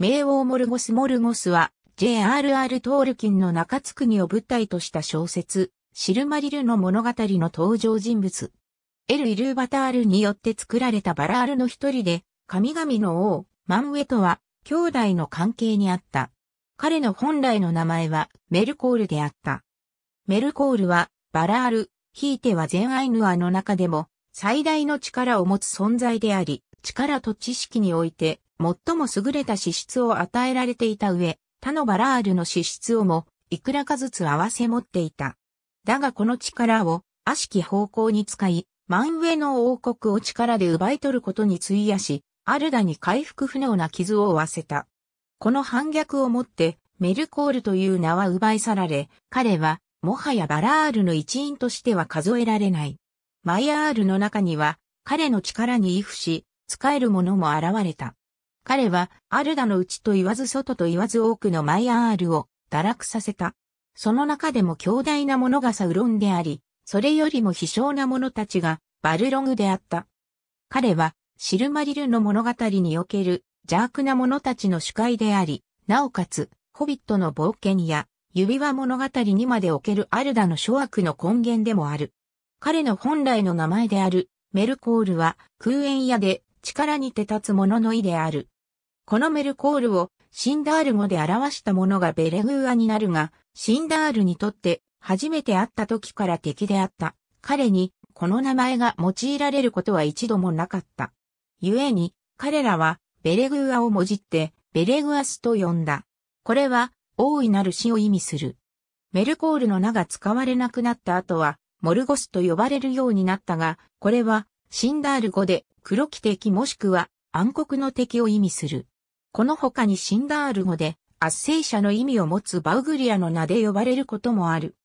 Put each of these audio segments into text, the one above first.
冥王モルゴス・モルゴスは、J.R.R. トールキンの中津国を舞台とした小説、シルマリルの物語の登場人物。エル・イルーバタールによって作られたバラールの一人で、神々の王、マンウェとは、兄弟の関係にあった。彼の本来の名前は、メルコールであった。メルコールは、バラール、ひいては全アイヌアの中でも、最大の力を持つ存在であり、力と知識において、最も優れた資質を与えられていた上、他のバラールの資質をも、いくらかずつ合わせ持っていた。だがこの力を、悪しき方向に使い、真上の王国を力で奪い取ることに費やし、アルダに回復不能な傷を負わせた。この反逆をもって、メルコールという名は奪い去られ、彼は、もはやバラールの一員としては数えられない。マイアールの中には、彼の力に依附し、使える者も現れた。彼は、アルダの内と言わず外と言わず多くのマイアールを堕落させた。その中でも強大なものがサウロンであり、それよりも卑小な者たちがバルログであった。彼は、シルマリルの物語における邪悪な者たちの主界であり、なおかつ、ホビットの冒険や、指輪物語にまでおけるアルダの諸悪の根源でもある。彼の本来の名前である、メルコールは、空縁屋で、力に手立つ者の意である。このメルコールをシンダール語で表したものがベレグーアになるが、シンダールにとって初めて会った時から敵であった。彼にこの名前が用いられることは一度もなかった。故に彼らはベレグーアをもじってベレグアスと呼んだ。これは大いなる死を意味する。メルコールの名が使われなくなった後は、モルゴスと呼ばれるようになったが、これは、シンダール語で、黒き敵もしくは、暗黒の敵を意味する。この他にシンダール語で圧政者の意味を持つバウグリアの名で呼ばれることもある。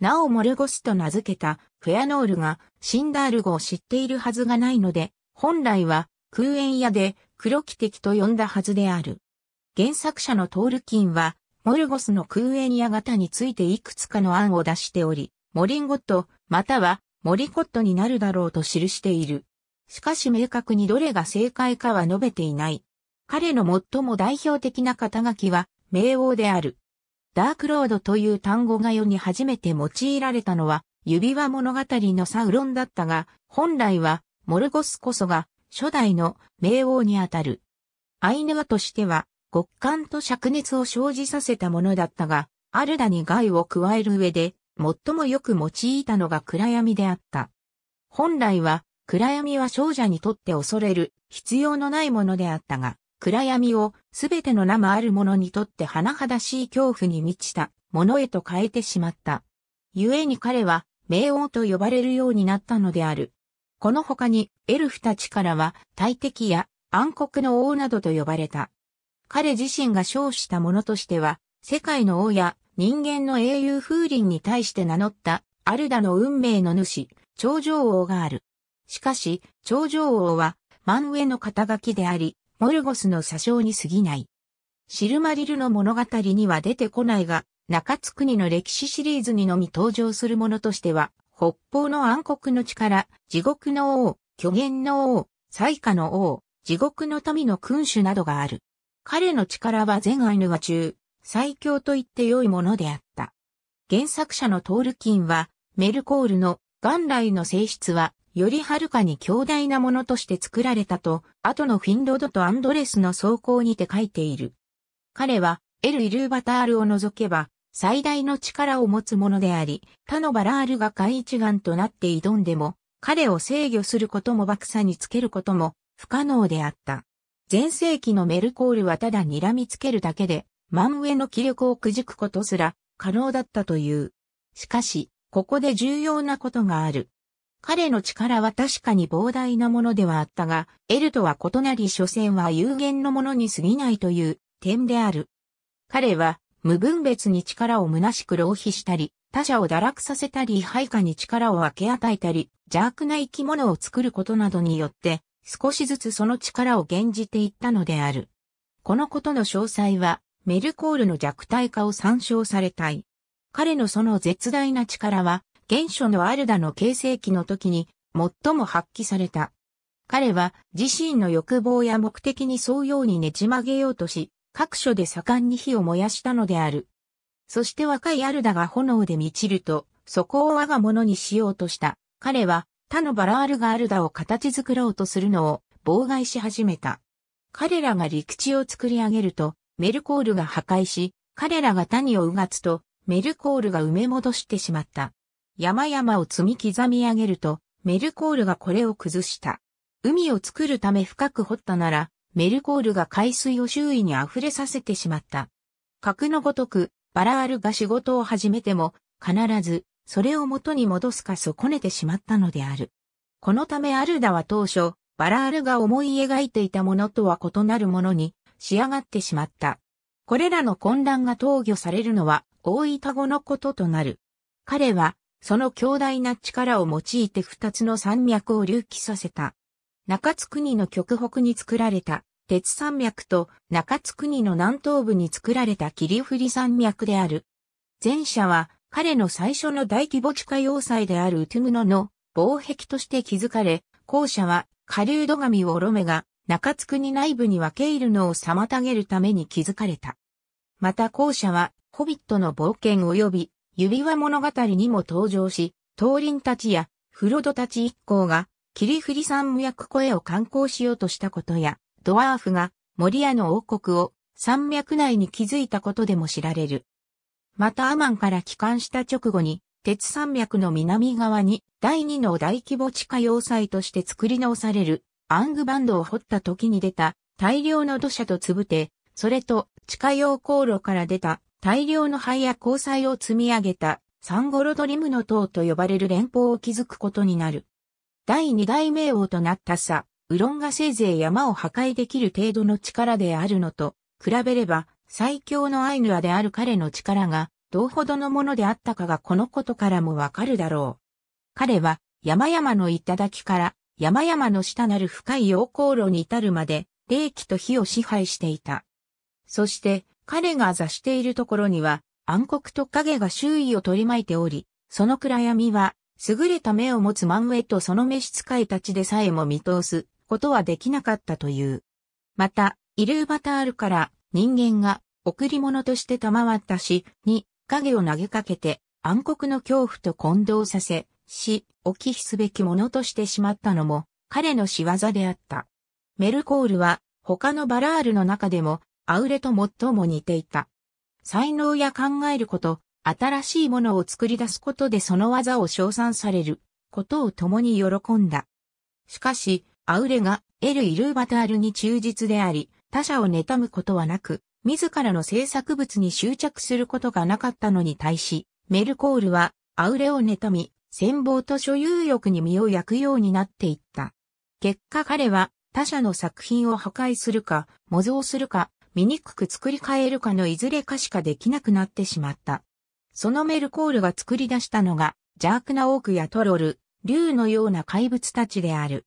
なおモルゴスと名付けたフェアノールがシンダール語を知っているはずがないので、本来は空縁屋で黒木的と呼んだはずである。原作者のトールキンは、モルゴスの空縁屋型についていくつかの案を出しており、モリンゴット、またはモリコットになるだろうと記している。しかし明確にどれが正解かは述べていない。彼の最も代表的な肩書きは、名王である。ダークロードという単語が世に初めて用いられたのは、指輪物語のサウロンだったが、本来は、モルゴスこそが、初代の名王にあたる。アイヌアとしては、極寒と灼熱を生じさせたものだったが、アルダに害を加える上で、最もよく用いたのが暗闇であった。本来は、暗闇は少女にとって恐れる必要のないものであったが、暗闇をすべての生あるものにとって甚だしい恐怖に満ちたものへと変えてしまった。故に彼は、冥王と呼ばれるようになったのである。この他に、エルフたちからは、大敵や暗黒の王などと呼ばれた。彼自身が称したものとしては、世界の王や人間の英雄風林に対して名乗った、アルダの運命の主、頂上王がある。しかし、頂上王は、万上の肩書きであり、モルゴスの詐称に過ぎない。シルマリルの物語には出てこないが、中津国の歴史シリーズにのみ登場するものとしては、北方の暗黒の力、地獄の王、虚源の王、最下の王、地獄の民の君主などがある。彼の力は全アイヌは中、最強と言って良いものであった。原作者のトールキンは、メルコールの元来の性質はよりはるかに強大なものとして作られたと、後のフィンロドとアンドレスの走行にて書いている。彼は、エル・イルーバタールを除けば、最大の力を持つものであり、他のバラールが海一丸となって挑んでも、彼を制御することも爆さにつけることも不可能であった。前世紀のメルコールはただ睨みつけるだけで、真上の気力をくじくことすら可能だったという。しかし、ここで重要なことがある。彼の力は確かに膨大なものではあったが、エルとは異なり所詮は有限のものに過ぎないという点である。彼は無分別に力を虚しく浪費したり、他者を堕落させたり配下に力を分け与えたり、邪悪な生き物を作ることなどによって、少しずつその力を減じていったのである。このことの詳細は、メルコールの弱体化を参照されたい。彼のその絶大な力は、原初のアルダの形成期の時に最も発揮された。彼は自身の欲望や目的に沿うようにねじ曲げようとし、各所で盛んに火を燃やしたのである。そして若いアルダが炎で満ちると、そこを我が物にしようとした。彼は他のバラールがアルダを形作ろうとするのを妨害し始めた。彼らが陸地を作り上げると、メルコールが破壊し、彼らが谷をうがつと、メルコールが埋め戻してしまった。山々を積み刻み上げると、メルコールがこれを崩した。海を作るため深く掘ったなら、メルコールが海水を周囲に溢れさせてしまった。格のごとく、バラールが仕事を始めても、必ず、それを元に戻すか損ねてしまったのである。このためアルダは当初、バラールが思い描いていたものとは異なるものに仕上がってしまった。これらの混乱が投与されるのは、大分語のこととなる。彼は、その強大な力を用いて二つの山脈を隆起させた。中津国の極北に作られた鉄山脈と中津国の南東部に作られた霧降り山脈である。前者は彼の最初の大規模地下要塞であるウトゥムノの防壁として築かれ、後者は下流土神をロメが中津国内部に分け入るのを妨げるために築かれた。また後者はホビットの冒険及び指輪物語にも登場し、東林たちや、フロドたち一行が、霧降山脈越えを観光しようとしたことや、ドワーフが、森屋の王国を、山脈内に築いたことでも知られる。またアマンから帰還した直後に、鉄山脈の南側に第二の大規模地下要塞として作り直されるアングバンドを掘った時に出た大量の土砂とつぶて、それと地下用航路から出た大量の灰や鉱際を積み上げたサンゴロドリムの塔と呼ばれる連邦を築くことになる。第二代名王となったさ、ウロンがせいぜい山を破壊できる程度の力であるのと、比べれば最強のアイヌアである彼の力がどうほどのものであったかがこのことからもわかるだろう。彼は山々の頂から山々の下なる深い溶光炉に至るまで、霊気と火を支配していた。そして、彼が座しているところには暗黒と影が周囲を取り巻いており、その暗闇は優れた目を持つマンウェとその召使いたちでさえも見通すことはできなかったという。また、イルーバタールから人間が贈り物として賜ったし、に影を投げかけて暗黒の恐怖と混同させ、し、をき避すべきものとしてしまったのも彼の仕業であった。メルコールは他のバラールの中でもアウレと最も似ていた。才能や考えること、新しいものを作り出すことでその技を称賛されることを共に喜んだ。しかし、アウレがエル・イルーバタールに忠実であり、他者を妬むことはなく、自らの制作物に執着することがなかったのに対し、メルコールはアウレを妬み、戦望と所有欲に身を焼くようになっていった。結果彼は他者の作品を破壊するか、模造するか、醜く作り変えるかのいずれかしかできなくなってしまった。そのメルコールが作り出したのが、邪悪なオークやトロル、竜のような怪物たちである。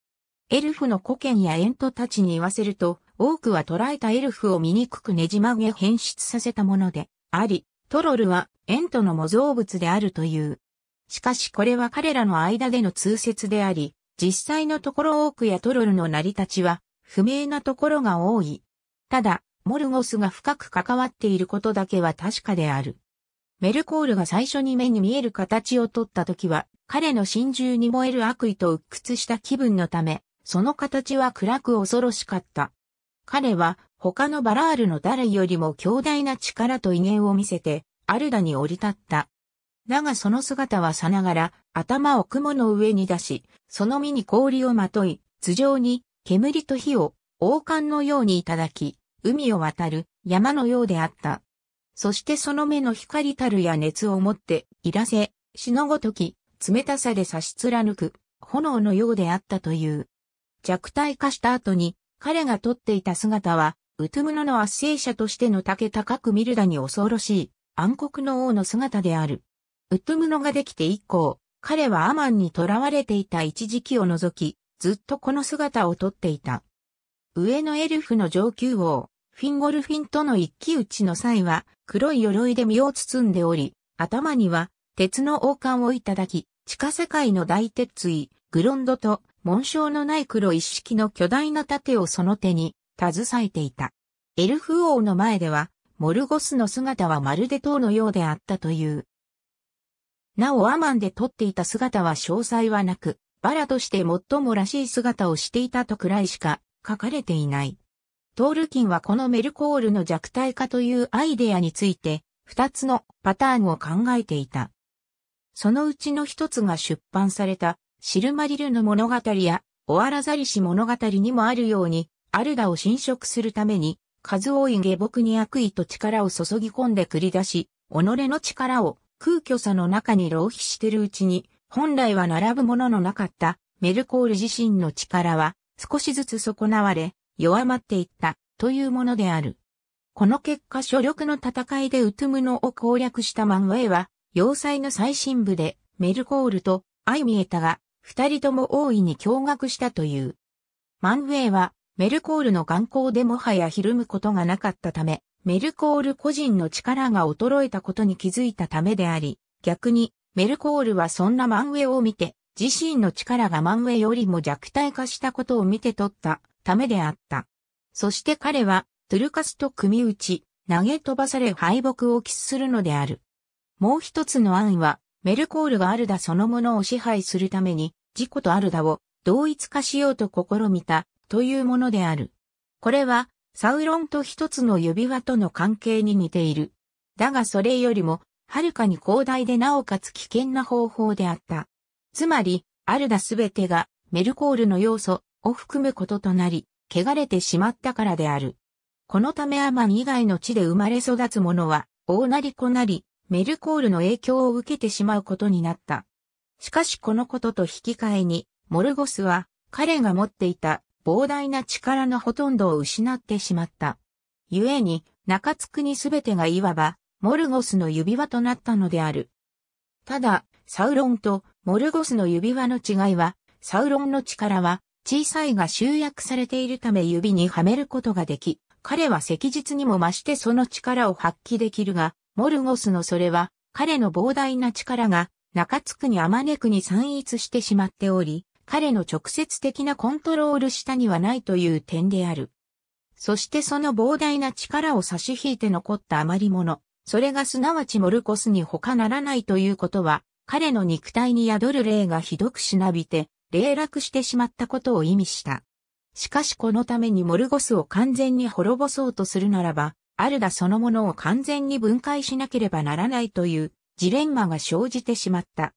エルフの古剣やエントたちに言わせると、オークは捕らえたエルフを醜くねじ曲げ変質させたもので、あり、トロルはエントの模造物であるという。しかしこれは彼らの間での通説であり、実際のところオークやトロルの成り立ちは、不明なところが多い。ただ、モルゴスが深く関わっていることだけは確かである。メルコールが最初に目に見える形をとった時は、彼の心中に燃える悪意と鬱屈した気分のため、その形は暗く恐ろしかった。彼は他のバラールの誰よりも強大な力と威厳を見せて、アルダに降り立った。だがその姿はさながら、頭を雲の上に出し、その身に氷をまとい、頭上に煙と火を王冠のようにいただき、海を渡る山のようであった。そしてその目の光たるや熱をもって、いらせ、死のごとき、冷たさで差し貫く、炎のようであったという。弱体化した後に、彼が撮っていた姿は、ウトムノの圧政者としての竹高く見るだに恐ろしい、暗黒の王の姿である。ウトムノができて以降、彼はアマンに囚われていた一時期を除き、ずっとこの姿をとっていた。上のエルフの上級王、フィンゴルフィンとの一騎打ちの際は、黒い鎧で身を包んでおり、頭には、鉄の王冠をいただき、地下世界の大鉄槌、グロンドと、紋章のない黒一式の巨大な盾をその手に、携えていた。エルフ王の前では、モルゴスの姿はまるで塔のようであったという。なおアマンで撮っていた姿は詳細はなく、バラとして最もらしい姿をしていたとくらいしか書かれていない。トールキンはこのメルコールの弱体化というアイデアについて、二つのパターンを考えていた。そのうちの一つが出版された、シルマリルの物語や、オアラザリシ物語にもあるように、アルダを侵食するために、数多い下僕に悪意と力を注ぎ込んで繰り出し、己の力を空虚さの中に浪費してるうちに、本来は並ぶもののなかった、メルコール自身の力は、少しずつ損なわれ、弱まっていったというものである。この結果主力の戦いでウトゥムノを攻略したマンウェイは、要塞の最深部でメルコールとアイミエタが二人とも大いに驚愕したという。マンウェイはメルコールの眼光でもはやひるむことがなかったため、メルコール個人の力が衰えたことに気づいたためであり、逆にメルコールはそんなマンウェイを見て、自身の力がマンウェイよりも弱体化したことを見て取ったためであった。そして彼は、トゥルカスと組み打ち、投げ飛ばされ敗北を喫するのである。もう一つの案は、メルコールがアルダそのものを支配するために、自己とアルダを同一化しようと試みた、というものである。これは、サウロンと一つの指輪との関係に似ている。だがそれよりも、はるかに広大でなおかつ危険な方法であった。つまり、アルダすべてがメルコールの要素を含むこととなり、汚れてしまったからである。このためアマン以外の地で生まれ育つ者は、大なり子なり、メルコールの影響を受けてしまうことになった。しかしこのことと引き換えに、モルゴスは彼が持っていた膨大な力のほとんどを失ってしまった。故に、中津国すべてがいわば、モルゴスの指輪となったのである。ただ、サウロンとモルゴスの指輪の違いは、サウロンの力は小さいが集約されているため指にはめることができ、彼は赤日にも増してその力を発揮できるが、モルゴスのそれは、彼の膨大な力が、中津区にあまねくに散逸してしまっており、彼の直接的なコントロール下にはないという点である。そしてその膨大な力を差し引いて残った余り物、それがすなわちモルコスに他ならないということは、彼の肉体に宿る霊がひどくしなびて、零落してしまったことを意味した。しかしこのためにモルゴスを完全に滅ぼそうとするならば、アルダそのものを完全に分解しなければならないというジレンマが生じてしまった。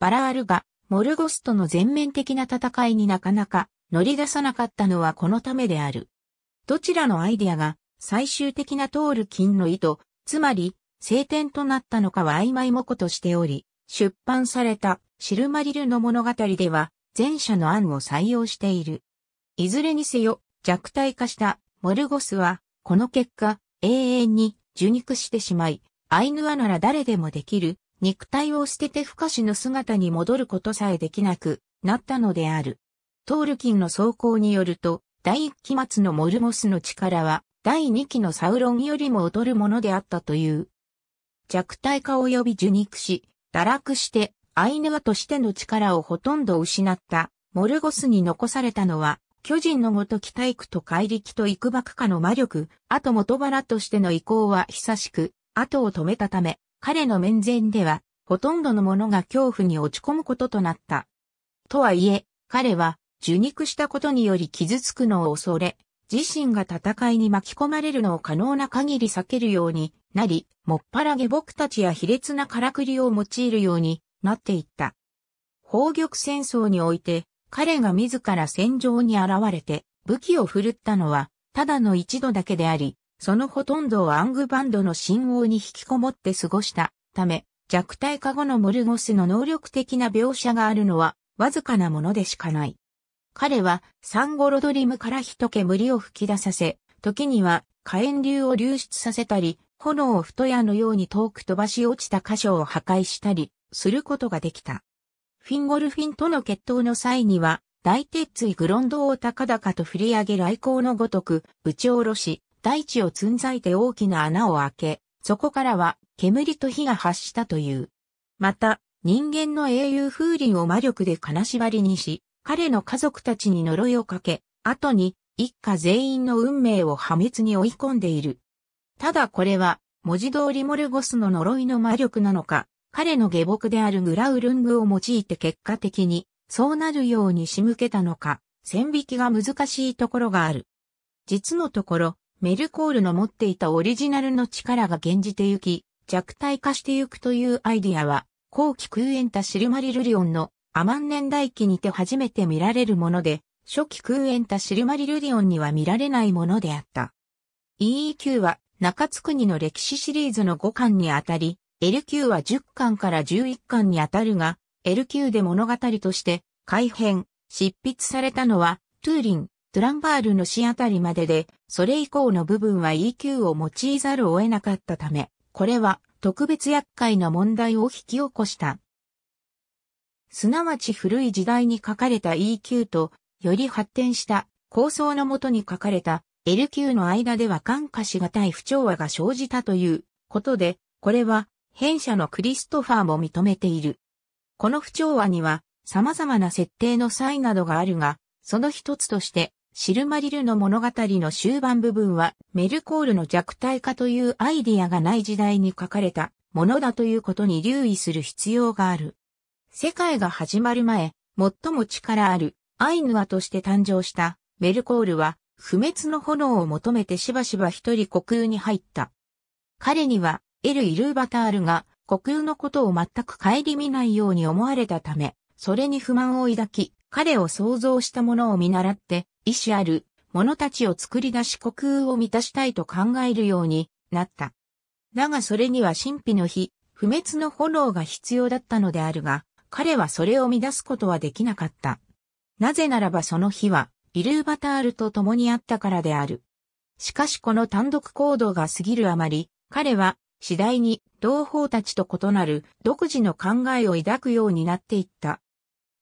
バラアルがモルゴスとの全面的な戦いになかなか乗り出さなかったのはこのためである。どちらのアイデアが最終的な通る金の意図、つまり聖典となったのかは曖昧もことしており、出版されたシルマリルの物語では前者の案を採用している。いずれにせよ、弱体化したモルゴスは、この結果、永遠に受肉してしまい、アイヌアなら誰でもできる、肉体を捨てて不可視の姿に戻ることさえできなくなったのである。トールキンの走行によると、第1期末のモルゴスの力は、第2期のサウロンよりも劣るものであったという。弱体化及び受肉し、堕落してアイヌアとしての力をほとんど失ったモルゴスに残されたのは、巨人のごとき体育と怪力と幾幕下の魔力、あと元原としての意向は久しく、後を止めたため、彼の面前では、ほとんどのものが恐怖に落ち込むこととなった。とはいえ、彼は、受肉したことにより傷つくのを恐れ、自身が戦いに巻き込まれるのを可能な限り避けるようになり、もっぱら下僕たちや卑劣なからくりを用いるようになっていった。宝玉戦争において、彼が自ら戦場に現れて武器を振るったのは、ただの一度だけであり、そのほとんどをアングバンドの信王に引きこもって過ごしたため、弱体化後のモルゴスの能力的な描写があるのは、わずかなものでしかない。彼は、サンゴロドリムから一煙を吹き出させ、時には火炎流を流出させたり、炎を太矢のように遠く飛ばし落ちた箇所を破壊したり、することができた。フィンゴルフィンとの決闘の際には、大鉄椎グロンドを高々と振り上げ来航のごとく、打ち下ろし、大地をつんざいて大きな穴を開け、そこからは煙と火が発したという。また、人間の英雄風鈴を魔力で金縛りにし、彼の家族たちに呪いをかけ、後に一家全員の運命を破滅に追い込んでいる。ただこれは、文字通りモルゴスの呪いの魔力なのか、彼の下僕であるグラウルングを用いて結果的に、そうなるように仕向けたのか、線引きが難しいところがある。実のところ、メルコールの持っていたオリジナルの力が減じてゆき、弱体化してゆくというアイディアは、後期クーエンタシルマリルリオンのアマン年代記にて初めて見られるもので、初期クーエンタシルマリルリオンには見られないものであった。EEQ は中津国の歴史シリーズの5巻にあたり、L 級は10巻から11巻にあたるが、L 級で物語として改編、執筆されたのは、トゥーリン、トランバールの詩あたりまでで、それ以降の部分は EQ を用いざるを得なかったため、これは特別厄介な問題を引き起こした。すなわち古い時代に書かれた EQ と、より発展した構想のもとに書かれた LQ の間では感化しがたい不調和が生じたということで、これは編者のクリストファーも認めている。この不調和には様々な設定の際などがあるが、その一つとして、シルマリルの物語の終盤部分はメルコールの弱体化というアイディアがない時代に書かれたものだということに留意する必要がある。世界が始まる前、最も力あるアイヌアとして誕生したメルコールは不滅の炎を求めてしばしば一人虚空に入った。彼にはエル・イルーバタールが国有のことを全く顧みないように思われたため、それに不満を抱き、彼を想像したものを見習って、意志ある者たちを作り出し国有を満たしたいと考えるようになった。だがそれには神秘の日、不滅の炎が必要だったのであるが、彼はそれを乱すことはできなかった。なぜならばその日は、イルーバタールと共にあったからである。しかしこの単独行動が過ぎるあまり、彼は次第に同胞たちと異なる独自の考えを抱くようになっていった。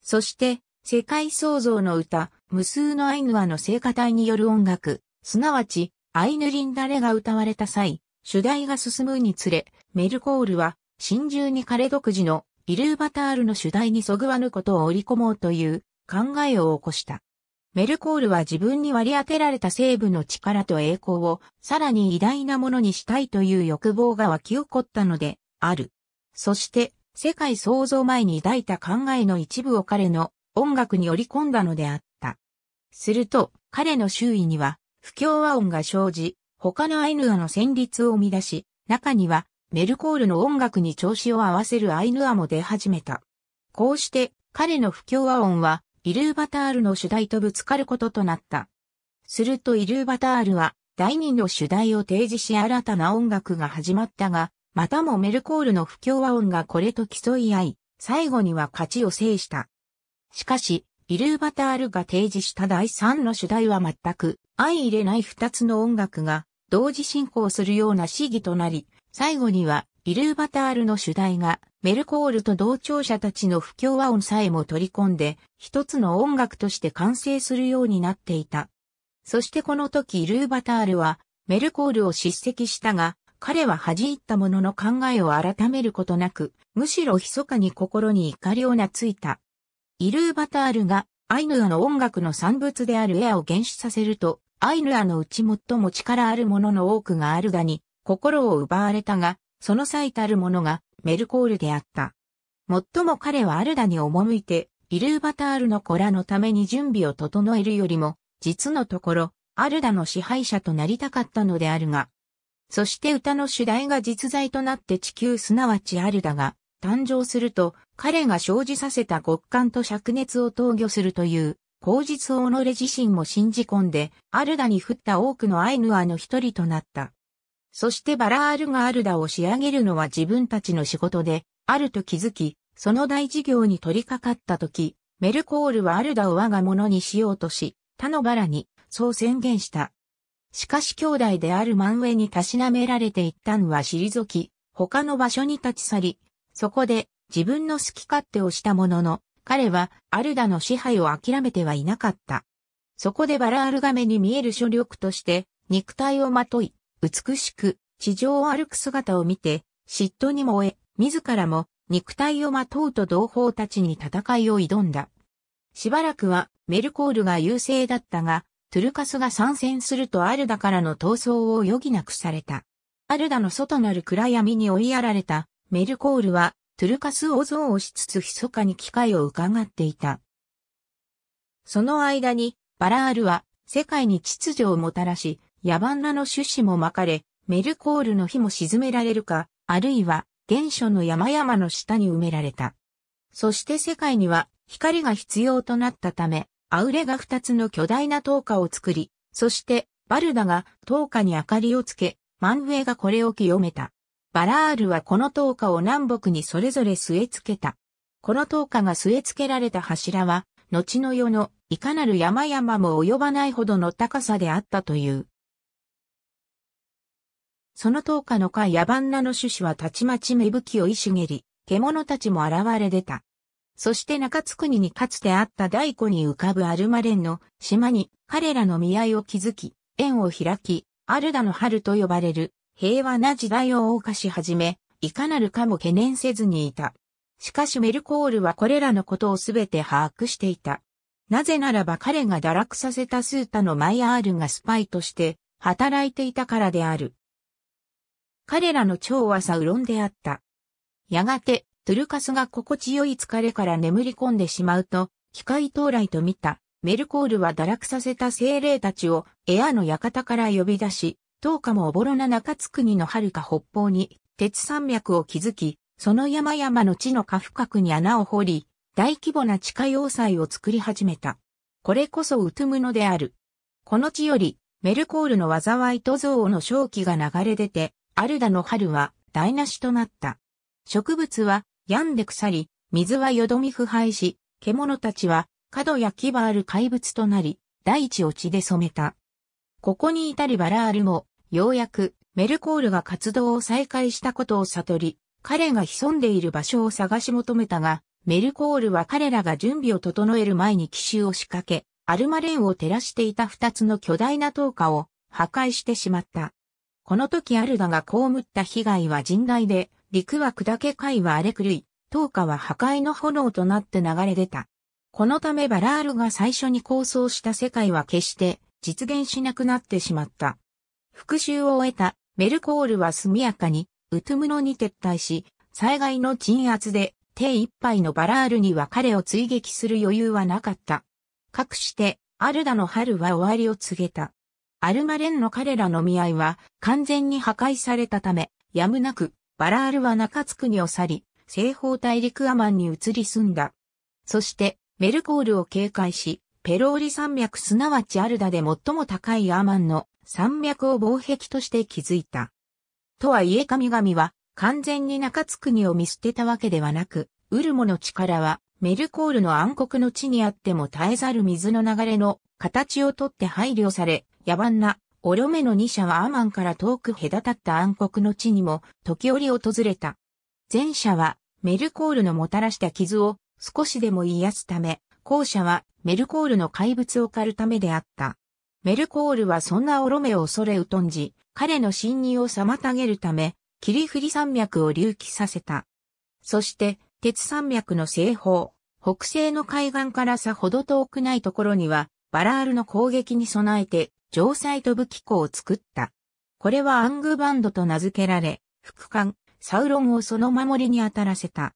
そして、世界創造の歌、無数のアイヌアの聖歌隊による音楽、すなわち、アイヌリンダレが歌われた際、主題が進むにつれ、メルコールは、真珠に彼独自のイルーバタールの主題にそぐわぬことを織り込もうという考えを起こした。メルコールは自分に割り当てられた西部の力と栄光をさらに偉大なものにしたいという欲望が湧き起こったのである。そして世界創造前に抱いた考えの一部を彼の音楽に織り込んだのであった。すると彼の周囲には不協和音が生じ、他のアイヌアの旋律を生み出し、中にはメルコールの音楽に調子を合わせるアイヌアも出始めた。こうして彼の不協和音はイルーバタールの主題とぶつかることとなった。するとイルーバタールは第2の主題を提示し新たな音楽が始まったが、またもメルコールの不協和音がこれと競い合い、最後には勝ちを制した。しかし、イルーバタールが提示した第3の主題は全く相入れない2つの音楽が同時進行するような試技となり、最後にはイルーバタールの主題が、メルコールと同調者たちの不協和音さえも取り込んで、一つの音楽として完成するようになっていた。そしてこの時イルーバタールは、メルコールを叱責したが、彼は恥じったものの考えを改めることなく、むしろ密かに心に怒りをなついた。イルーバタールが、アイヌアの音楽の産物であるエアを原始させると、アイヌアのうち最も力あるものの多くがあるがに、心を奪われたが、その最たるものがメルコールであった。もっとも彼はアルダに赴いて、イルーバタールの子らのために準備を整えるよりも、実のところ、アルダの支配者となりたかったのであるが、そして歌の主題が実在となって地球すなわちアルダが誕生すると彼が生じさせた極寒と灼熱を投与するという口実を己自身も信じ込んでアルダに降った多くのアイヌアの一人となった。そしてバラールがアルダを仕上げるのは自分たちの仕事で、あると気づき、その大事業に取り掛かった時、メルコールはアルダを我が物にしようとし、他のバラに、そう宣言した。しかし兄弟である万上にたしなめられていったんは退き、他の場所に立ち去り、そこで自分の好き勝手をしたものの、彼はアルダの支配を諦めてはいなかった。そこでバラールガメに見える書力として、肉体をまとい、美しく、地上を歩く姿を見て、嫉妬に燃え、自らも、肉体をまとうと同胞たちに戦いを挑んだ。しばらくは、メルコールが優勢だったが、トゥルカスが参戦するとアルダからの闘争を余儀なくされた。アルダの外なる暗闇に追いやられた、メルコールは、トゥルカスを憎悪しつつ密かに機会を伺っていた。その間に、バラールは、世界に秩序をもたらし、野蛮なの種子もまかれ、メルコールの火も沈められるか、あるいは原初の山々の下に埋められた。そして世界には光が必要となったため、アウレが二つの巨大な灯火を作り、そしてバルダが灯火に明かりをつけ、マンウェがこれを清めた。バラールはこの灯火を南北にそれぞれ据え付けた。この灯火が据え付けられた柱は、後の世のいかなる山々も及ばないほどの高さであったという。その10日の会野蛮なの趣旨はたちまち芽吹きをいげり、獣たちも現れ出た。そして中津国にかつてあった大湖に浮かぶアルマレンの島に彼らの見合いを築き、縁を開き、アルダの春と呼ばれる平和な時代を謳歌し始め、いかなるかも懸念せずにいた。しかしメルコールはこれらのことをすべて把握していた。なぜならば彼が堕落させたスータのマイアールがスパイとして働いていたからである。彼らの超はサウロンであった。やがて、トゥルカスが心地よい疲れから眠り込んでしまうと、機械到来と見た、メルコールは堕落させた精霊たちをエアの館から呼び出し、東日もおぼろな中津国の遥か北方に鉄山脈を築き、その山々の地の下深くに穴を掘り、大規模な地下要塞を作り始めた。これこそウトゥムノである。この地より、メルコールの災いと憎悪の正気が流れ出て、アルダの春は台無しとなった。植物は病んで腐り、水はよどみ腐敗し、獣たちは角や牙ある怪物となり、大地を血で染めた。ここに至るバラールも、ようやくメルコールが活動を再開したことを悟り、彼が潜んでいる場所を探し求めたが、メルコールは彼らが準備を整える前に奇襲を仕掛け、アルマレーンを照らしていた二つの巨大な灯火を破壊してしまった。この時アルダが被った被害は甚大で、陸は砕け海は荒れ狂い、灯火は破壊の炎となって流れ出た。このためバラールが最初に構想した世界は決して実現しなくなってしまった。復讐を終えたメルコールは速やかにウトゥムノに撤退し、災害の鎮圧で手一杯のバラールには彼を追撃する余裕はなかった。かくしてアルダの春は終わりを告げた。アルマレンの彼らの見合いは完全に破壊されたため、やむなく、バラールは中津国を去り、西方大陸アマンに移り住んだ。そして、メルコールを警戒し、ペローリ山脈すなわちアルダで最も高いアマンの山脈を防壁として築いた。とはいえ神々は完全に中津国を見捨てたわけではなく、ウルモの力はメルコールの暗黒の地にあっても絶えざる水の流れの形をとって配慮され、野蛮な、おろめの二社はアマンから遠く隔たった暗黒の地にも時折訪れた。前者はメルコールのもたらした傷を少しでも癒すため、後者はメルコールの怪物を狩るためであった。メルコールはそんなオロメを恐れ疎んじ、彼の侵入を妨げるため、霧降り山脈を隆起させた。そして、鉄山脈の西方、北西の海岸からさほど遠くないところには、バラールの攻撃に備えて城塞飛ぶ機構を作った。これはアングバンドと名付けられ、副官、サウロンをその守りに当たらせた。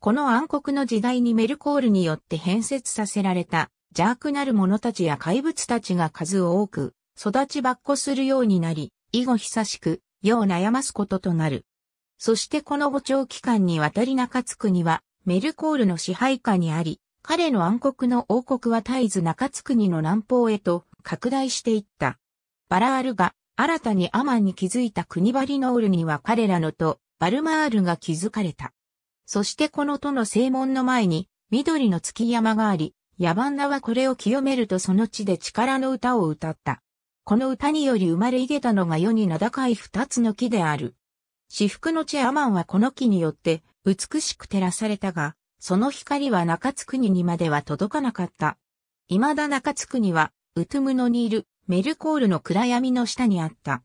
この暗黒の時代にメルコールによって変節させられた邪悪なる者たちや怪物たちが数多く育ちばっこするようになり、以後久しく、世を悩ますこととなる。そしてこの五長期間にわたり中津国はメルコールの支配下にあり、彼の暗黒の王国は絶えず中津国の南方へと拡大していった。バラールが新たにアマンに築いた国バリノールには彼らのとバルマールが築かれた。そしてこの都の正門の前に緑の月山があり、野蛮なはこれを清めるとその地で力の歌を歌った。この歌により生まれいげたのが世に名高い二つの木である。至福の地アマンはこの木によって美しく照らされたが、その光は中津国にまでは届かなかった。未だ中津国はウトゥムノにいるメルコールの暗闇の下にあった。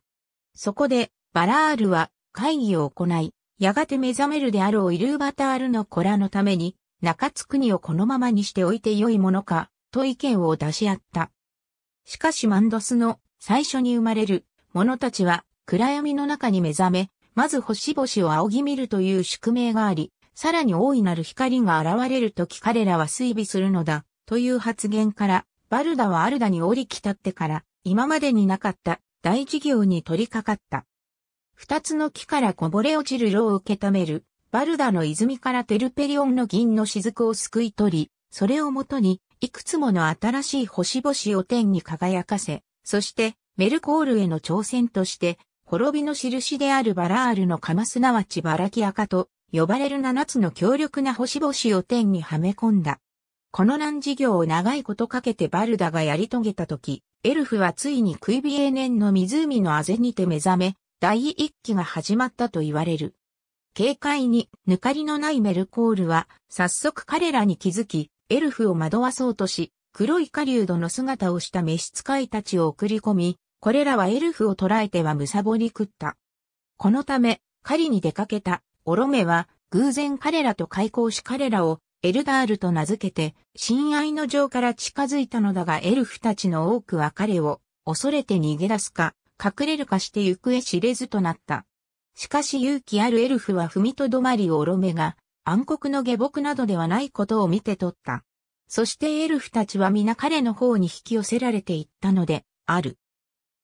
そこで、バラールは会議を行い、やがて目覚めるであろうイルーバタールの子らのために、中津国をこのままにしておいて良いものか、と意見を出し合った。しかしマンドスの最初に生まれる者たちは暗闇の中に目覚め、まず星々を仰ぎ見るという宿命があり、さらに大いなる光が現れるとき彼らは推尾するのだ、という発言から、バルダはアルダに降り来たってから、今までになかった大事業に取り掛かった。二つの木からこぼれ落ちる炉を受け止める、バルダの泉からテルペリオンの銀の雫をすくい取り、それをもとに、いくつもの新しい星々を天に輝かせ、そしてメルコールへの挑戦として、滅びの印であるバラールの釜すなわちバラキアカと呼ばれる七つの強力な星々を天にはめ込んだ。この難事業を長いことかけてバルダがやり遂げたとき、エルフはついにクイビエーネンの湖のあぜにて目覚め、第一期が始まったと言われる。警戒に抜かりのないメルコールは、早速彼らに気づき、エルフを惑わそうとし、黒い狩人の姿をした召使いたちを送り込み、これらはエルフを捕らえてはむさぼり食った。このため、狩りに出かけた、オロメは、偶然彼らと開口し彼らをエルダールと名付けて、親愛の城から近づいたのだがエルフたちの多くは彼を恐れて逃げ出すか、隠れるかして行方知れずとなった。しかし勇気あるエルフは踏みとどまりおろめが、暗黒の下僕などではないことを見て取った。そしてエルフたちは皆彼の方に引き寄せられていったので、ある。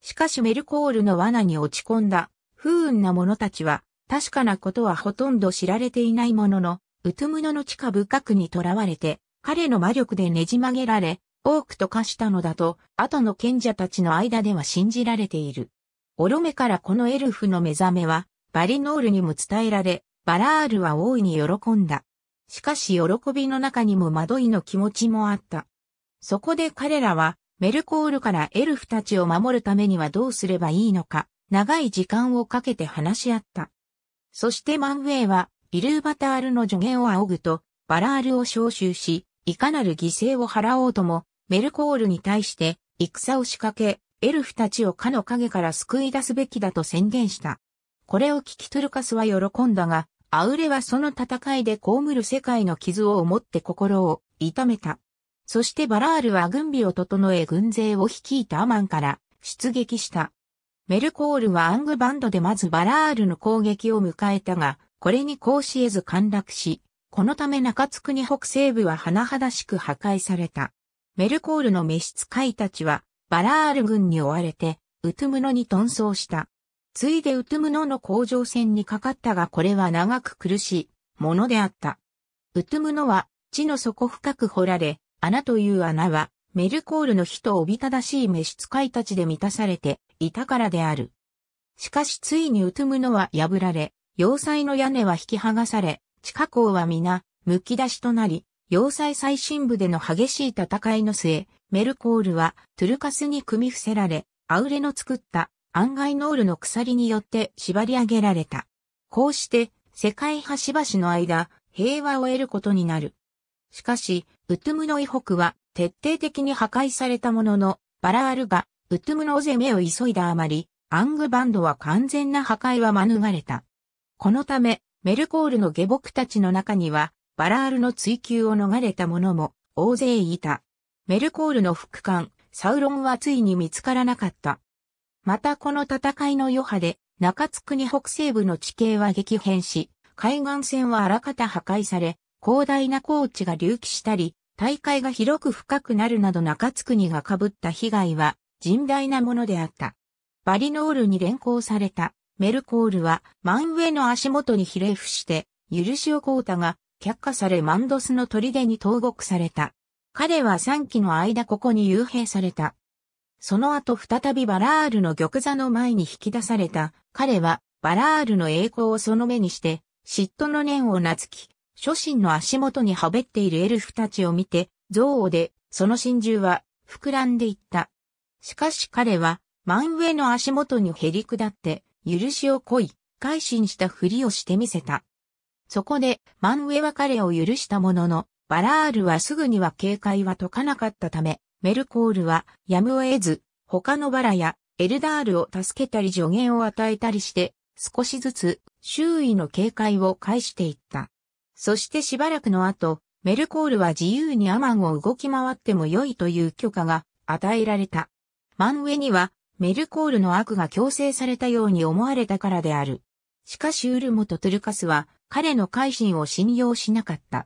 しかしメルコールの罠に落ち込んだ、不運な者たちは、確かなことはほとんど知られていないものの、ウトゥムノの地下部くに囚われて、彼の魔力でねじ曲げられ、多く溶かしたのだと、後の賢者たちの間では信じられている。オロメからこのエルフの目覚めは、バリノールにも伝えられ、バラールは大いに喜んだ。しかし喜びの中にも惑いの気持ちもあった。そこで彼らは、メルコールからエルフたちを守るためにはどうすればいいのか、長い時間をかけて話し合った。そしてマンウェイは、イルーバタールの助言を仰ぐと、バラールを召集し、いかなる犠牲を払おうとも、メルコールに対して、戦を仕掛け、エルフたちをかの影から救い出すべきだと宣言した。これを聞きトルカスは喜んだが、アウレはその戦いで被る世界の傷を思って心を痛めた。そしてバラールは軍備を整え軍勢を率いたアマンから出撃した。メルコールはアングバンドでまずバラールの攻撃を迎えたが、これに甲子絵図陥落し、このため中津国北西部は甚だしく破壊された。メルコールの召使いたちは、バラール軍に追われて、ウトゥムノに遁走した。ついでウトゥムノの甲状戦にかかったがこれは長く苦しいものであった。ウトゥムノは地の底深く掘られ、穴という穴はメルコールの火とおびただしい召使いたちで満たされていたからである。しかしついにウトゥムノは破られ、要塞の屋根は引き剥がされ、地下港は皆、剥き出しとなり、要塞最深部での激しい戦いの末、メルコールはトゥルカスに組み伏せられ、アウレの作った案外ノールの鎖によって縛り上げられた。こうして、世界端々の間、平和を得ることになる。しかし、ウトゥムの以北は徹底的に破壊されたものの、バラールがウトゥムの攻めを急いだあまり、アングバンドは完全な破壊は免れた。このため、メルコールの下僕たちの中には、バラールの追求を逃れた者も大勢いた。メルコールの副官、サウロンはついに見つからなかった。またこの戦いの余波で、中津国北西部の地形は激変し、海岸線はあらかた破壊され、広大な高地が隆起したり、大海が広く深くなるなど中津国が被った被害は甚大なものであった。バリノールに連行されたメルコールは真上の足元にひれ伏して、許しをオ・うたが却下されマンドスの砦に投獄された。彼は3期の間ここに幽閉された。その後再びバラールの玉座の前に引き出された。彼はバラールの栄光をその目にして、嫉妬の念をなつき、諸神の足元にはべっているエルフたちを見て、憎悪で、その心中は膨らんでいった。しかし彼は、真上の足元にへり下って、許しをこい、改心したふりをしてみせた。そこで、真上は彼を許したものの、バラールはすぐには警戒は解かなかったため、メルコールはやむを得ず、他のバラやエルダールを助けたり助言を与えたりして、少しずつ周囲の警戒を返していった。そしてしばらくの後、メルコールは自由にアマンを動き回っても良いという許可が与えられた。真上にはメルコールの悪が強制されたように思われたからである。しかしウルモとトゥルカスは彼の改心を信用しなかった。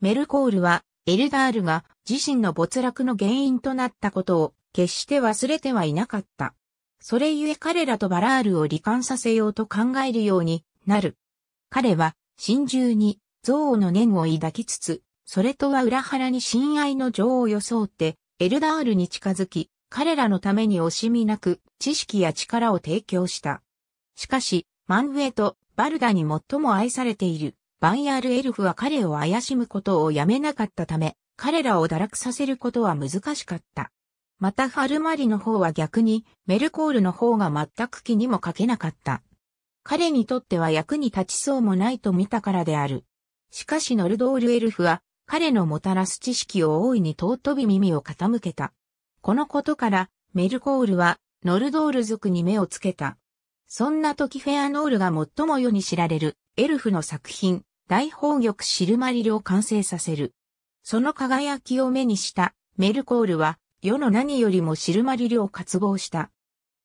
メルコールはエルダールが自身の没落の原因となったことを決して忘れてはいなかった。それゆえ彼らとバラールを罹患させようと考えるようになる。彼は真珠に憎悪の念を抱きつつ、それとは裏腹に親愛の情を装ってエルダールに近づき、彼らのために惜しみなく知識や力を提供した。しかし、マンウェイとバルダに最も愛されているバンヤールエルフは彼を怪しむことをやめなかったため、彼らを堕落させることは難しかった。またファルマリの方は逆にメルコールの方が全く気にもかけなかった。彼にとっては役に立ちそうもないと見たからである。しかしノルドールエルフは彼のもたらす知識を大いに尊び耳を傾けた。このことから、メルコールは、ノルドール族に目をつけた。そんな時フェアノールが最も世に知られる、エルフの作品、大宝玉シルマリルを完成させる。その輝きを目にした、メルコールは、世の何よりもシルマリルを渇望した。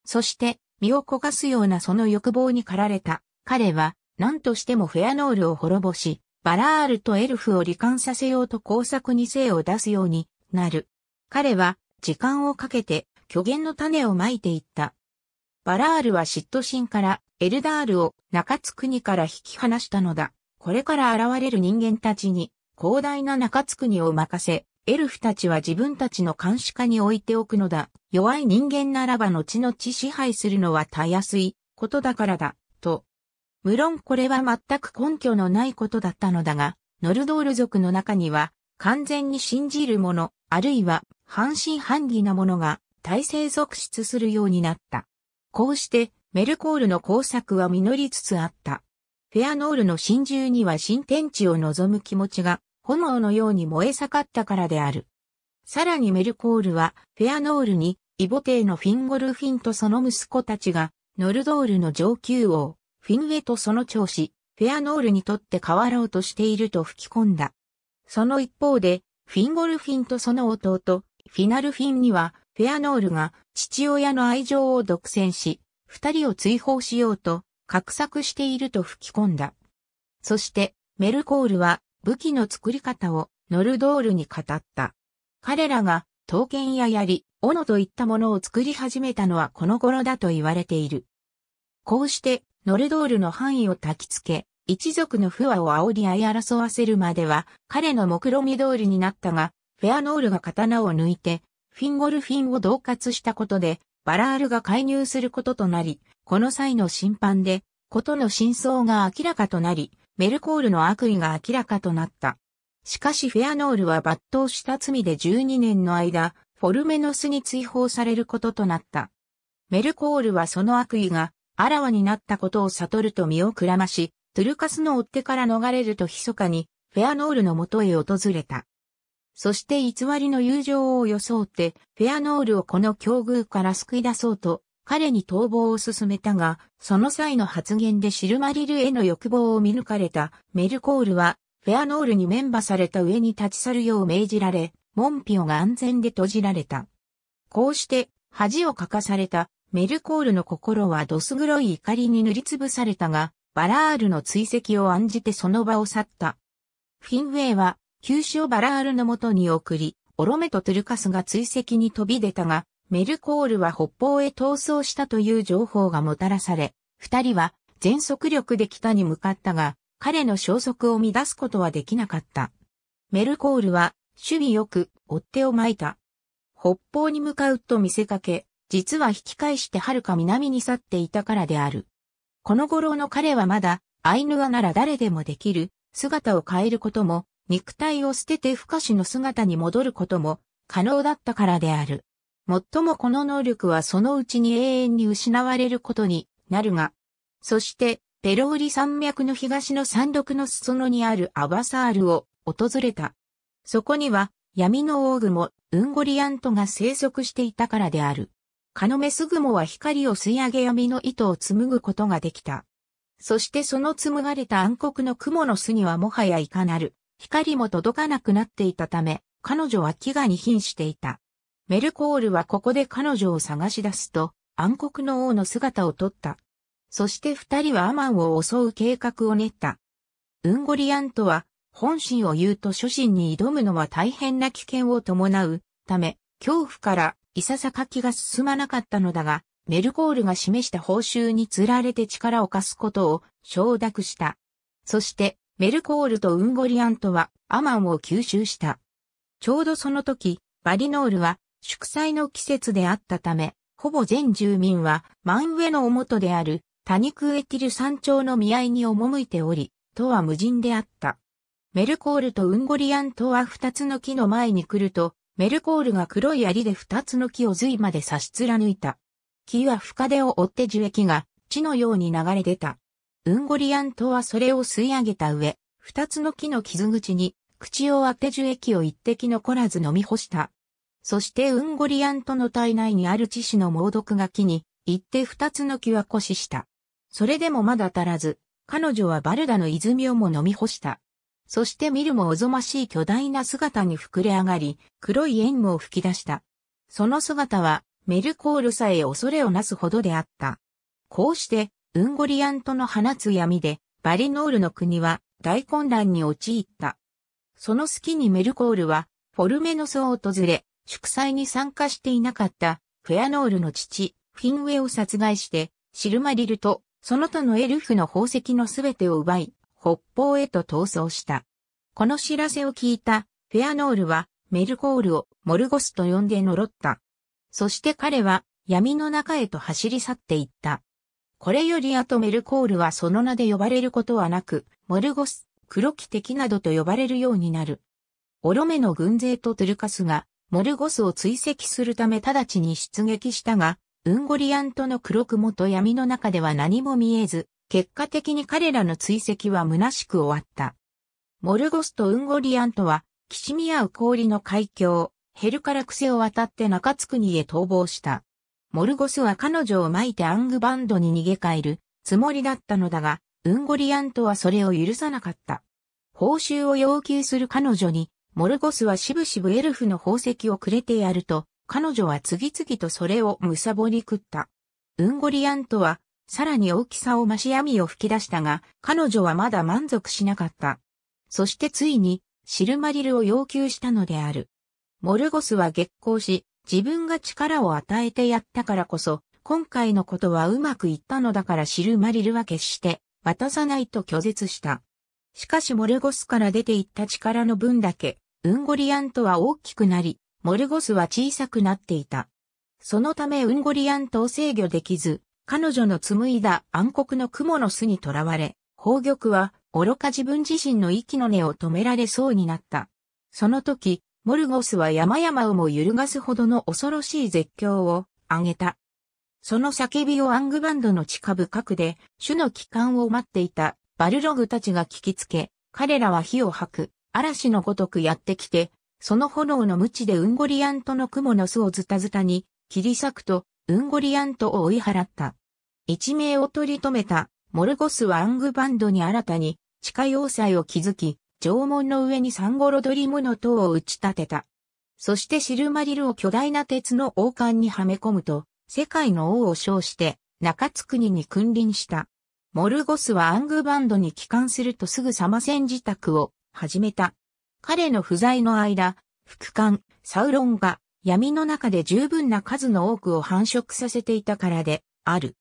そして、身を焦がすようなその欲望に駆られた、彼は、何としてもフェアノールを滅ぼし、バラールとエルフを罹患させようと工作に精を出すようになる。彼は、時間をかけて虚言の種をまいていった。バラールは嫉妬心からエルダールを中津国から引き離したのだ。これから現れる人間たちに広大な中津国を任せ、エルフたちは自分たちの監視下に置いておくのだ。弱い人間ならば後々支配するのはたやすいことだからだ、と。無論これは全く根拠のないことだったのだが、ノルドール族の中には完全に信じる者、あるいは半信半疑なものが体制続出するようになった。こうしてメルコールの工作は実りつつあった。フェアノールの真珠には新天地を望む気持ちが炎のように燃え盛ったからである。さらにメルコールはフェアノールにイボテーのフィンゴルフィンとその息子たちがノルドールの上級王、フィンウェとその長子、フェアノールにとって変わろうとしていると吹き込んだ。その一方で、フィンゴルフィンとその弟、フィナルフィンには、フェアノールが父親の愛情を独占し、二人を追放しようと、画策していると吹き込んだ。そして、メルコールは武器の作り方をノルドールに語った。彼らが刀剣や槍、斧といったものを作り始めたのはこの頃だと言われている。こうして、ノルドールの範囲を焚き付け、一族の不和を煽り合い争わせるまでは、彼の目論見通りになったが、フェアノールが刀を抜いて、フィンゴルフィンを同活したことで、バラールが介入することとなり、この際の審判で、ことの真相が明らかとなり、メルコールの悪意が明らかとなった。しかしフェアノールは抜刀した罪で12年の間、フォルメノスに追放されることとなった。メルコールはその悪意があらわになったことを悟ると身をくらまし、トゥルカスの追っ手から逃れると密かに、フェアノールの元へ訪れた。そして偽りの友情を装って、フェアノールをこの境遇から救い出そうと、彼に逃亡を進めたが、その際の発言でシルマリルへの欲望を見抜かれたメルコールは、フェアノールに免ーされた上に立ち去るよう命じられ、モンピオが安全で閉じられた。こうして、恥をかかされたメルコールの心はどす黒い怒りに塗りつぶされたが、バラールの追跡を案じてその場を去った。フィンウェイは、急死をバラールのもとに送り、オロメとトゥルカスが追跡に飛び出たが、メルコールは北方へ逃走したという情報がもたらされ、二人は全速力で北に向かったが、彼の消息を乱すことはできなかった。メルコールは、守備よく、追っ手を巻いた。北方に向かうと見せかけ、実は引き返して遥か南に去っていたからである。この頃の彼はまだ、アイヌアなら誰でもできる、姿を変えることも、肉体を捨てて不可視の姿に戻ることも、可能だったからである。もっともこの能力はそのうちに永遠に失われることになるが、そして、ペローリ山脈の東の山麓の裾野にあるアバサールを訪れた。そこには闇の王雲、ウンゴリアントが生息していたからである。カノメスグモは光を吸い上げ闇の糸を紡ぐことができた。そしてその紡がれた暗黒の雲の巣にはもはやいかなる、光も届かなくなっていたため、彼女は飢餓に瀕していた。メルコールはここで彼女を探し出すと、暗黒の王の姿を取った。そして二人はアマンを襲う計画を練った。ウンゴリアンとは、本心を言うと初心に挑むのは大変な危険を伴うため、恐怖からいささか気が進まなかったのだが、メルコールが示した報酬につられて力を貸すことを承諾した。そして、メルコールとウンゴリアントはアマンを吸収した。ちょうどその時、バリノールは祝祭の季節であったため、ほぼ全住民は真上のおもとであるタニクエティル山頂の見合いに赴いており、とは無人であった。メルコールとウンゴリアントは二つの木の前に来ると、メルコールが黒い槍で二つの木を髄まで差し貫いた。木は深手を追って樹液が血のように流れ出た。ウンゴリアン島はそれを吸い上げた上、二つの木の傷口に口を当て樹液を一滴残らず飲み干した。そしてウンゴリアン島の体内にある致死の猛毒が木に、行って二つの木は枯死した。それでもまだ足らず、彼女はバルダの泉をも飲み干した。そして見るもおぞましい巨大な姿に膨れ上がり、黒い煙を吹き出した。その姿は、メルコールさえ恐れをなすほどであった。こうして、ウンゴリアントの放つ闇で、バリノールの国は大混乱に陥った。その隙にメルコールは、フォルメノスを訪れ、祝祭に参加していなかったフェアノールの父、フィンウェを殺害して、シルマリルと、その他のエルフの宝石のすべてを奪い、北方へと逃走した。この知らせを聞いたフェアノールはメルコールをモルゴスと呼んで呪った。そして彼は闇の中へと走り去っていった。これより後メルコールはその名で呼ばれることはなく、モルゴス、黒木敵などと呼ばれるようになる。オロメの軍勢とトゥルカスが、モルゴスを追跡するため直ちに出撃したが、ウンゴリアンとの黒雲と闇の中では何も見えず、結果的に彼らの追跡は虚しく終わった。モルゴスとウンゴリアンとは、きしみ合う氷の海峡、ヘルから癖を渡って中津国へ逃亡した。モルゴスは彼女を巻いてアングバンドに逃げ帰るつもりだったのだが、ウンゴリアントはそれを許さなかった。報酬を要求する彼女に、モルゴスはしぶしぶエルフの宝石をくれてやると、彼女は次々とそれをむさぼり食った。ウンゴリアントはさらに大きさを増し闇を吹き出したが、彼女はまだ満足しなかった。そしてついに、シルマリルを要求したのである。モルゴスは激光し、自分が力を与えてやったからこそ、今回のことはうまくいったのだからシルマリルは決して、渡さないと拒絶した。しかしモルゴスから出ていった力の分だけ、ウンゴリアントは大きくなり、モルゴスは小さくなっていた。そのためウンゴリアントを制御できず、彼女の紡いだ暗黒の雲の巣に囚われ、宝玉は愚か自分自身の息の根を止められそうになった。その時、モルゴスは山々をも揺るがすほどの恐ろしい絶叫を上げた。その叫びをアングバンドの地下深くで、主の帰還を待っていたバルログたちが聞きつけ、彼らは火を吐く、嵐のごとくやってきて、その炎の無知でウンゴリアントの雲の巣をズタズタに切り裂くと、ウンゴリアントを追い払った。一命を取り留めた、モルゴスはアングバンドに新たに、地下要塞を築き、縄文の上にサンゴロドリムの塔を打ち立てた。そしてシルマリルを巨大な鉄の王冠にはめ込むと、世界の王を称して、中津国に君臨した。モルゴスはアングバンドに帰還するとすぐサマセン自宅を始めた。彼の不在の間、副官、サウロンが闇の中で十分な数の多くを繁殖させていたからで、ある。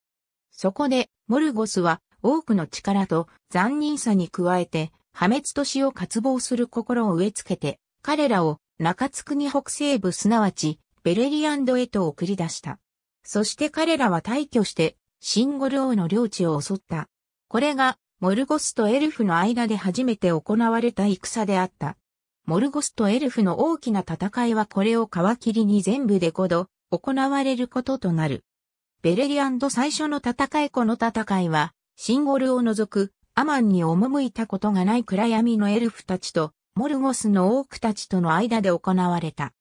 そこで、モルゴスは多くの力と残忍さに加えて、破滅都市を渇望する心を植え付けて、彼らを中津国北西部すなわち、ベレリアンドへと送り出した。そして彼らは退去して、シンゴル王の領地を襲った。これが、モルゴスとエルフの間で初めて行われた戦であった。モルゴスとエルフの大きな戦いはこれを皮切りに全部で5度行われることとなる。ベレリアンド最初の戦いこの戦いは、シンゴルを除くアマンに赴いたことがない暗闇のエルフたちとモルゴスのオークたちとの間で行われた。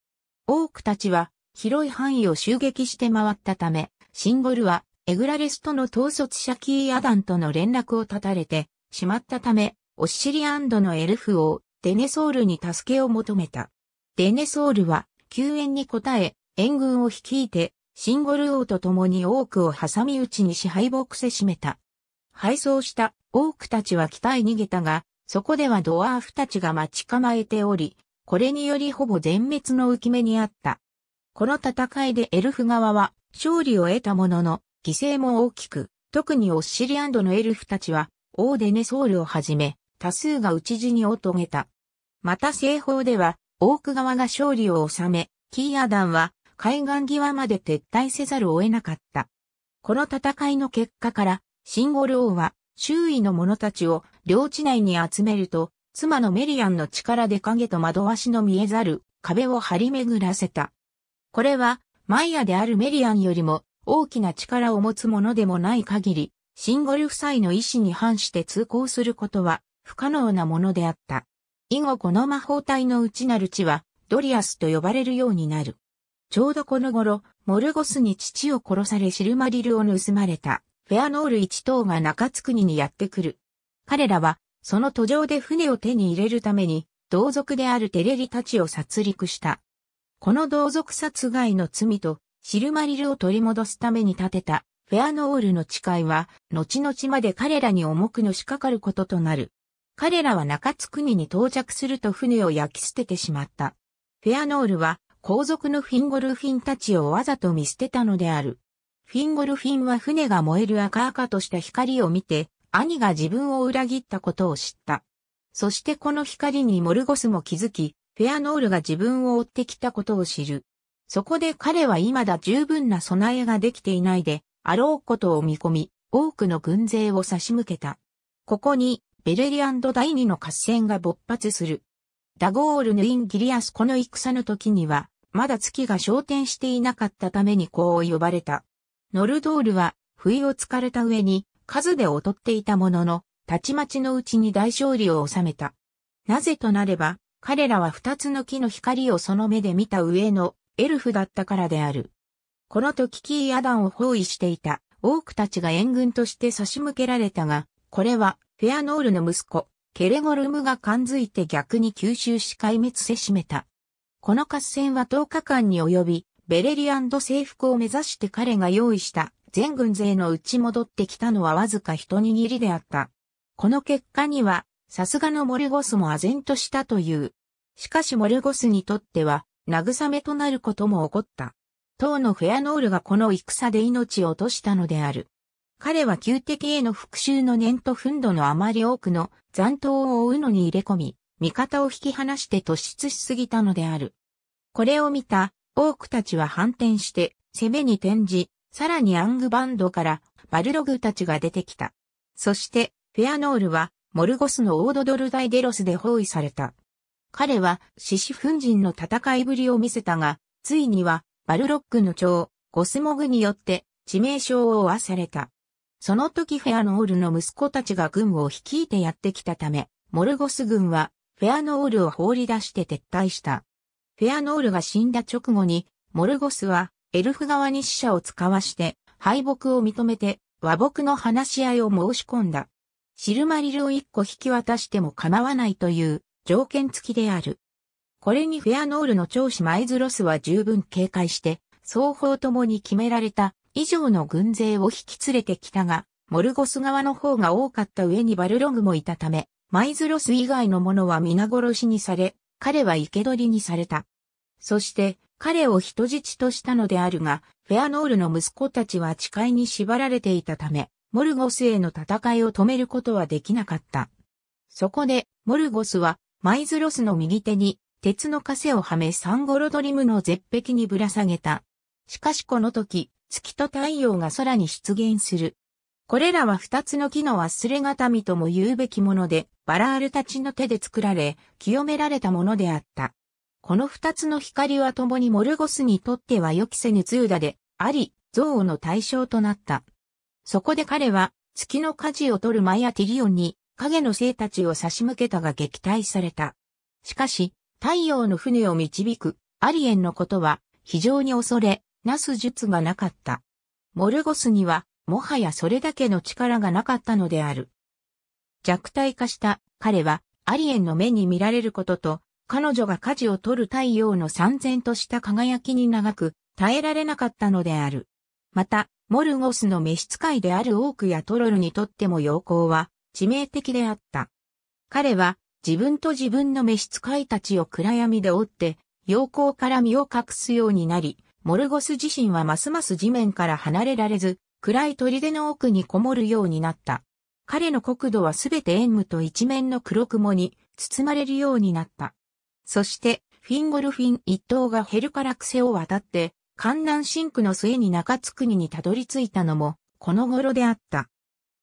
オークたちは広い範囲を襲撃して回ったため、シンゴルはエグラレスとの統率者キーアダンとの連絡を断たれてしまったため、オッシリアンドのエルフ王、デネソールに助けを求めた。デネソールは救援に応え、援軍を率いて、シンゴル王と共に多くを挟み撃ちに支配ボックスしめた。敗走した多くたちは北へ逃げたが、そこではドワーフたちが待ち構えており、これによりほぼ全滅の浮き目にあった。この戦いでエルフ側は勝利を得たものの、犠牲も大きく、特にオッシリアンドのエルフたちは、王デネソールをはじめ、多数が討ち死にを遂げた。また西方では、多く側が勝利を収め、キーアダンは海岸際まで撤退せざるを得なかった。この戦いの結果から、シンゴル王は周囲の者たちを領地内に集めると、妻のメリアンの力で影と窓わしの見えざる壁を張り巡らせた。これは、マイヤであるメリアンよりも大きな力を持つものでもない限り、シンゴル夫妻の意志に反して通行することは不可能なものであった。以後この魔法体の内なる地は、ドリアスと呼ばれるようになる。ちょうどこの頃、モルゴスに父を殺されシルマリルを盗まれた、フェアノール一等が中津国にやってくる。彼らは、その途上で船を手に入れるために、同族であるテレリたちを殺戮した。この同族殺害の罪と、シルマリルを取り戻すために建てた、フェアノールの誓いは、後々まで彼らに重くのしかかることとなる。彼らは中津国に到着すると船を焼き捨ててしまった。フェアノールは皇族のフィンゴルフィンたちをわざと見捨てたのである。フィンゴルフィンは船が燃える赤々とした光を見て、兄が自分を裏切ったことを知った。そしてこの光にモルゴスも気づき、フェアノールが自分を追ってきたことを知る。そこで彼は未だ十分な備えができていないで、あろうことを見込み、多くの軍勢を差し向けた。ここに、ベレリアンド第二の合戦が勃発する。ダゴールヌインギリアスこの戦の時には、まだ月が昇天していなかったためにこう呼ばれた。ノルドールは、不意をつかれた上に、数で劣っていたものの、たちまちのうちに大勝利を収めた。なぜとなれば、彼らは二つの木の光をその目で見た上のエルフだったからである。この時キーアダンを包囲していた多くたちが援軍として差し向けられたが、これはフェアノールの息子、ケレゴルムが感づいて逆に吸収し壊滅せしめた。この合戦は10日間に及び、ベレリアンド征服を目指して彼が用意した全軍勢のうち戻ってきたのはわずか一握りであった。この結果には、さすがのモルゴスも唖然としたという。しかしモルゴスにとっては、慰めとなることも起こった。当のフェアノールがこの戦で命を落としたのである。彼は旧敵への復讐の念と憤怒のあまり多くの残党を追うのに入れ込み、味方を引き離して突出しすぎたのである。これを見た、多くたちは反転して、攻めに転じ、さらにアングバンドからバルログたちが出てきた。そして、フェアノールは、モルゴスのオードドルダイデロスで包囲された。彼は、獅子奮人の戦いぶりを見せたが、ついには、バルロックの長、ゴスモグによって、致命傷を負わされた。その時フェアノールの息子たちが軍を率いてやってきたため、モルゴス軍はフェアノールを放り出して撤退した。フェアノールが死んだ直後に、モルゴスはエルフ側に死者を使わして敗北を認めて和睦の話し合いを申し込んだ。シルマリルを一個引き渡しても構わないという条件付きである。これにフェアノールの長子マイズロスは十分警戒して、双方ともに決められた以上の軍勢を引き連れてきたが、モルゴス側の方が多かった上にバルログもいたため、マイズロス以外の者は皆殺しにされ、彼は生け捕りにされた。そして、彼を人質としたのであるが、フェアノールの息子たちは誓いに縛られていたため、モルゴスへの戦いを止めることはできなかった。そこで、モルゴスは、マイズロスの右手に、鉄の枷をはめサンゴロドリムの絶壁にぶら下げた、しかしこの時、月と太陽が空に出現する。これらは二つの木の忘れがたみとも言うべきもので、バラールたちの手で作られ、清められたものであった。この二つの光は共にモルゴスにとっては予期せぬ通打で、あり、憎悪の対象となった。そこで彼は、月の舵を取るマヤティリオンに、影の生たちを差し向けたが撃退された。しかし、太陽の船を導く、アリエンのことは、非常に恐れ、なす術がなかった。モルゴスには、もはやそれだけの力がなかったのである。弱体化した彼は、アリエンの目に見られることと、彼女が舵を取る太陽の散然とした輝きに長く、耐えられなかったのである。また、モルゴスの召使いであるオークやトロルにとっても陽光は致命的であった。彼は自分と自分の召使いたちを暗闇で追って、陽光から身を隠すようになり、モルゴス自身はますます地面から離れられず、暗い砦の奥にこもるようになった。彼の国土はすべて縁無と一面の黒雲に包まれるようになった。そして、フィンゴルフィン一党がヘルカラクセを渡って、観南深区の末に中津国にたどり着いたのも、この頃であった。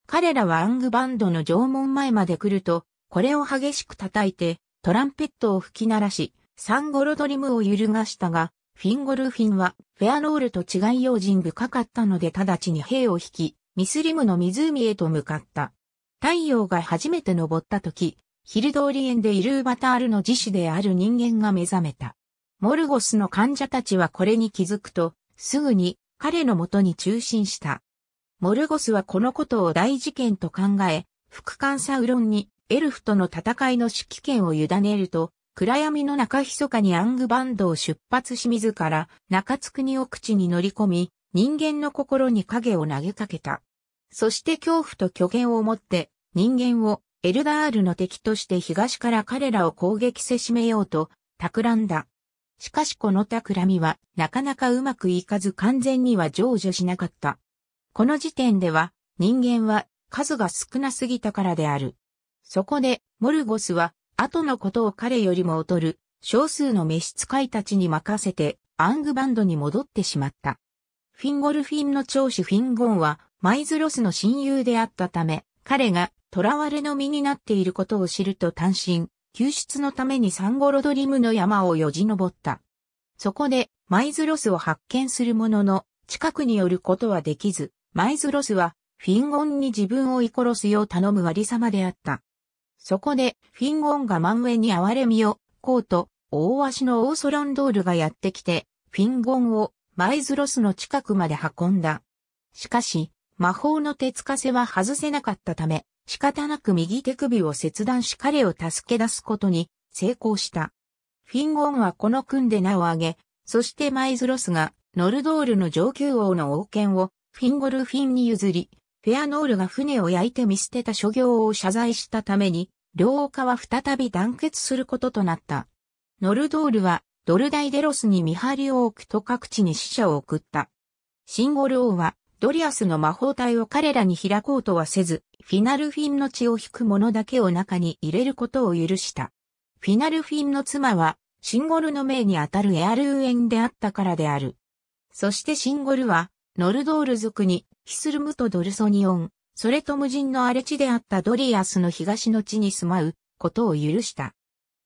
彼らはアングバンドの縄文前まで来ると、これを激しく叩いて、トランペットを吹き鳴らし、サンゴロドリムを揺るがしたが、フィンゴルフィンは、フェアロールと違い用心深かったので直ちに兵を引き、ミスリムの湖へと向かった。太陽が初めて昇った時、ヒルドーリエンでイルーバタールの自主である人間が目覚めた。モルゴスの患者たちはこれに気づくと、すぐに彼のもとに中心した。モルゴスはこのことを大事件と考え、副官サウロンにエルフとの戦いの指揮権を委ねると、暗闇の中密かにアングバンドを出発し自ら中津国奥地に乗り込み、人間の心に影を投げかけた。そして恐怖と虚言をもって人間をエルダールの敵として東から彼らを攻撃せしめようと企んだ。しかしこの企みはなかなかうまくいかず完全には成就しなかった。この時点では人間は数が少なすぎたからである。そこでモルゴスは後のことを彼よりも劣る少数の召使いたちに任せてアングバンドに戻ってしまった。フィンゴルフィンの長子フィンゴンはマイズロスの親友であったため、彼が囚われの身になっていることを知ると単身、救出のためにサンゴロドリムの山をよじ登った。そこで、マイズロスを発見するものの、近くに寄ることはできず、マイズロスは、フィンゴンに自分を居殺すよう頼む割りであった。そこで、フィンゴンが真上に哀れみを、こうと、大足のオーソロンドールがやってきて、フィンゴンを、マイズロスの近くまで運んだ。しかし、魔法の手つかせは外せなかったため、仕方なく右手首を切断し彼を助け出すことに成功した。フィンゴンはこの訓で名を挙げ、そしてマイズロスがノルドールの上級王の王権をフィンゴルフィンに譲り、フェアノールが船を焼いて見捨てた諸行を謝罪したために、両岡は再び団結することとなった。ノルドールはドルダイデロスに見張りを置くと各地に死者を送った。シンゴル王はドリアスの魔法隊を彼らに開こうとはせず、フィナルフィンの血を引く者だけを中に入れることを許した。フィナルフィンの妻はシンゴルの命にあたるエアルーエンであったからである。そしてシンゴルは、ノルドール族に、ヒスルムとドルソニオン、それと無人の荒れ地であったドリアスの東の地に住まうことを許した。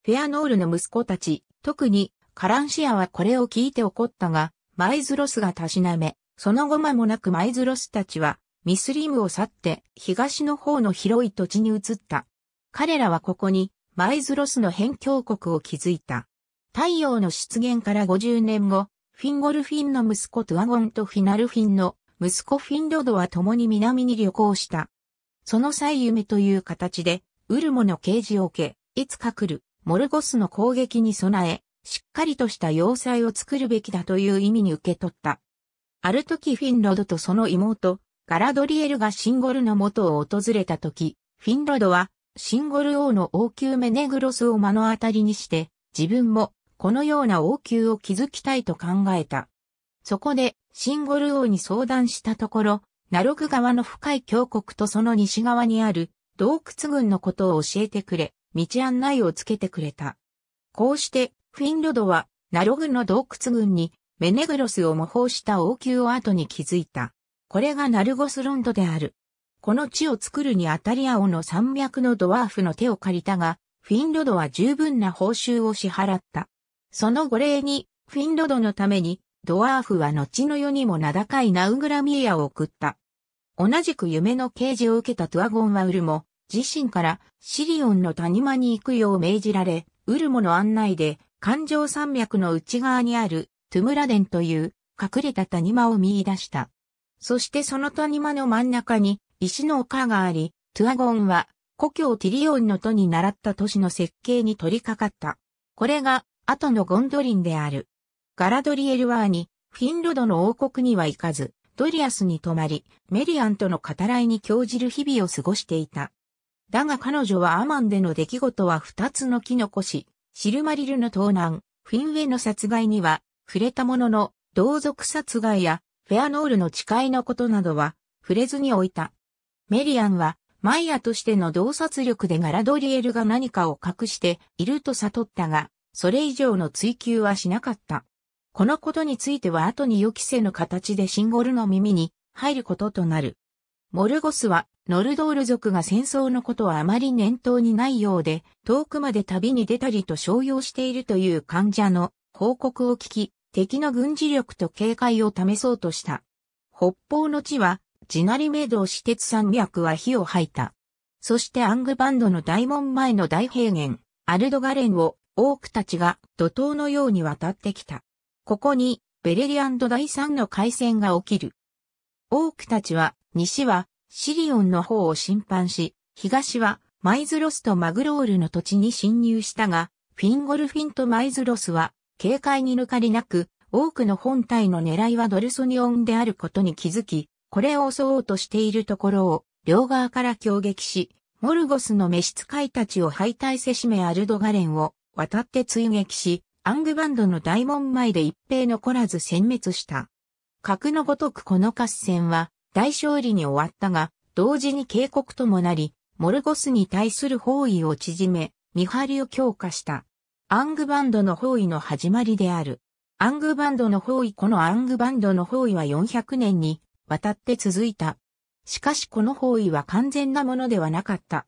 フェアノールの息子たち、特にカランシアはこれを聞いて怒ったが、マイズロスがたしなめ、その後間もなくマイズロスたちはミスリムを去って東の方の広い土地に移った。彼らはここにマイズロスの辺境国を築いた。太陽の出現から50年後、フィンゴルフィンの息子トゥアゴンとフィナルフィンの息子フィンロドは共に南に旅行した。その際夢という形で、ウルモの刑事を受け、いつか来る、モルゴスの攻撃に備え、しっかりとした要塞を作るべきだという意味に受け取った。ある時フィンロドとその妹、ガラドリエルがシンゴルの元を訪れた時、フィンロドは、シンゴル王の王宮メネグロスを目の当たりにして、自分も、このような王宮を築きたいと考えた。そこで、シンゴル王に相談したところ、ナログ川の深い峡谷とその西側にある洞窟群のことを教えてくれ、道案内をつけてくれた。こうして、フィンロドは、ナログの洞窟群に、メネグロスを模倣した王宮を後に築いた。これがナルゴスロンドである。この地を作るにあたり青の山脈のドワーフの手を借りたが、フィンロドは十分な報酬を支払った。その御礼に、フィンロドのために、ドワーフは後の世にも名高いナウグラミエアを送った。同じく夢の啓示を受けたトゥアゴンはウルモ、自身からシリオンの谷間に行くよう命じられ、ウルモの案内で環状山脈の内側にあるトゥムラデンという隠れた谷間を見出した。そしてその谷間の真ん中に石の丘があり、トゥアゴンは故郷ティリオンの都に習った都市の設計に取り掛かった。これが後のゴンドリンである。ガラドリエルワーに、フィンロドの王国には行かず、ドリアスに泊まり、メリアンとの語らいに興じる日々を過ごしていた。だが彼女はアマンでの出来事は二つの木残し、シルマリルの盗難、フィンウェの殺害には、触れたものの、同族殺害や、フェアノールの誓いのことなどは、触れずに置いた。メリアンは、マイヤとしての洞察力でガラドリエルが何かを隠していると悟ったが、それ以上の追求はしなかった。このことについては後に予期せぬ形でシンゴルの耳に入ることとなる。モルゴスはノルドール族が戦争のことはあまり念頭にないようで、遠くまで旅に出たりと商用しているという患者の報告を聞き、敵の軍事力と警戒を試そうとした。北方の地は、地鳴りドを私鉄山脈は火を吐いた。そしてアングバンドの大門前の大平原、アルドガレンを多くたちが怒涛のように渡ってきた。ここに、ベレリアンド第3の海戦が起きる。オークたちは、西は、シリオンの方を侵犯し、東は、マイズロスとマグロールの土地に侵入したが、フィンゴルフィンとマイズロスは、警戒に抜かりなく、多くの本体の狙いはドルソニオンであることに気づき、これを襲おうとしているところを、両側から攻撃し、モルゴスの召使いたちを敗退せしめアルドガレンを渡って追撃し、アングバンドの大門前で一兵残らず殲滅した。格のごとくこの合戦は大勝利に終わったが、同時に警告ともなり、モルゴスに対する包囲を縮め、見張りを強化した。アングバンドの包囲の始まりである。アングバンドの包囲このアングバンドの包囲は400年にわたって続いた。しかしこの包囲は完全なものではなかった。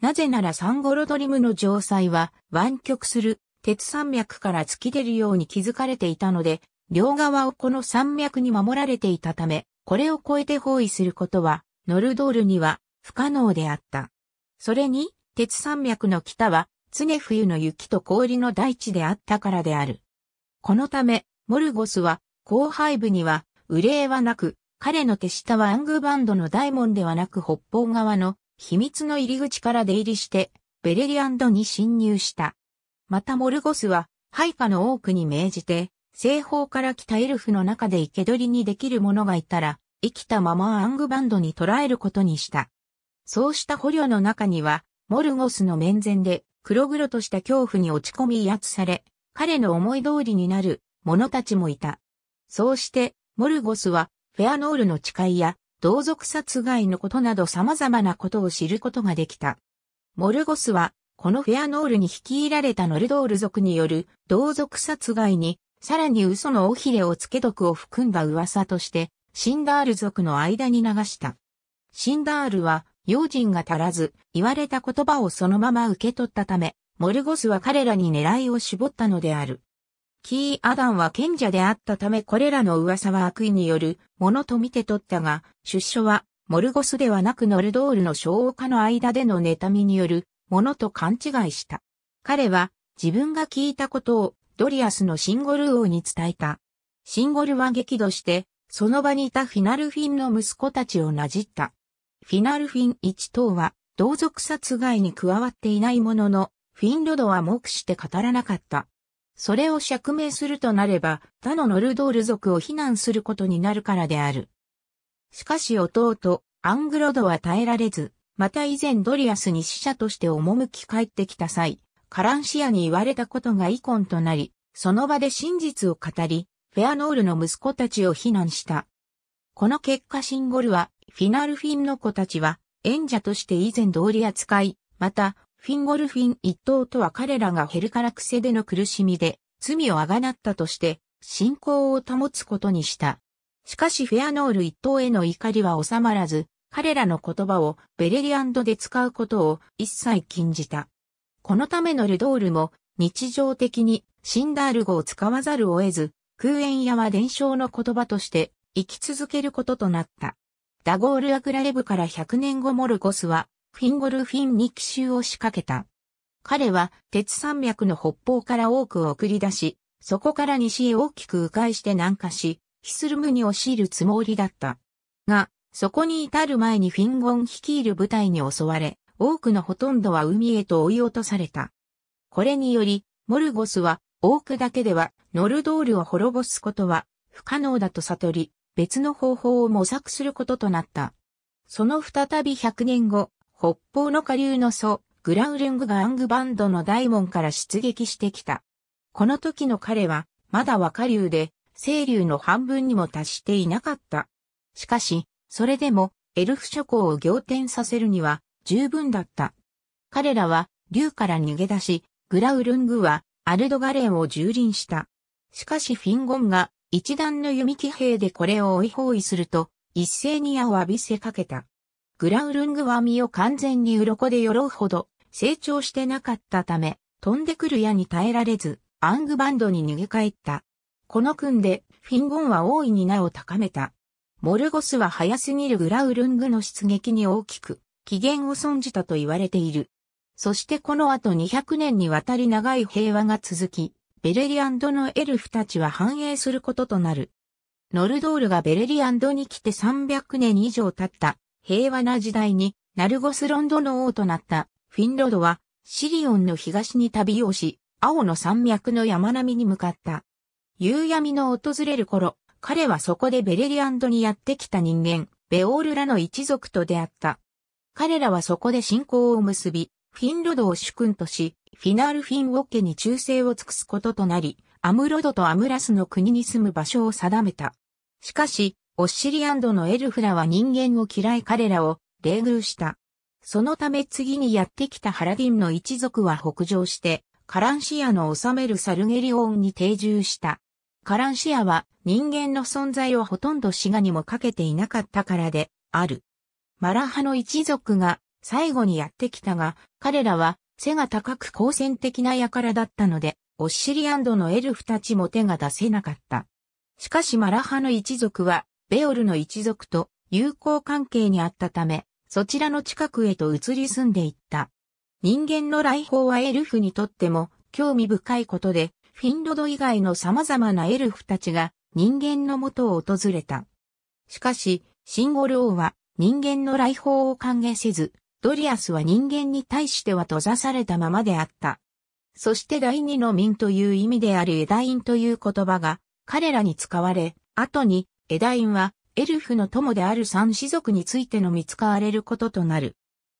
なぜならサンゴロドリムの城塞は湾曲する鉄山脈から突き出るように築かれていたので、両側をこの山脈に守られていたため、これを越えて包囲することは、ノルドールには不可能であった。それに、鉄山脈の北は、常冬の雪と氷の大地であったからである。このため、モルゴスは、後背部には、憂いはなく、彼の手下はアングバンドの大門ではなく北方側の秘密の入り口から出入りして、ベレリアンドに侵入した。またモルゴスは、配下の多くに命じて、西方から来たエルフの中で生け捕りにできる者がいたら、生きたままアングバンドに捕らえることにした。そうした捕虜の中には、モルゴスの面前で黒々とした恐怖に落ち込み威圧され、彼の思い通りになる者たちもいた。そうして、モルゴスは、フェアノールの誓いや、同族殺害のことなど様々なことを知ることができた。モルゴスは、このフェアノールに率いられたノルドール族による同族殺害に、さらに嘘の尾ひれをつけ毒を含んだ噂として、シンダール族の間に流した。シンダールは、用心が足らず、言われた言葉をそのまま受け取ったため、モルゴスは彼らに狙いを絞ったのである。キー・アダンは賢者であったためこれらの噂は悪意によるものと見て取ったが、出所はモルゴスではなくノルドールの小王家の間での妬みによるものと勘違いした。彼は自分が聞いたことをドリアスのシンゴル王に伝えた。シンゴルは激怒して、その場にいたフィナルフィンの息子たちをなじった。フィナルフィン1等は同族殺害に加わっていないものの、フィンロドは黙して語らなかった。それを釈明するとなれば、他のノルドール族を非難することになるからである。しかし弟、アングロドは耐えられず、また以前ドリアスに使者として赴き帰ってきた際、カランシアに言われたことが遺恨となり、その場で真実を語り、フェアノールの息子たちを非難した。この結果シンゴルは、フィナルフィンの子たちは、演者として以前通り扱い、また、フィンゴルフィン一党とは彼らがヘルカラクセでの苦しみで、罪をあがなったとして、信仰を保つことにした。しかしフェアノール一党への怒りは収まらず、彼らの言葉をベレリアンドで使うことを一切禁じた。このためのルドールも日常的にシンダール語を使わざるを得ず、空縁屋は伝承の言葉として生き続けることとなった。ダゴール・アグラレブから100年後モルゴスはフィンゴルフィンに奇襲を仕掛けた。彼は鉄山脈の北方から多くを送り出し、そこから西へ大きく迂回して南下し、ヒスルムに押し入るつもりだった。が、そこに至る前にフィンゴン率いる部隊に襲われ、多くのほとんどは海へと追い落とされた。これにより、モルゴスは、多くだけでは、ノルドールを滅ぼすことは、不可能だと悟り、別の方法を模索することとなった。その再び100年後、北方の下流の祖、グラウレングがアングバンドの大門から出撃してきた。この時の彼は、まだ若流で、清流の半分にも達していなかった。しかし、それでも、エルフ諸侯を仰天させるには、十分だった。彼らは、竜から逃げ出し、グラウルングは、アルドガレンを蹂躙した。しかしフィンゴンが、一段の弓騎兵でこれを追い包囲すると、一斉に矢を浴びせかけた。グラウルングは身を完全に鱗で鎧うほど、成長してなかったため、飛んでくる矢に耐えられず、アングバンドに逃げ帰った。この訓で、フィンゴンは大いに名を高めた。モルゴスは早すぎるグラウルングの出撃に大きく、機嫌を損じたと言われている。そしてこの後200年にわたり長い平和が続き、ベレリアンドのエルフたちは繁栄することとなる。ノルドールがベレリアンドに来て300年以上経った平和な時代にナルゴスロンドの王となったフィンロドはシリオンの東に旅をし、青の山脈の山並みに向かった。夕闇の訪れる頃、彼はそこでベレリアンドにやってきた人間、ベオールらの一族と出会った。彼らはそこで信仰を結び、フィンロドを主君とし、フィナールフィンウォッケに忠誠を尽くすこととなり、アムロドとアムラスの国に住む場所を定めた。しかし、オッシリアンドのエルフラは人間を嫌い彼らを冷遇した。そのため次にやってきたハラディンの一族は北上して、カランシアの治めるサルゲリオンに定住した。カランシアは人間の存在をほとんど死ガにもかけていなかったからである。マラハの一族が最後にやってきたが、彼らは背が高く好戦的な輩だったので、オッシリアンドのエルフたちも手が出せなかった。しかしマラハの一族は、ベオルの一族と友好関係にあったため、そちらの近くへと移り住んでいった。人間の来訪はエルフにとっても興味深いことで、フィンロド以外の様々なエルフたちが人間の元を訪れた。しかし、シンゴル王は人間の来訪を歓迎せず、ドリアスは人間に対しては閉ざされたままであった。そして第二の民という意味であるエダインという言葉が彼らに使われ、後にエダインはエルフの友である三氏族についての見つかわれることとなる。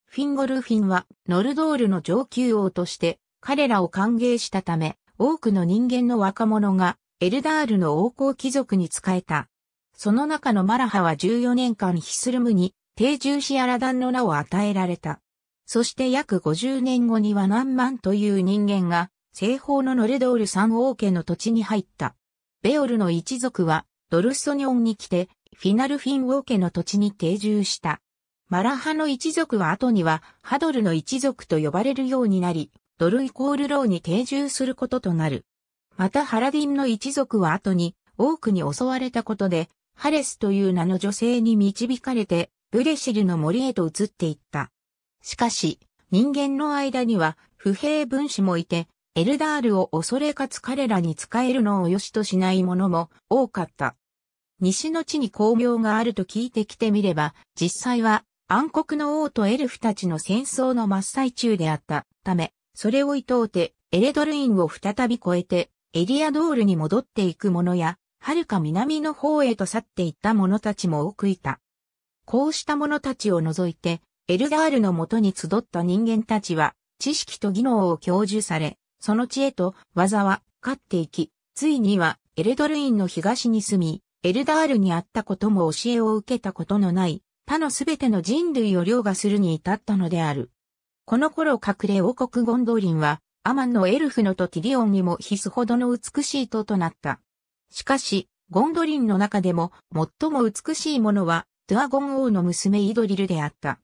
フィンゴルフィンはノルドールの上級王として彼らを歓迎したため、多くの人間の若者がエルダールの王侯貴族に仕えた。その中のマラハは14年間ヒスルムに定住しアラダンの名を与えられた。そして約50年後には何万という人間が西方のノレドール三王家の土地に入った。ベオルの一族はドルソニョンに来てフィナルフィン王家の土地に定住した。マラハの一族は後にはハドルの一族と呼ばれるようになり、ドルイコールローに定住することとなる。またハラディンの一族は後に多くに襲われたことで、ハレスという名の女性に導かれて、ブレシルの森へと移っていった。しかし、人間の間には不平分子もいて、エルダールを恐れかつ彼らに仕えるのを良しとしない者も多かった。西の地に工業があると聞いてきてみれば、実際は暗黒の王とエルフたちの戦争の真っ最中であったため、それを厭うて、エレドルインを再び越えて、エリアドールに戻っていく者や、遥か南の方へと去っていった者たちも多くいた。こうした者たちを除いて、エルダールのもとに集った人間たちは、知識と技能を享受され、その知恵と技は、勝っていき、ついには、エレドルインの東に住み、エルダールにあったことも教えを受けたことのない、他のすべての人類を凌駕するに至ったのである。この頃隠れ王国ゴンドリンは、アマンのエルフのとティリオンにも必須ほどの美しい塔となった。しかし、ゴンドリンの中でも最も美しいものは、ドアゴン王の娘イドリルであった。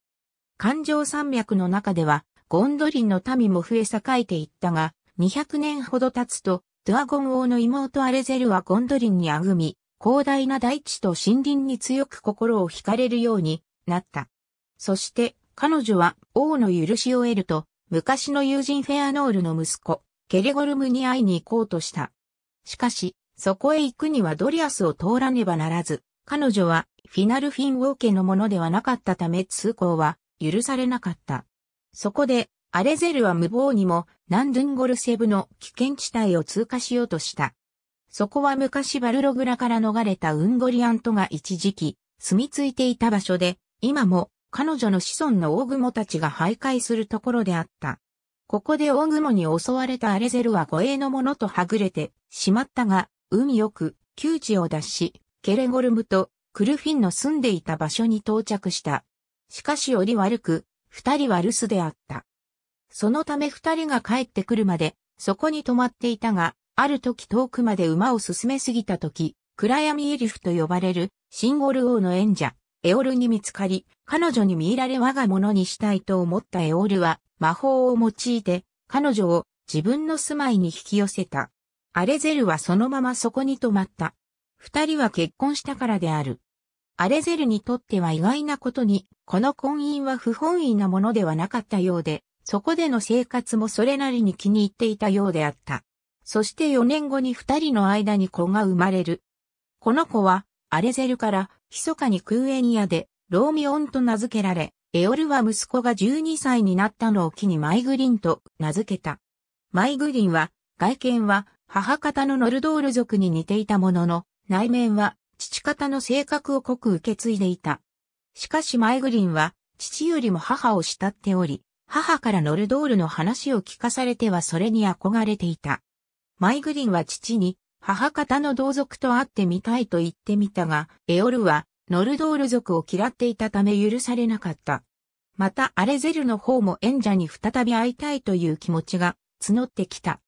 環状山脈の中では、ゴンドリンの民も増え栄えていったが、200年ほど経つと、ドアゴン王の妹アレゼルはゴンドリンにあぐみ、広大な大地と森林に強く心を惹かれるようになった。そして、彼女は王の許しを得ると、昔の友人フェアノールの息子、ケレゴルムに会いに行こうとした。しかし、そこへ行くにはドリアスを通らねばならず、彼女はフィナルフィン王家のものではなかったため通行は許されなかった。そこで、アレゼルは無謀にもナンドゥンゴルセブの危険地帯を通過しようとした。そこは昔バルログラから逃れたウンゴリアントが一時期住み着いていた場所で、今も彼女の子孫の大雲たちが徘徊するところであった。ここで大雲に襲われたアレゼルは護衛の者とはぐれてしまったが、海よく、窮地を脱し、ケレゴルムとクルフィンの住んでいた場所に到着した。しかしより悪く、二人は留守であった。そのため二人が帰ってくるまで、そこに泊まっていたが、ある時遠くまで馬を進めすぎた時、暗闇エリフと呼ばれるシンゴル王の演者、エオルに見つかり、彼女に見入られ我が物にしたいと思ったエオールは魔法を用いて彼女を自分の住まいに引き寄せた。アレゼルはそのままそこに泊まった。二人は結婚したからである。アレゼルにとっては意外なことに、この婚姻は不本意なものではなかったようで、そこでの生活もそれなりに気に入っていたようであった。そして4年後に二人の間に子が生まれる。この子は、アレゼルから、密かに空園屋で、ローミオンと名付けられ、エオルは息子が12歳になったのを機にマイグリンと名付けた。マイグリンは、外見は母方のノルドール族に似ていたものの、内面は父方の性格を濃く受け継いでいた。しかしマイグリンは、父よりも母を慕っており、母からノルドールの話を聞かされてはそれに憧れていた。マイグリンは父に、母方の同族と会ってみたいと言ってみたが、エオルはノルドール族を嫌っていたため許されなかった。またアレゼルの方も演者に再び会いたいという気持ちが募ってきた。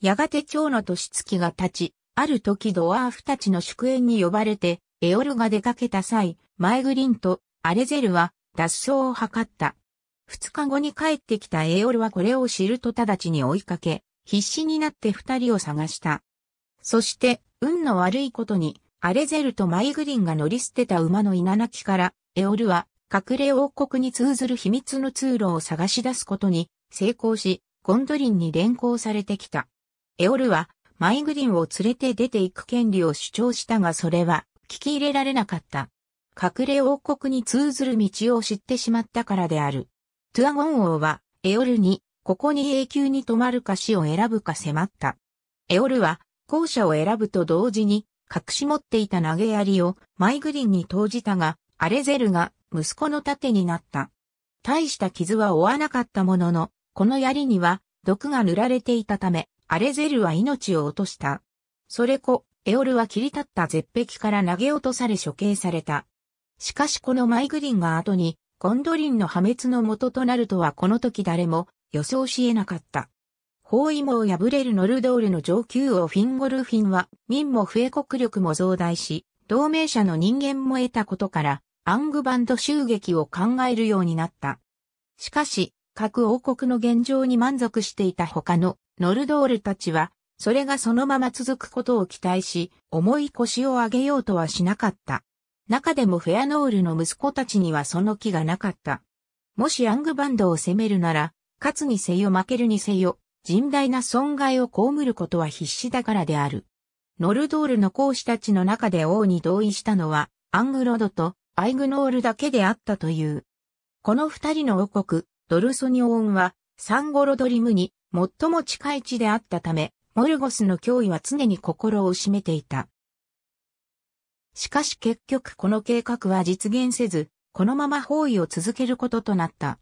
やがて今日の年月が経ち、ある時ドワーフたちの祝宴に呼ばれて、エオルが出かけた際、マイグリンとアレゼルは脱走を図った。二日後に帰ってきたエオルはこれを知ると直ちに追いかけ、必死になって二人を探した。そして、運の悪いことに、アレゼルとマイグリンが乗り捨てた馬の稲泣きから、エオルは隠れ王国に通ずる秘密の通路を探し出すことに成功し、ゴンドリンに連行されてきた。エオルはマイグリンを連れて出ていく権利を主張したがそれは聞き入れられなかった。隠れ王国に通ずる道を知ってしまったからである。トゥアゴン王はエオルにここに永久に泊まるか死を選ぶか迫った。エオルは後者を選ぶと同時に隠し持っていた投げ槍をマイグリンに投じたが、アレゼルが息子の盾になった。大した傷は負わなかったものの、この槍には毒が塗られていたため、アレゼルは命を落とした。それこ、エオルは切り立った絶壁から投げ落とされ処刑された。しかしこのマイグリンが後に、ゴンドリンの破滅の元となるとはこの時誰も予想し得なかった。包囲網を破れるノルドールの上級王フィンゴルフィンは、民も不衛国力も増大し、同盟者の人間も得たことから、アングバンド襲撃を考えるようになった。しかし、各王国の現状に満足していた他のノルドールたちは、それがそのまま続くことを期待し、重い腰を上げようとはしなかった。中でもフェアノールの息子たちにはその気がなかった。もしアングバンドを攻めるなら、勝つにせよ負けるにせよ、甚大な損害を被ることは必至だからである。ノルドールの公使たちの中で王に同意したのは、アングロドとアイグノールだけであったという。この二人の王国、ドルソニオンは、サンゴロドリムに最も近い地であったため、モルゴスの脅威は常に心を占めていた。しかし結局この計画は実現せず、このまま包囲を続けることとなった。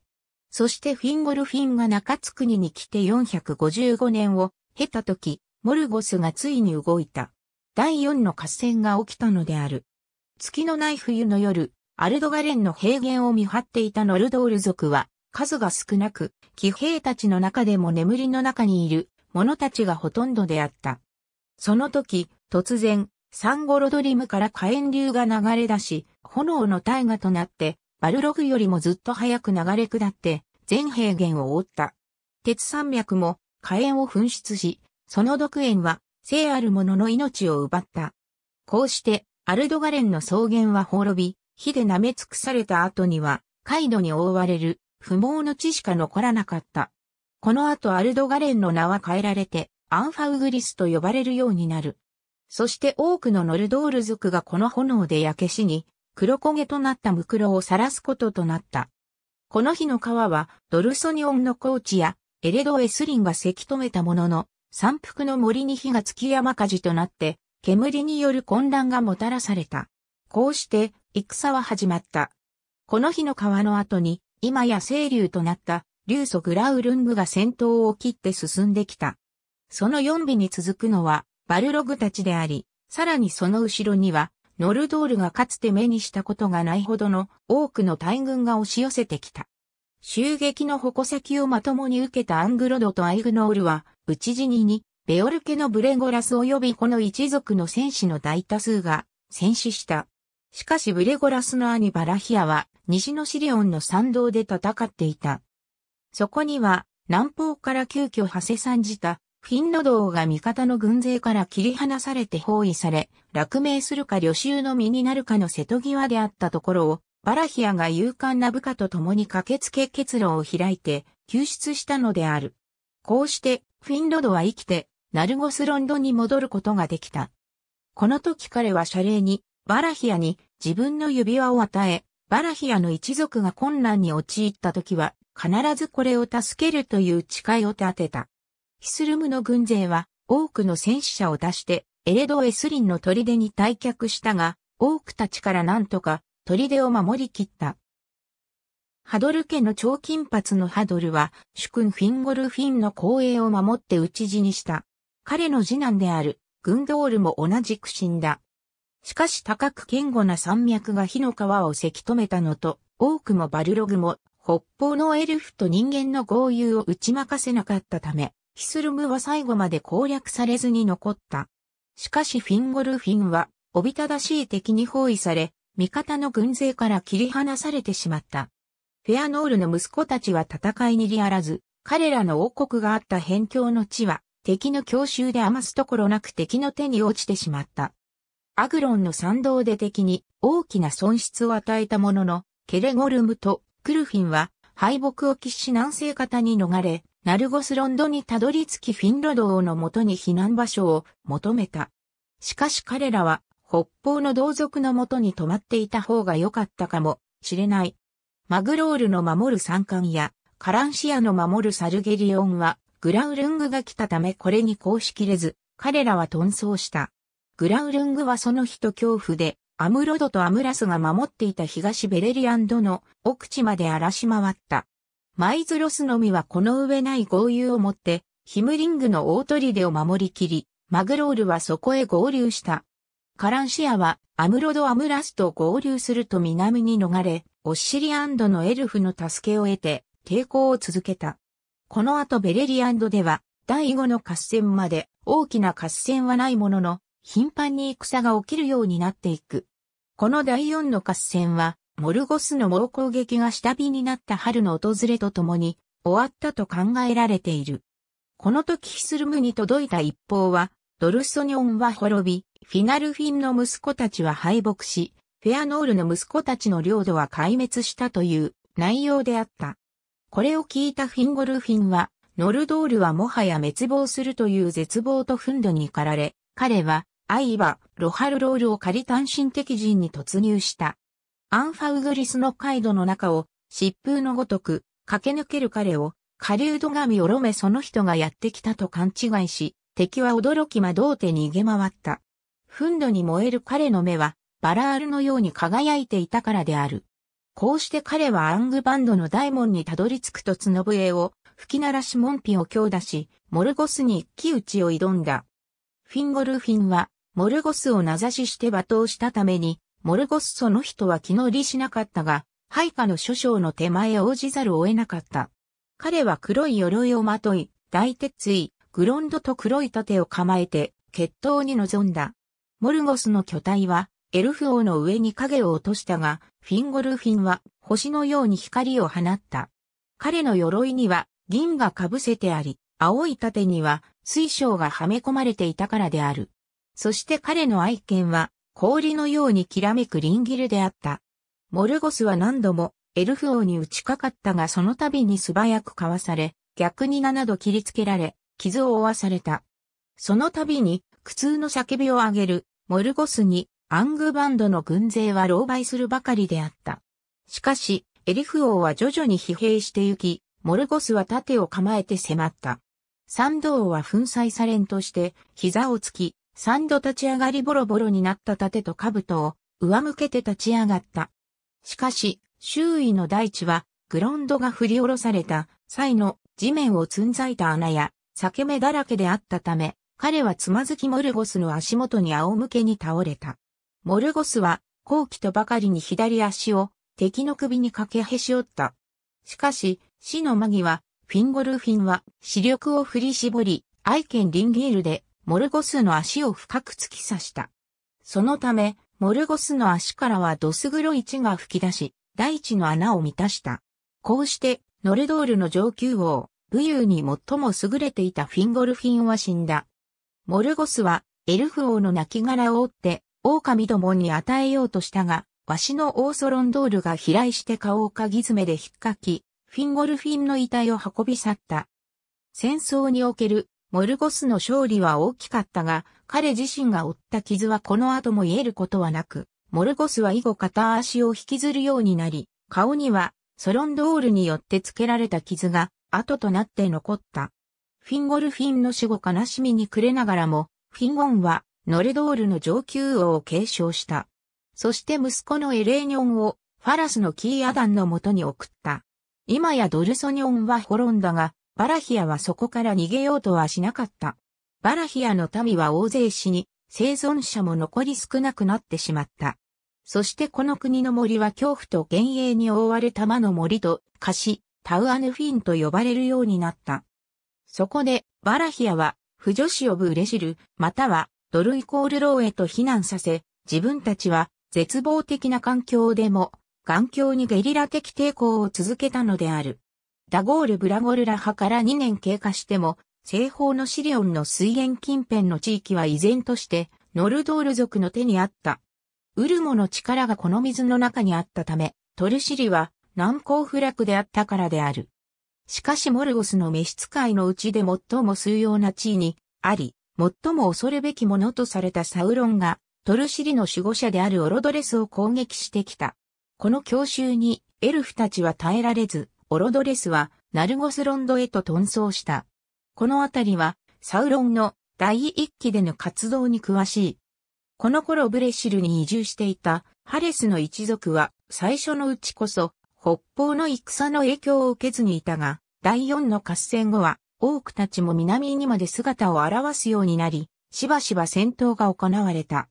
そしてフィンゴルフィンが中津国に来て455年を経た時、モルゴスがついに動いた。第四の合戦が起きたのである。月のない冬の夜、アルドガレンの平原を見張っていたノルドール族は、数が少なく、騎兵たちの中でも眠りの中にいる者たちがほとんどであった。その時、突然、サンゴロドリムから火炎流が流れ出し、炎の大河となって、バルログよりもずっと早く流れ下って、全平原を覆った。鉄山脈も火炎を噴出し、その毒炎は聖ある者の命を奪った。こうして、アルドガレンの草原は滅び、火で舐め尽くされた後には、カイドに覆われる、不毛の地しか残らなかった。この後アルドガレンの名は変えられて、アンファウグリスと呼ばれるようになる。そして多くのノルドール族がこの炎で焼け死に、黒焦げとなったムクロを晒すこととなった。この日の川はドルソニオンの高地やエレド・エスリンがせき止めたものの、山腹の森に火がつき山火事となって、煙による混乱がもたらされた。こうして戦は始まった。この日の川の後に、今や清流となった流祖グラウルングが先頭を切って進んできた。その四尾に続くのはバルログたちであり、さらにその後ろにはノルドールがかつて目にしたことがないほどの多くの大軍が押し寄せてきた。襲撃の矛先をまともに受けたアングロドとアイグノールは、討ち死にに、ベオル家のブレゴラス及びこの一族の戦士の大多数が戦死した。しかしブレゴラスの兄バラヒアは、西のシリオンの参道で戦っていた。そこには、南方から急遽馳せ参じたフィ金ド道が味方の軍勢から切り離されて包囲され、落命するか旅衆の身になるかの瀬戸際であったところを、バラヒアが勇敢な部下と共に駆けつけ結露を開いて救出したのである。こうしてフィンロドは生きてナルゴスロンドに戻ることができた。この時彼は謝礼にバラヒアに自分の指輪を与え、バラヒアの一族が困難に陥った時は必ずこれを助けるという誓いを立てた。ヒスルムの軍勢は多くの戦死者を出してエレド・エスリンの砦に退却したが、多くたちからなんとか砦を守り切った。ハドル家の超金髪のハドルは主君フィンゴルフィンの後衛を守って討ち死にした。彼の次男であるグンドールも同じく死んだ。しかし高く堅固な山脈が火の川をせき止めたのと、多くもバルログも北方のエルフと人間の合流を打ち負かせなかったため、ヒスルムは最後まで攻略されずに残った。しかしフィンゴルフィンは、おびただしい敵に包囲され、味方の軍勢から切り離されてしまった。フェアノールの息子たちは戦いにリアらず、彼らの王国があった辺境の地は、敵の強襲で余すところなく敵の手に落ちてしまった。アグロンの参道で敵に大きな損失を与えたものの、ケレゴルムとクルフィンは敗北を喫し南西方に逃れ、ナルゴスロンドにたどり着きフィンロド王のもとに避難場所を求めた。しかし彼らは北方の同族のもとに泊まっていた方が良かったかもしれない。マグロールの守る山間やカランシアの守るサルゲリオンはグラウルングが来たためこれにうしきれず彼らは遁走した。グラウルングはその日と恐怖でアムロドとアムラスが守っていた東ベレリアンドの奥地まで荒らし回った。マイズロスのみはこの上ない合流をもって、ヒムリングの大砦を守りきり、マグロールはそこへ合流した。カランシアはアムロド・アムラスと合流すると南に逃れ、オッシリアンドのエルフの助けを得て抵抗を続けた。この後ベレリアンドでは第5の合戦まで大きな合戦はないものの頻繁に戦が起きるようになっていく。この第4の合戦はモルゴスの猛攻撃が下火になった春の訪れとともに終わったと考えられている。この時ヒスルムに届いた一報は、ドルソニョンは滅び、フィナルフィンの息子たちは敗北し、フェアノールの息子たちの領土は壊滅したという内容であった。これを聞いたフィンゴルフィンは、ノルドールはもはや滅亡するという絶望と憤怒に駆られ、彼は、アイバ、ロハルロールを借り単身敵陣に突入した。アンファウグリスの街道の中を、疾風のごとく、駆け抜ける彼を、狩人神をろめその人がやってきたと勘違いし、敵は驚き惑うて逃げ回った。憤怒に燃える彼の目は、バラールのように輝いていたからである。こうして彼はアングバンドの大門にたどり着くと角笛を吹き鳴らし門扉を強打し、モルゴスに一騎打ちを挑んだ。フィンゴルフィンは、モルゴスを名指しして罵倒したために、モルゴスその人は気乗りしなかったが、配下の諸将の手前へ応じざるを得なかった。彼は黒い鎧をまとい、大鉄椎、グロンドと黒い盾を構えて、決闘に臨んだ。モルゴスの巨体は、エルフ王の上に影を落としたが、フィンゴルフィンは星のように光を放った。彼の鎧には銀が被せてあり、青い盾には水晶がはめ込まれていたからである。そして彼の愛犬は氷のようにきらめくリンギルであった。モルゴスは何度もエルフ王に打ちかかったがその度に素早くかわされ、逆に7度切りつけられ、傷を負わされた。その度に苦痛の叫びを上げるモルゴスにアングバンドの軍勢は狼狽するばかりであった。しかし、エルフ王は徐々に疲弊してゆき、モルゴスは盾を構えて迫った。三道は粉砕されんとして、膝をつき、三度立ち上がりボロボロになった盾と兜を上向けて立ち上がった。しかし、周囲の大地は、グロンドが振り下ろされた際の地面をつんざいた穴や、裂け目だらけであったため、彼はつまずきモルゴスの足元に仰向けに倒れた。モルゴスは、後期とばかりに左足を敵の首にかけへし折った。しかし、死の間際、フィンゴルフィンは視力を振り絞り、愛犬リンギールでモルゴスの足を深く突き刺した。そのため、モルゴスの足からはドス黒い血が吹き出し、大地の穴を満たした。こうして、ノルドールの上級王、武勇に最も優れていたフィンゴルフィンは死んだ。モルゴスは、エルフ王の亡骸を追って、狼どもに与えようとしたが、わしのオーソロンドールが飛来して顔をかぎ爪で引っかき、フィンゴルフィンの遺体を運び去った。戦争におけるモルゴスの勝利は大きかったが、彼自身が負った傷はこの後も癒えることはなく、モルゴスは以後片足を引きずるようになり、顔にはソロンドールによって付けられた傷が後となって残った。フィンゴルフィンの死後悲しみに暮れながらも、フィンゴンはノレドールの上級王を継承した。そして息子のエレーニョンをファラスのキーアダンのもとに送った。今やドルソニョンは滅んだが、バラヒアはそこから逃げようとはしなかった。バラヒアの民は大勢死に、生存者も残り少なくなってしまった。そしてこの国の森は恐怖と幻影に覆われたまの森と化し、タウアヌフィンと呼ばれるようになった。そこで、バラヒアは、不女子をブレシル、または、ドルイコールローへと避難させ、自分たちは、絶望的な環境でも、環境にゲリラ的抵抗を続けたのである。ダゴール・ブラゴルラ派から2年経過しても、西方のシリオンの水源近辺の地域は依然として、ノルドール族の手にあった。ウルモの力がこの水の中にあったため、トルシリは難攻不落であったからである。しかしモルゴスの召使いのうちで最も重要な地位にあり、最も恐るべきものとされたサウロンが、トルシリの守護者であるオロドレスを攻撃してきた。この強襲にエルフたちは耐えられず、オロドレスはナルゴスロンドへと遁走した。このあたりはサウロンの第一期での活動に詳しい。この頃ブレシルに移住していたハレスの一族は最初のうちこそ北方の戦の影響を受けずにいたが、第四の合戦後は多くたちも南にまで姿を現すようになり、しばしば戦闘が行われた。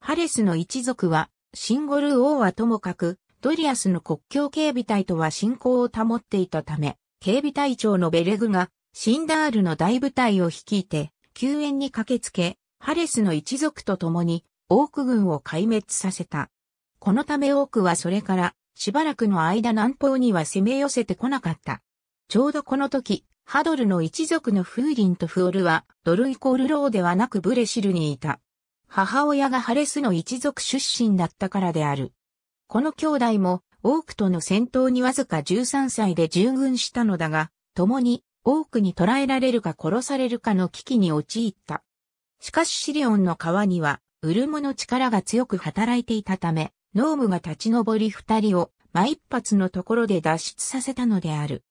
ハレスの一族は、シンゴル王はともかく、ドリアスの国境警備隊とは信仰を保っていたため、警備隊長のベレグが、シンダールの大部隊を率いて、救援に駆けつけ、ハレスの一族と共に、オーク軍を壊滅させた。このためオークはそれから、しばらくの間南方には攻め寄せてこなかった。ちょうどこの時、ハドルの一族のフーリンとフオルは、ドルイコールローではなくブレシルにいた。母親がハレスの一族出身だったからである。この兄弟も多くとの戦闘にわずか13歳で従軍したのだが、共に多くに捕らえられるか殺されるかの危機に陥った。しかしシリオンの川には、ウルムの力が強く働いていたため、ノームが立ち上り二人を、ま一発のところで脱出させたのである。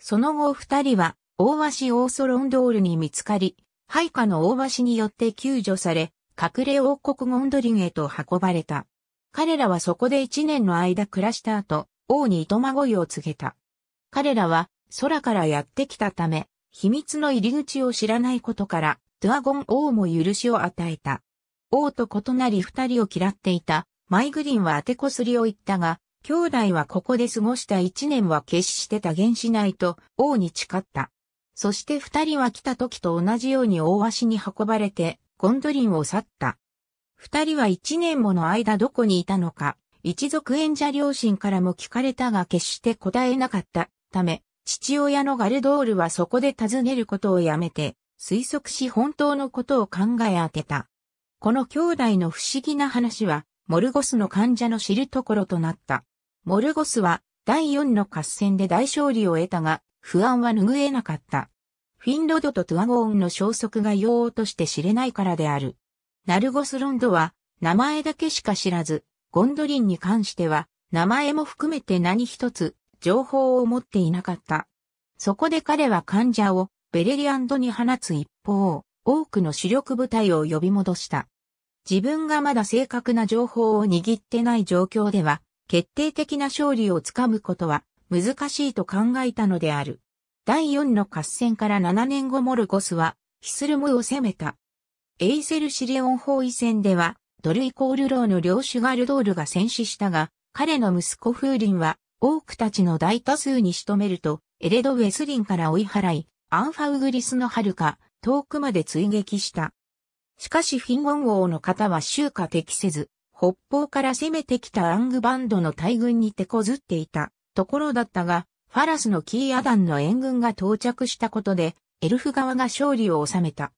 その後二人は、大橋オーソロンドールに見つかり、配下の大橋によって救助され、隠れ王国ゴンドリンへと運ばれた。彼らはそこで一年の間暮らした後、王に糸まごいを告げた。彼らは空からやってきたため、秘密の入り口を知らないことから、ドアゴン王も許しを与えた。王と異なり二人を嫌っていた、マイグリンは当てこすりを言ったが、兄弟はここで過ごした一年は決して多言しないと王に誓った。そして二人は来た時と同じように大足に運ばれてゴンドリンを去った。二人は一年もの間どこにいたのか、一族縁者両親からも聞かれたが決して答えなかったため、父親のガルドールはそこで尋ねることをやめて、推測し本当のことを考え当てた。この兄弟の不思議な話は、モルゴスの患者の知るところとなった。モルゴスは、第四の合戦で大勝利を得たが、不安は拭えなかった。フィンロドとトゥアゴーンの消息が用として知れないからである。ナルゴスロンドは、名前だけしか知らず、ゴンドリンに関しては、名前も含めて何一つ、情報を持っていなかった。そこで彼は患者を、ベレリアンドに放つ一方、多くの主力部隊を呼び戻した。自分がまだ正確な情報を握ってない状況では、決定的な勝利をつかむことは難しいと考えたのである。第4の合戦から7年後モルゴスは、ヒスルムを攻めた。エイセルシレオン包囲戦では、ドルイコールローの領主ガルドールが戦死したが、彼の息子風林は、多くたちの大多数に仕留めると、エレド・ウェスリンから追い払い、アンファウグリスの遥か、遠くまで追撃した。しかしフィンゴン王の方は収火適せず、北方から攻めてきたアングバンドの大軍に手こずっていたところだったが、ファラスのキーアダンの援軍が到着したことで、エルフ側が勝利を収めた。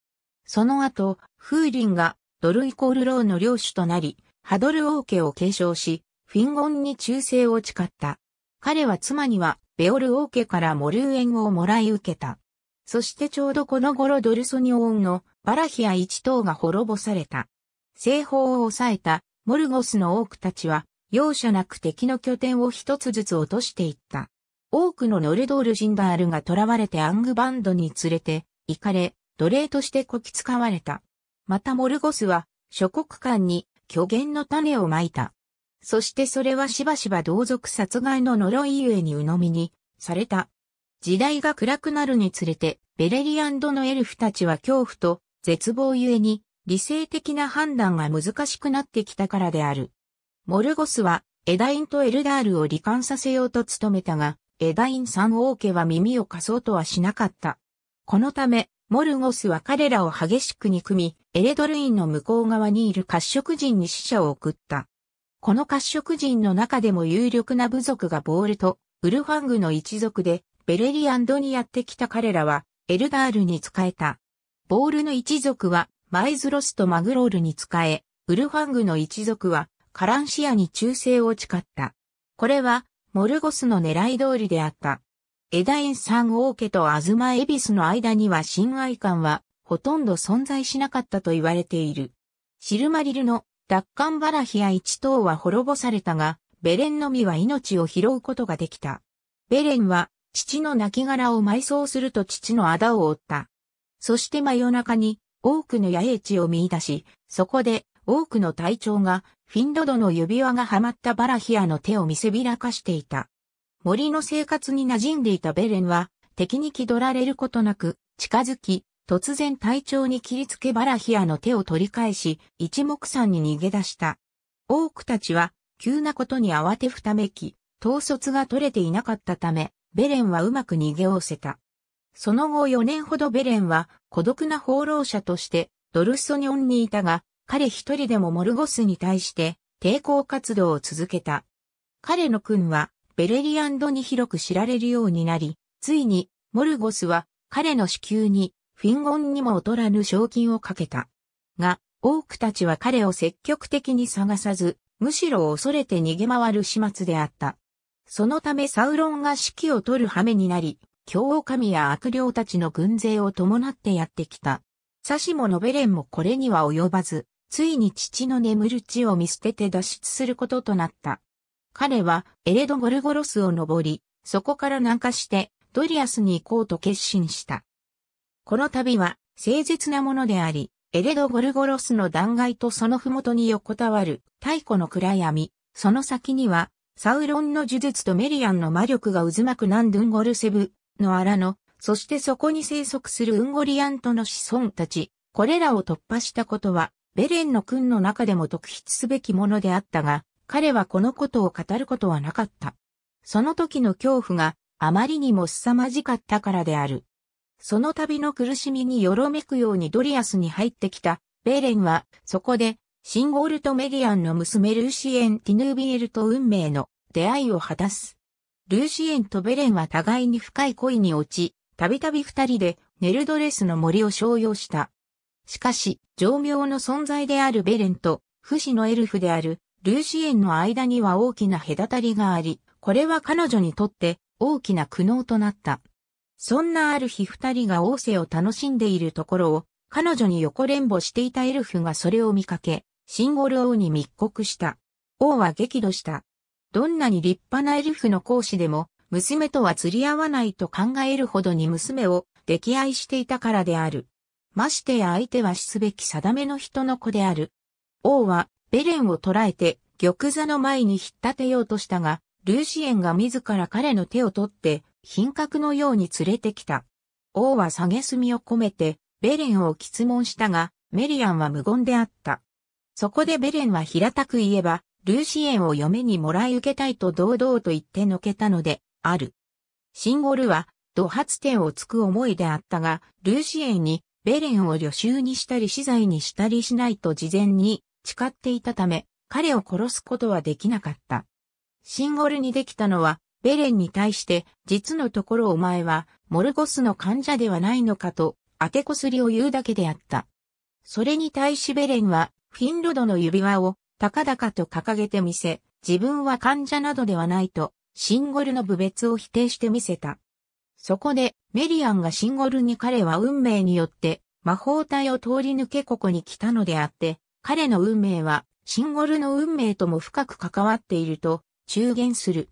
その後、風林がドルイコールローの領主となり、ハドル王家を継承し、フィンゴンに忠誠を誓った。彼は妻にはベオル王家からモルーエンをもらい受けた。そしてちょうどこの頃ドルソニオンのバラヒア一党が滅ぼされた。西方を抑えたモルゴスの多くたちは容赦なく敵の拠点を一つずつ落としていった。多くのノルドールジンバールが囚われてアングバンドに連れて行かれ、奴隷としてこき使われた。またモルゴスは諸国間に虚言の種をまいた。そしてそれはしばしば同族殺害の呪いゆえに鵜呑みにされた。時代が暗くなるにつれて、ベレリアンドのエルフたちは恐怖と絶望ゆえに理性的な判断が難しくなってきたからである。モルゴスはエダインとエルダールを罹患させようと努めたが、エダイン三王家は耳を貸そうとはしなかった。このため、モルゴスは彼らを激しく憎み、エレドルインの向こう側にいる褐色人に死者を送った。この褐色人の中でも有力な部族がボールとウルファングの一族で、ベレリアンドにやってきた彼らは、エルダールに仕えた。ボールの一族は、マイズロスとマグロールに仕え、ウルファングの一族は、カランシアに忠誠を誓った。これは、モルゴスの狙い通りであった。枝園三王家と東恵比寿の間には親愛感はほとんど存在しなかったと言われている。シルマリルの奪還バラヒア一頭は滅ぼされたが、ベレンのみは命を拾うことができた。ベレンは父の亡骸を埋葬すると父の仇を負った。そして真夜中に多くの野営地を見出し、そこで多くの隊長がフィンドドの指輪がはまったバラヒアの手を見せびらかしていた。森の生活に馴染んでいたベレンは、敵に気取られることなく、近づき、突然隊長に切りつけバラヒアの手を取り返し、一目散に逃げ出した。多くたちは、急なことに慌てふためき、統率が取れていなかったため、ベレンはうまく逃げおせた。その後4年ほどベレンは孤独な放浪者としてドルソニョンにいたが、彼一人でもモルゴスに対して抵抗活動を続けた。彼の軍はベレリアンドに広く知られるようになり、ついに、モルゴスは彼の支給に、フィンゴンにも劣らぬ賞金をかけた。が、多くたちは彼を積極的に探さず、むしろ恐れて逃げ回る始末であった。そのためサウロンが指揮を取る羽目になり、教王神や悪霊たちの軍勢を伴ってやってきた。サシもノベレンもこれには及ばず、ついに父の眠る地を見捨てて脱出することとなった。彼はエレドゴルゴロスを登り、そこから南下してドリアスに行こうと決心した。この旅は誠実なものであり、エレドゴルゴロスの断崖とその麓に横たわる太古の暗闇、その先にはサウロンの呪術とメリアンの魔力が渦巻く南ドゥンゴルセブの荒野、そしてそこに生息するウンゴリアントの子孫たち、これらを突破したことは、ベレンの君の中でも特筆すべきものであったが、彼はこのことを語ることはなかった。その時の恐怖があまりにも凄まじかったからである。その旅の苦しみによろめくようにドリアスに入ってきたベーレンはそこでシンゴールトメディアンの娘ルーシエン・ティヌービエルと運命の出会いを果たす。ルーシエンとベレンは互いに深い恋に落ち、たびたび二人でネルドレスの森を商用した。しかし、上妙の存在であるベレンと、不死のエルフであるルーシエンの間には大きな隔たりがあり、これは彼女にとって大きな苦悩となった。そんなある日二人が王政を楽しんでいるところを、彼女に横連母していたエルフがそれを見かけ、シンゴル王に密告した。王は激怒した。どんなに立派なエルフの講師でも、娘とは釣り合わないと考えるほどに娘を溺愛していたからである。ましてや相手はしすべき定めの人の子である。王はベレンを捕らえて玉座の前に引っ立てようとしたが、ルーシエンが自ら彼の手を取って、品格のように連れてきた。王は蔑みを込めて、ベレンを質問したが、メリアンは無言であった。そこでベレンは平たく言えば、ルーシエンを嫁にもらい受けたいと堂々と言ってのけたので、ある。シンゴルは、土発点をつく思いであったが、ルーシエンに、ベレンを旅衆にしたり資材にしたりしないと事前に誓っていたため、彼を殺すことはできなかった。シンゴルにできたのは、ベレンに対して、実のところお前は、モルゴスの患者ではないのかと、当てこすりを言うだけであった。それに対しベレンは、フィンロドの指輪を、高々と掲げてみせ、自分は患者などではないと、シンゴルの部別を否定してみせた。そこで、メリアンがシンゴルに彼は運命によって、魔法体を通り抜けここに来たのであって、彼の運命は、シンゴルの運命とも深く関わっていると、中言する。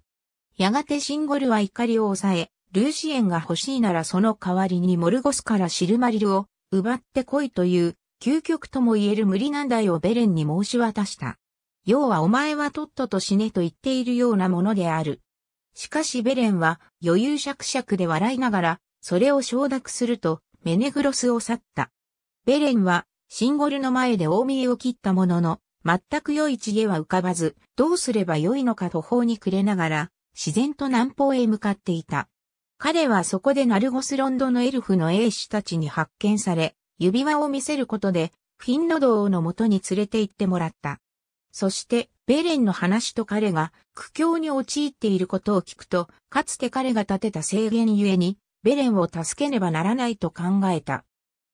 やがてシンゴルは怒りを抑え、ルーシエンが欲しいならその代わりにモルゴスからシルマリルを奪ってこいという、究極とも言える無理難題をベレンに申し渡した。要はお前はとっとと死ねと言っているようなものである。しかしベレンは余裕しゃくしゃくで笑いながら、それを承諾すると、メネグロスを去った。ベレンはシンゴルの前で大見えを切ったものの、全く良い知恵は浮かばず、どうすれば良いのか途方に暮れながら、自然と南方へ向かっていた。彼はそこでナルゴスロンドのエルフの英士たちに発見され、指輪を見せることで、フィンノド王の元に連れて行ってもらった。そして、ベレンの話と彼が苦境に陥っていることを聞くと、かつて彼が立てた制限ゆえに、ベレンを助けねばならないと考えた。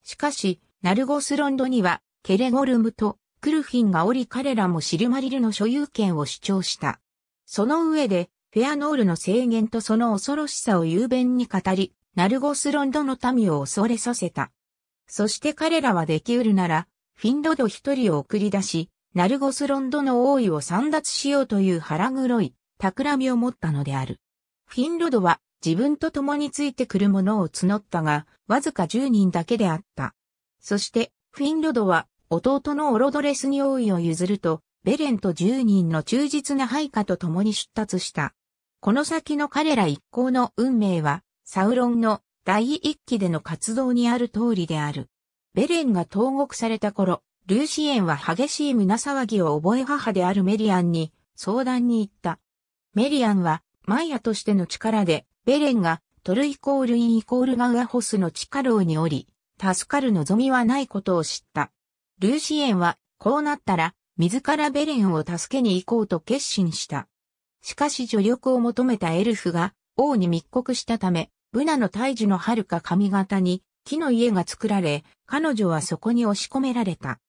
しかし、ナルゴスロンドには、ケレゴルムとクルフィンがおり彼らもシルマリルの所有権を主張した。その上で、フェアノールの制限とその恐ろしさを雄弁に語り、ナルゴスロンドの民を恐れさせた。そして彼らはできうるなら、フィンドド一人を送り出し、ナルゴスロンドの王位を散奪しようという腹黒い、企みを持ったのである。フィンロドは自分と共についてくる者を募ったが、わずか10人だけであった。そして、フィンロドは、弟のオロドレスに王位を譲ると、ベレンと10人の忠実な配下と共に出立した。この先の彼ら一行の運命は、サウロンの第一期での活動にある通りである。ベレンが投獄された頃、ルーシエンは激しい胸騒ぎを覚え母であるメリアンに相談に行った。メリアンは、マイアとしての力で、ベレンがトルイコールインイコールガウアホスの地下牢におり、助かる望みはないことを知った。ルーシエンは、こうなったら、自らベレンを助けに行こうと決心した。しかし助力を求めたエルフが、王に密告したため、ブナの胎児の遥か髪型に、木の家が作られ、彼女はそこに押し込められた。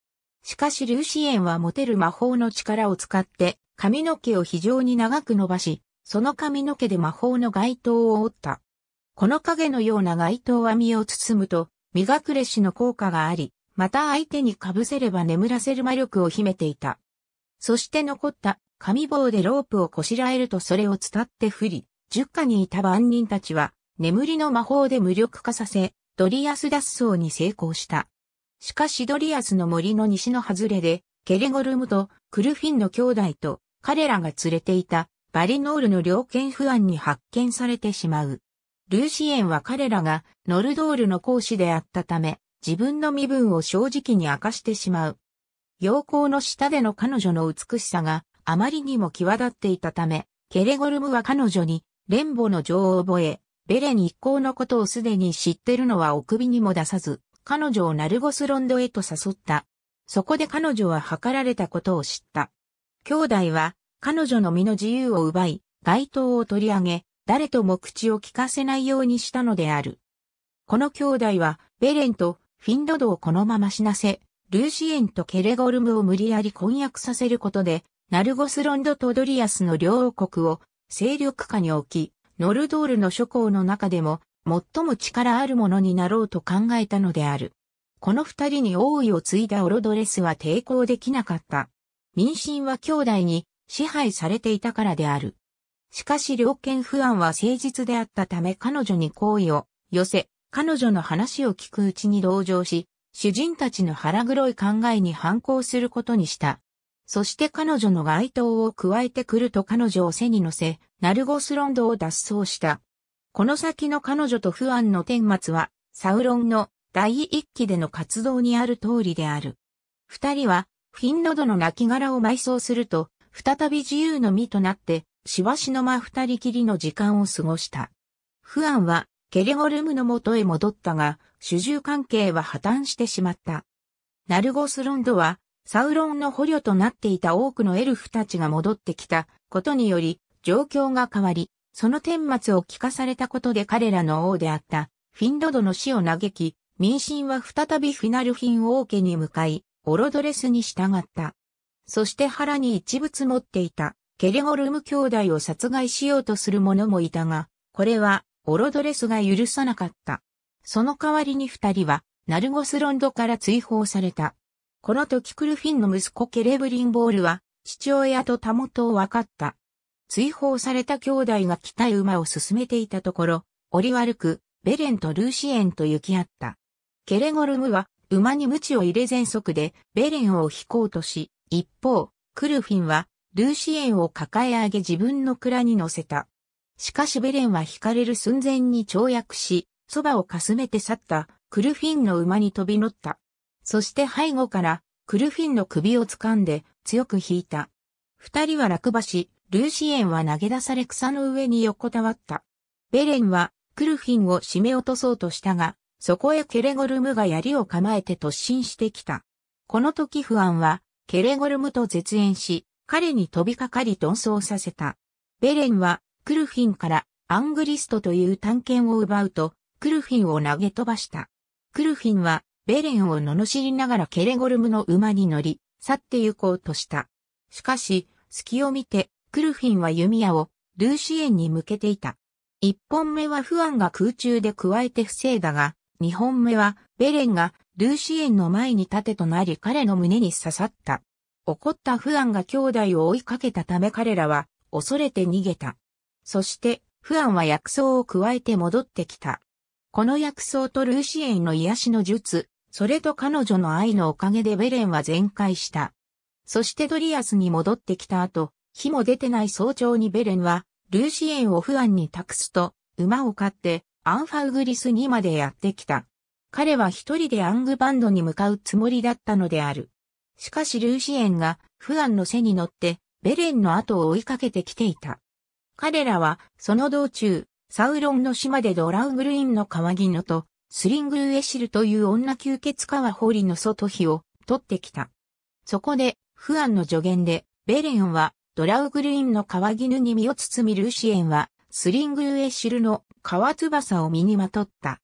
しかしルーシエンは持てる魔法の力を使って、髪の毛を非常に長く伸ばし、その髪の毛で魔法の街灯を折った。この影のような街灯は身を包むと、身くれしの効果があり、また相手に被せれば眠らせる魔力を秘めていた。そして残った紙棒でロープをこしらえるとそれを伝って振り、十家にいた万人たちは、眠りの魔法で無力化させ、ドリアス脱走に成功した。しかしドリアスの森の西の外れで、ケレゴルムとクルフィンの兄弟と彼らが連れていたバリノールの猟犬不安に発見されてしまう。ルーシエンは彼らがノルドールの講師であったため、自分の身分を正直に明かしてしまう。陽光の下での彼女の美しさがあまりにも際立っていたため、ケレゴルムは彼女に、レンボの女王を覚え、ベレン一行のことをすでに知ってるのはお首にも出さず、彼女をナルゴスロンドへと誘った。そこで彼女は図られたことを知った。兄弟は彼女の身の自由を奪い、街灯を取り上げ、誰とも口を聞かせないようにしたのである。この兄弟は、ベレンとフィンドドをこのまま死なせ、ルーシエンとケレゴルムを無理やり婚約させることで、ナルゴスロンドとドリアスの両王国を勢力下に置き、ノルドールの諸侯の中でも最も力あるものになろうと考えたのである。この二人に王位を継いだオロドレスは抵抗できなかった。民心は兄弟に支配されていたからである。しかし両権不安は誠実であったため彼女に好意を寄せ、彼女の話を聞くうちに同情し、主人たちの腹黒い考えに反抗することにした。そして彼女の街当を加えてくると彼女を背に乗せ、ナルゴスロンドを脱走した。この先の彼女と不安の顛末は、サウロンの第一期での活動にある通りである。二人は、フィンノドの亡骸を埋葬すると、再び自由の身となって、しわしの間二人きりの時間を過ごした。フアンは、ケレゴルムの元へ戻ったが、主従関係は破綻してしまった。ナルゴスロンドは、サウロンの捕虜となっていた多くのエルフたちが戻ってきたことにより、状況が変わり、その顛末を聞かされたことで彼らの王であった、フィンドドの死を嘆き、民心は再びフィナルフィン王家に向かい、オロドレスに従った。そして腹に一物持っていた、ケレゴルム兄弟を殺害しようとする者もいたが、これはオロドレスが許さなかった。その代わりに二人はナルゴスロンドから追放された。この時クルフィンの息子ケレブリンボールは父親と他元を分かった。追放された兄弟が北へ馬を進めていたところ、折り悪く、ベレンとルーシエンと行き合った。ケレゴルムは馬に鞭を入れ全速でベレンを引こうとし、一方、クルフィンはルーシエンを抱え上げ自分の蔵に乗せた。しかしベレンは惹かれる寸前に跳躍し、そばをかすめて去った、クルフィンの馬に飛び乗った。そして背後から、クルフィンの首を掴んで、強く引いた。二人は落馬し、ルーシエンは投げ出され草の上に横たわった。ベレンは、クルフィンを締め落とそうとしたが、そこへケレゴルムが槍を構えて突進してきた。この時不安は、ケレゴルムと絶縁し、彼に飛びかかり遁走させた。ベレンはクルフィンからアングリストという探検を奪うと、クルフィンを投げ飛ばした。クルフィンはベレンを罵りながらケレゴルムの馬に乗り、去って行こうとした。しかし、隙を見て、クルフィンは弓矢をルーシエンに向けていた。一本目はフ安ンが空中で加えて防いだが、二本目はベレンがルーシエンの前に盾となり彼の胸に刺さった。怒った不安が兄弟を追いかけたため彼らは恐れて逃げた。そして不安は薬草を加えて戻ってきた。この薬草とルーシエンの癒しの術、それと彼女の愛のおかげでベレンは全開した。そしてドリアスに戻ってきた後、火も出てない早朝にベレンは、ルーシエンを不安に託すと、馬を飼って、アンファウグリスにまでやってきた。彼は一人でアングバンドに向かうつもりだったのである。しかしルーシエンがフアンの背に乗ってベレンの後を追いかけてきていた。彼らはその道中、サウロンの島でドラウグルインの川ギノとスリングルエシルという女吸血川ホーリの外火を取ってきた。そこでフアンの助言でベレンはドラウグルインの川ギヌに身を包みルーシエンはスリングルエシルの川翼を身にまとった。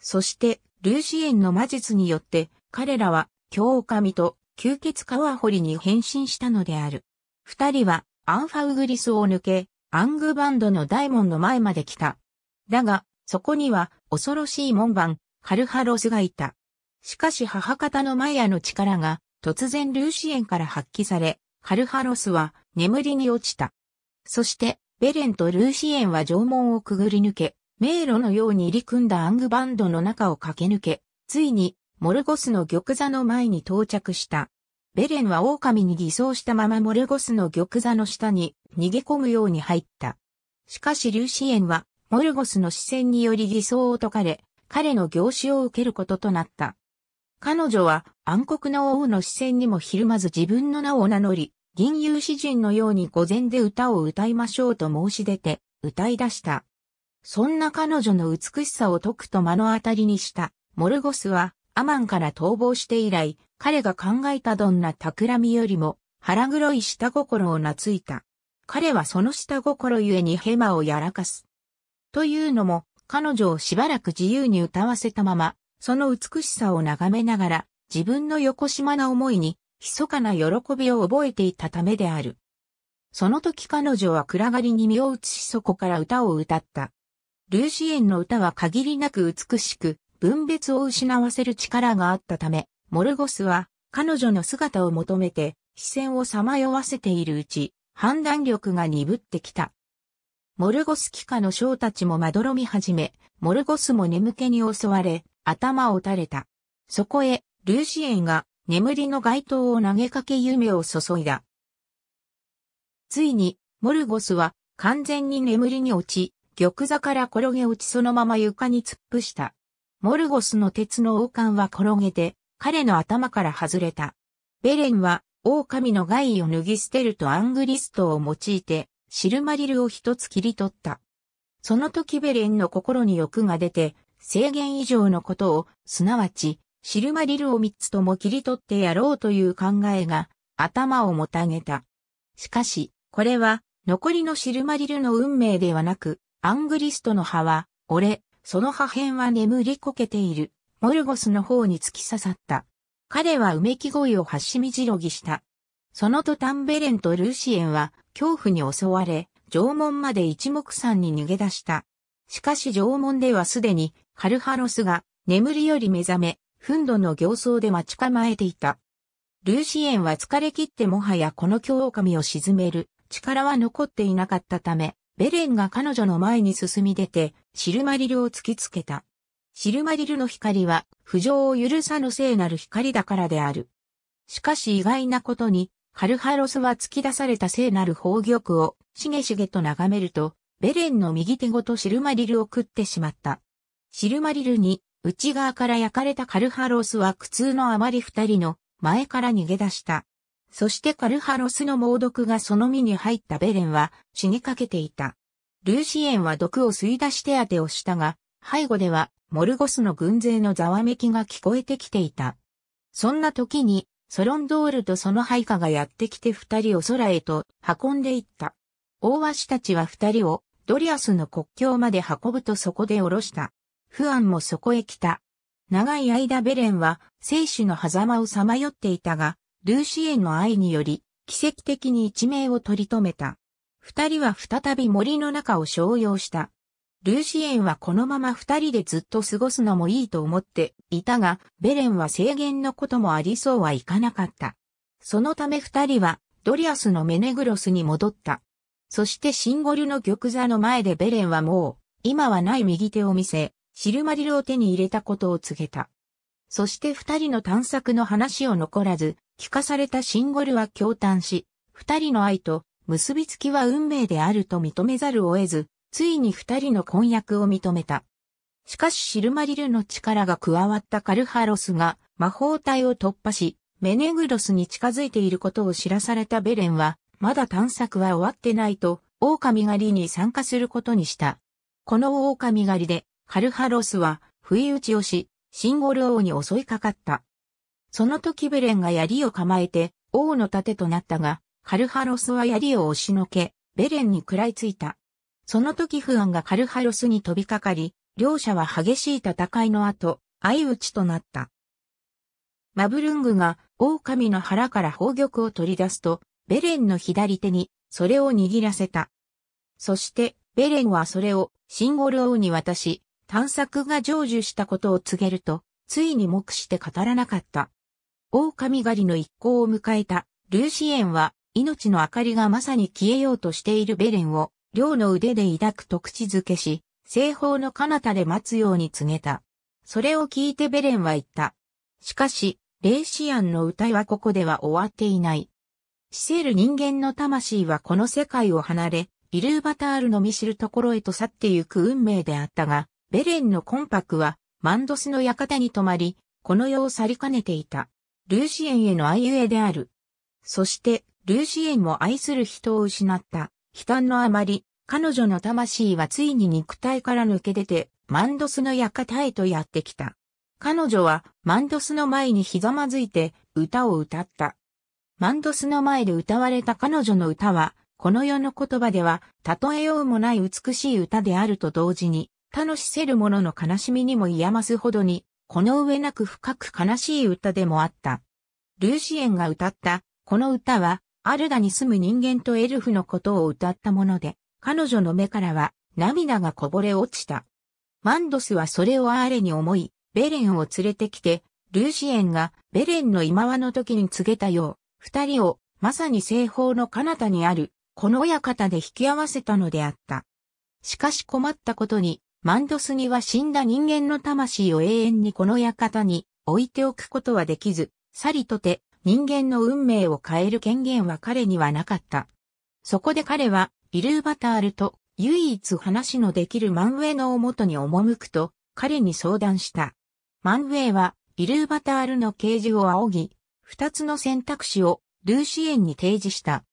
そしてルーシエンの魔術によって彼らは強化身と吸血ホ堀に変身したのである。二人はアンファウグリスを抜け、アングバンドの大門の前まで来た。だが、そこには恐ろしい門番、カルハロスがいた。しかし母方のマイヤの力が突然ルーシエンから発揮され、カルハロスは眠りに落ちた。そして、ベレンとルーシエンは縄文をくぐり抜け、迷路のように入り組んだアングバンドの中を駆け抜け、ついにモルゴスの玉座の前に到着した。ベレンは狼に偽装したままモルゴスの玉座の下に逃げ込むように入った。しかし劉子炎は、モルゴスの視線により偽装を解かれ、彼の凝視を受けることとなった。彼女は暗黒の王の視線にもひるまず自分の名を名乗り、銀遊詩人のように御前で歌を歌いましょうと申し出て、歌い出した。そんな彼女の美しさを解くと目の当たりにした、モルゴスはアマンから逃亡して以来、彼が考えたどんな企みよりも腹黒い下心を懐いた。彼はその下心ゆえにヘマをやらかす。というのも、彼女をしばらく自由に歌わせたまま、その美しさを眺めながら、自分の横島な思いに、密かな喜びを覚えていたためである。その時彼女は暗がりに身を移しそこから歌を歌った。ルーシエンの歌は限りなく美しく、分別を失わせる力があったため、モルゴスは彼女の姿を求めて視線をさまよわせているうち、判断力が鈍ってきた。モルゴス機下の将たちもまどろみ始め、モルゴスも眠気に襲われ、頭を垂れた。そこへ、ルーシエンが眠りの街灯を投げかけ夢を注いだ。ついに、モルゴスは完全に眠りに落ち、玉座から転げ落ちそのまま床に突っ伏した。モルゴスの鉄の王冠は転げて、彼の頭から外れた。ベレンは、狼の害を脱ぎ捨てるとアングリストを用いて、シルマリルを一つ切り取った。その時ベレンの心に欲が出て、制限以上のことを、すなわち、シルマリルを三つとも切り取ってやろうという考えが、頭をもたげた。しかし、これは、残りのシルマリルの運命ではなく、アングリストの葉は、俺、その破片は眠りこけている、モルゴスの方に突き刺さった。彼はうめき声を発しみじろぎした。その途端ベレンとルーシエンは恐怖に襲われ、縄文まで一目散に逃げ出した。しかし縄文ではすでにカルハロスが眠りより目覚め、憤怒の行走で待ち構えていた。ルーシエンは疲れ切ってもはやこの狂狼を沈める力は残っていなかったため、ベレンが彼女の前に進み出て、シルマリルを突きつけた。シルマリルの光は、浮上を許さぬ聖なる光だからである。しかし意外なことに、カルハロスは突き出された聖なる宝玉を、しげしげと眺めると、ベレンの右手ごとシルマリルを食ってしまった。シルマリルに、内側から焼かれたカルハロスは苦痛のあまり二人の前から逃げ出した。そしてカルハロスの猛毒がその身に入ったベレンは死にかけていた。ルーシエンは毒を吸い出し手当てをしたが、背後ではモルゴスの軍勢のざわめきが聞こえてきていた。そんな時に、ソロンドールとその配下がやってきて二人を空へと運んでいった。大鷲たちは二人をドリアスの国境まで運ぶとそこで降ろした。不安もそこへ来た。長い間ベレンは生死の狭間をさまよっていたが、ルーシエンの愛により、奇跡的に一命を取り留めた。二人は再び森の中を商用した。ルーシエンはこのまま二人でずっと過ごすのもいいと思っていたが、ベレンは制限のこともありそうはいかなかった。そのため二人は、ドリアスのメネグロスに戻った。そしてシンゴルの玉座の前でベレンはもう、今はない右手を見せ、シルマリルを手に入れたことを告げた。そして二人の探索の話を残らず、聞かされたシンゴルは驚嘆し、二人の愛と結びつきは運命であると認めざるを得ず、ついに二人の婚約を認めた。しかしシルマリルの力が加わったカルハロスが魔法体を突破し、メネグロスに近づいていることを知らされたベレンは、まだ探索は終わってないと、狼狩りに参加することにした。この狼狩りで、カルハロスは、不意打ちをし、シンゴル王に襲いかかった。その時ベレンが槍を構えて、王の盾となったが、カルハロスは槍を押しのけ、ベレンに食らいついた。その時フアンがカルハロスに飛びかかり、両者は激しい戦いの後、相打ちとなった。マブルングが狼の腹から宝玉を取り出すと、ベレンの左手にそれを握らせた。そして、ベレンはそれをシンゴル王に渡し、探索が成就したことを告げると、ついに目して語らなかった。狼狩りの一行を迎えたルーシエンは命の明かりがまさに消えようとしているベレンを両の腕で抱くと口づけし、西方の彼方で待つように告げた。それを聞いてベレンは言った。しかし、レイシアンの歌はここでは終わっていない。死せる人間の魂はこの世界を離れ、イルーバタールの見知るところへと去ってゆく運命であったが、ベレンのコンパクはマンドスの館に泊まり、この世を去りかねていた。ルーシエンへの愛ゆえである。そして、ルーシエンも愛する人を失った。悲嘆のあまり、彼女の魂はついに肉体から抜け出て、マンドスの館へとやってきた。彼女は、マンドスの前にひざまずいて、歌を歌った。マンドスの前で歌われた彼女の歌は、この世の言葉では、例えようもない美しい歌であると同時に、他の死せる者の悲しみにも癒ますほどに、この上なく深く悲しい歌でもあった。ルーシエンが歌った、この歌は、アルダに住む人間とエルフのことを歌ったもので、彼女の目からは涙がこぼれ落ちた。マンドスはそれをアーレに思い、ベレンを連れてきて、ルーシエンがベレンの今和の時に告げたよう、二人をまさに西方の彼方にある、この親方で引き合わせたのであった。しかし困ったことに、マンドスには死んだ人間の魂を永遠にこの館に置いておくことはできず、さりとて人間の運命を変える権限は彼にはなかった。そこで彼は、イルーバタールと唯一話のできるマンウェイの元に赴くと、彼に相談した。マンウェイは、イルーバタールの啓示を仰ぎ、二つの選択肢をルーシエンに提示した。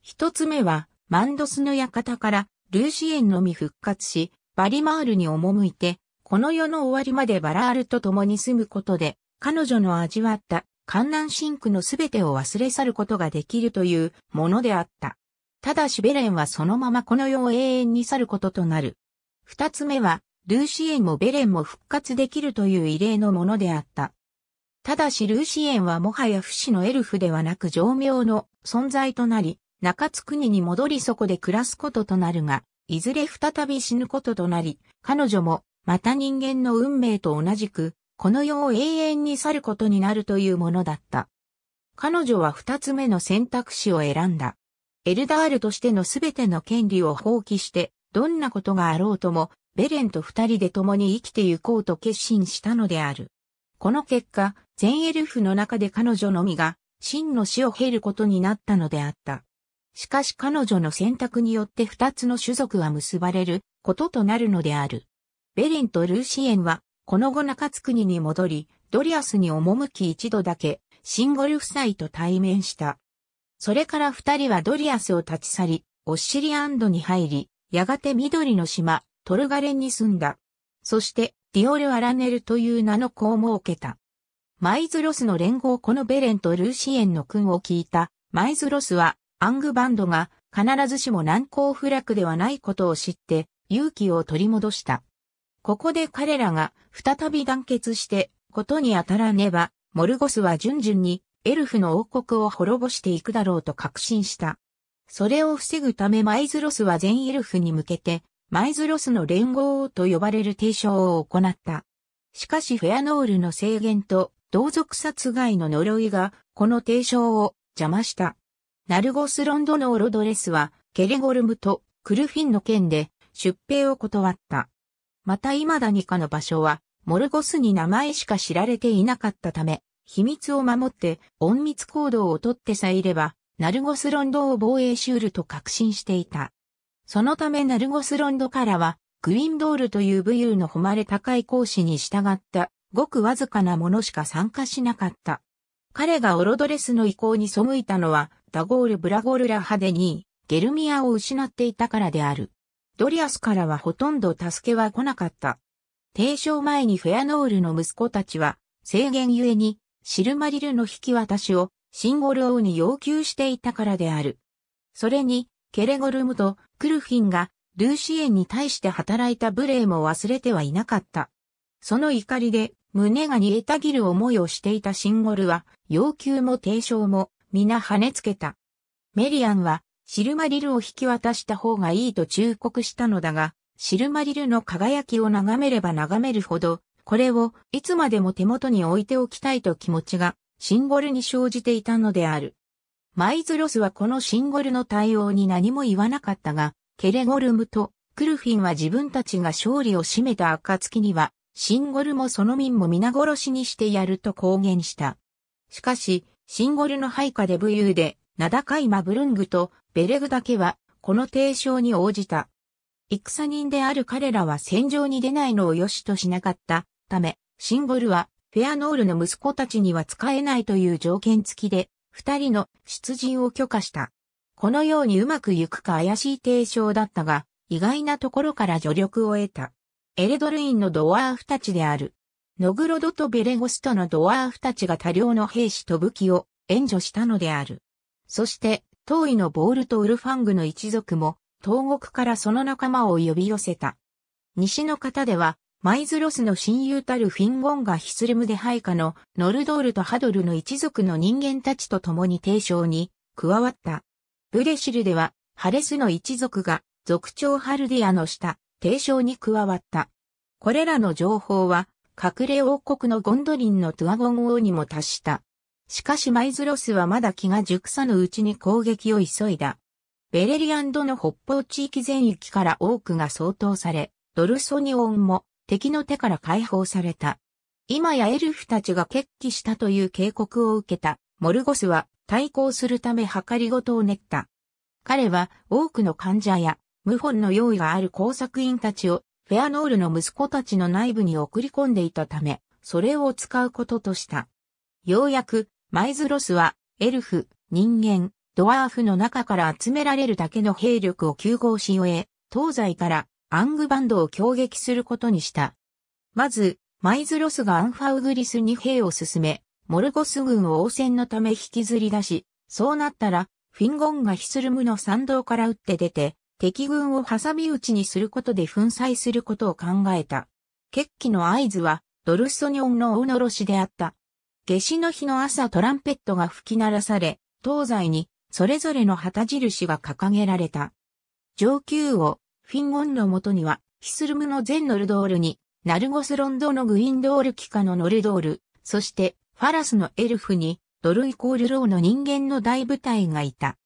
一つ目は、マンドスの館からルーシエンのみ復活し、バリマールに赴いて、この世の終わりまでバラールと共に住むことで、彼女の味わった観南深苦のすべてを忘れ去ることができるというものであった。ただしベレンはそのままこの世を永遠に去ることとなる。二つ目は、ルーシエンもベレンも復活できるという異例のものであった。ただしルーシエンはもはや不死のエルフではなく常妙の存在となり、中津国に戻りそこで暮らすこととなるが、いずれ再び死ぬこととなり、彼女も、また人間の運命と同じく、この世を永遠に去ることになるというものだった。彼女は二つ目の選択肢を選んだ。エルダールとしてのすべての権利を放棄して、どんなことがあろうとも、ベレンと二人で共に生きてゆこうと決心したのである。この結果、全エルフの中で彼女のみが、真の死を経ることになったのであった。しかし彼女の選択によって二つの種族は結ばれることとなるのである。ベレンとルーシエンは、この後中津国に戻り、ドリアスに赴き一度だけ、シンゴル夫妻と対面した。それから二人はドリアスを立ち去り、オッシリアンドに入り、やがて緑の島、トルガレンに住んだ。そして、ディオル・アラネルという名の子を設けた。マイズロスの連合このベレンとルーシエンの君を聞いた、マイズロスはアングバンドが必ずしも難攻不落ではないことを知って勇気を取り戻した。ここで彼らが再び団結してことに当たらねば、モルゴスは順々にエルフの王国を滅ぼしていくだろうと確信した。それを防ぐためマイズロスは全エルフに向けて、マイズロスの連合と呼ばれる提唱を行った。しかしフェアノールの制限と同族殺害の呪いがこの提唱を邪魔した。ナルゴス・ロンドノー・ロドレスは、ケレゴルムとクルフィンの件で出兵を断った。また今だにかの場所は、モルゴスに名前しか知られていなかったため、秘密を守って隠密行動をとってさえいれば、ナルゴスロンドを防衛しうると確信していた。そのためナルゴスロンドからは、グウィンドールという武勇の誉れ高い講師に従った、ごくわずかなものしか参加しなかった。彼がオロドレスの意向に背いたのは、ダゴール・ブラゴルラ派でに、ゲルミアを失っていたからである。ドリアスからはほとんど助けは来なかった。提唱前にフェアノールの息子たちは、制限ゆえに、シルマリルの引き渡しを、シンゴル王に要求していたからである。それに、ケレゴルムとクルフィンが、ルーシエンに対して働いた無礼も忘れてはいなかった。その怒りで、胸が煮えたぎる思いをしていたシンゴルは、要求も提唱も、皆跳ねつけた。メリアンは、シルマリルを引き渡した方がいいと忠告したのだが、シルマリルの輝きを眺めれば眺めるほど、これをいつまでも手元に置いておきたいと気持ちがシンゴルに生じていたのである。マイズロスはこのシンゴルの対応に何も言わなかったが、ケレゴルムとクルフィンは自分たちが勝利を占めた暁には、シンゴルもその民も皆殺しにしてやると公言した。しかし、シンゴルの配下で武勇で、名高いマブルングとベレグだけは、この提唱に応じた。戦人である彼らは戦場に出ないのを良しとしなかったため、シンゴルはフェアノールの息子たちには使えないという条件付きで、二人の出陣を許可した。このようにうまくいくか怪しい提唱だったが、意外なところから助力を得た。エレドルインのドワーフたちである。ノグロドとベレゴストのドワーフたちが多量の兵士と武器を援助したのである。そして、遠いのボールとウルファングの一族も、東国からその仲間を呼び寄せた。西の方では、マイズロスの親友たるフィンゴンがヒスルムで配下のノルドールとハドルの一族の人間たちと共に提唱に加わった。ブレシルでは、ハレスの一族が族長ハルディアの下、提唱に加わった。これらの情報は、隠れ王国のゴンドリンのトゥアゴン王にも達した。しかしマイズロスはまだ気が熟さぬうちに攻撃を急いだ。ベレリアンドの北方地域全域から多くが相当され、ドルソニオンも敵の手から解放された。今やエルフたちが決起したという警告を受けた、モルゴスは対抗するため計りごとを練った。彼は多くの患者や、謀反の用意がある工作員たちをフェアノールの息子たちの内部に送り込んでいたため、それを使うこととした。ようやく、マイズロスは、エルフ、人間、ドワーフの中から集められるだけの兵力を急合し終え、東西からアングバンドを攻撃することにした。まず、マイズロスがアンファウグリスに兵を進め、モルゴス軍を応戦のため引きずり出し、そうなったら、フィンゴンがヒスルムの参道から撃って出て、敵軍を挟み撃ちにすることで粉砕することを考えた。決起の合図は、ドルソニョンの大のろしであった。夏至の日の朝トランペットが吹き鳴らされ、東西にそれぞれの旗印が掲げられた。上級王、フィンゴンのもとには、ヒスルムの全ノルドールに、ナルゴスロンドのグインドールキカのノルドール、そしてファラスのエルフに、ドルイコールローの人間の大部隊がいた。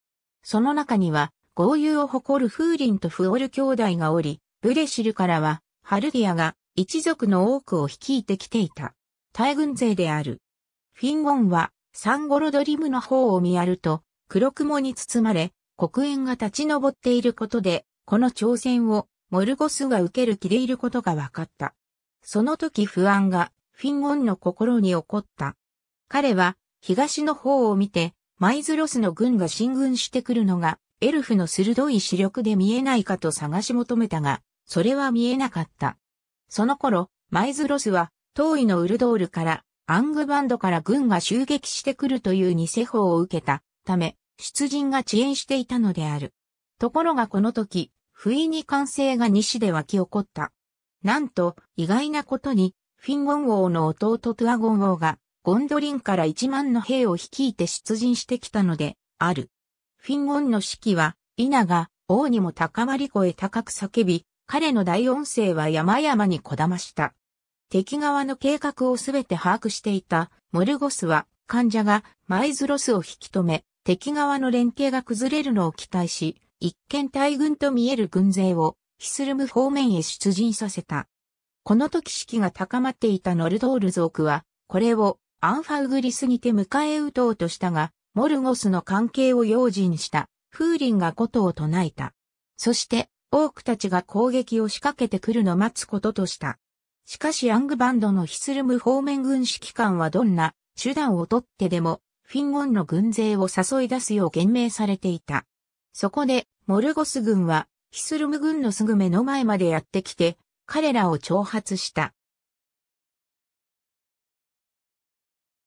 その中には、豪遊を誇る風林とフオル兄弟がおり、ブレシルからは、ハルディアが一族の多くを率いてきていた。大軍勢である。フィンゴンは、サンゴロドリムの方を見やると、黒雲に包まれ、黒煙が立ち上っていることで、この挑戦をモルゴスが受ける気でいることが分かった。その時不安がフィンゴンの心に起こった。彼は東の方を見て、マイズロスの軍が進軍してくるのがエルフの鋭い視力で見えないかと探し求めたが、それは見えなかった。その頃、マイズロスは、遠いのウルドールから、アングバンドから軍が襲撃してくるという偽報を受けたため、出陣が遅延していたのである。ところがこの時、不意に歓声が西で湧き起こった。なんと、意外なことに、フィンゴン王の弟トゥアゴン王が、ゴンドリンから一万の兵を率いて出陣してきたので、ある。フィンゴンの指揮は、稲が王にも高まり声高く叫び、彼の大音声は山々にこだました。敵側の計画をすべて把握していたモルゴスは患者がマイズロスを引き止め、敵側の連携が崩れるのを期待し、一見大軍と見える軍勢をヒスルム方面へ出陣させた。この時士気が高まっていたノルドール族は、これをアンファウグリスにて迎え撃とうとしたが、モルゴスの関係を用心した風林がことを唱えた。そして、多くたちが攻撃を仕掛けてくるのを待つこととした。しかしアングバンドのヒスルム方面軍指揮官はどんな手段をとってでも、フィンゴンの軍勢を誘い出すよう言明されていた。そこで、モルゴス軍は、ヒスルム軍のすぐ目の前までやってきて、彼らを挑発した。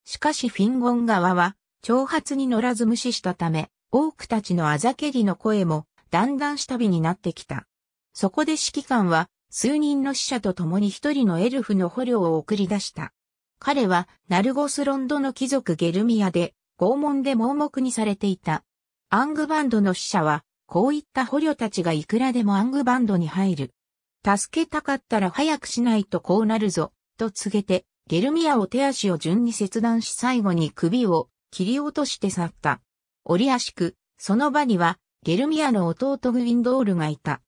しかしフィンゴン側は、挑発に乗らず無視したため、多くたちのあざけりの声も、だんだん下火になってきた。そこで指揮官は、数人の死者と共に一人のエルフの捕虜を送り出した。彼は、ナルゴスロンドの貴族ゲルミアで、拷問で盲目にされていた。アングバンドの死者は、こういった捕虜たちがいくらでもアングバンドに入る。助けたかったら早くしないとこうなるぞ、と告げて、ゲルミアを手足を順に切断し最後に首を切り落として去った。折足く、その場には、ゲルミアの弟グウィンドールがいた。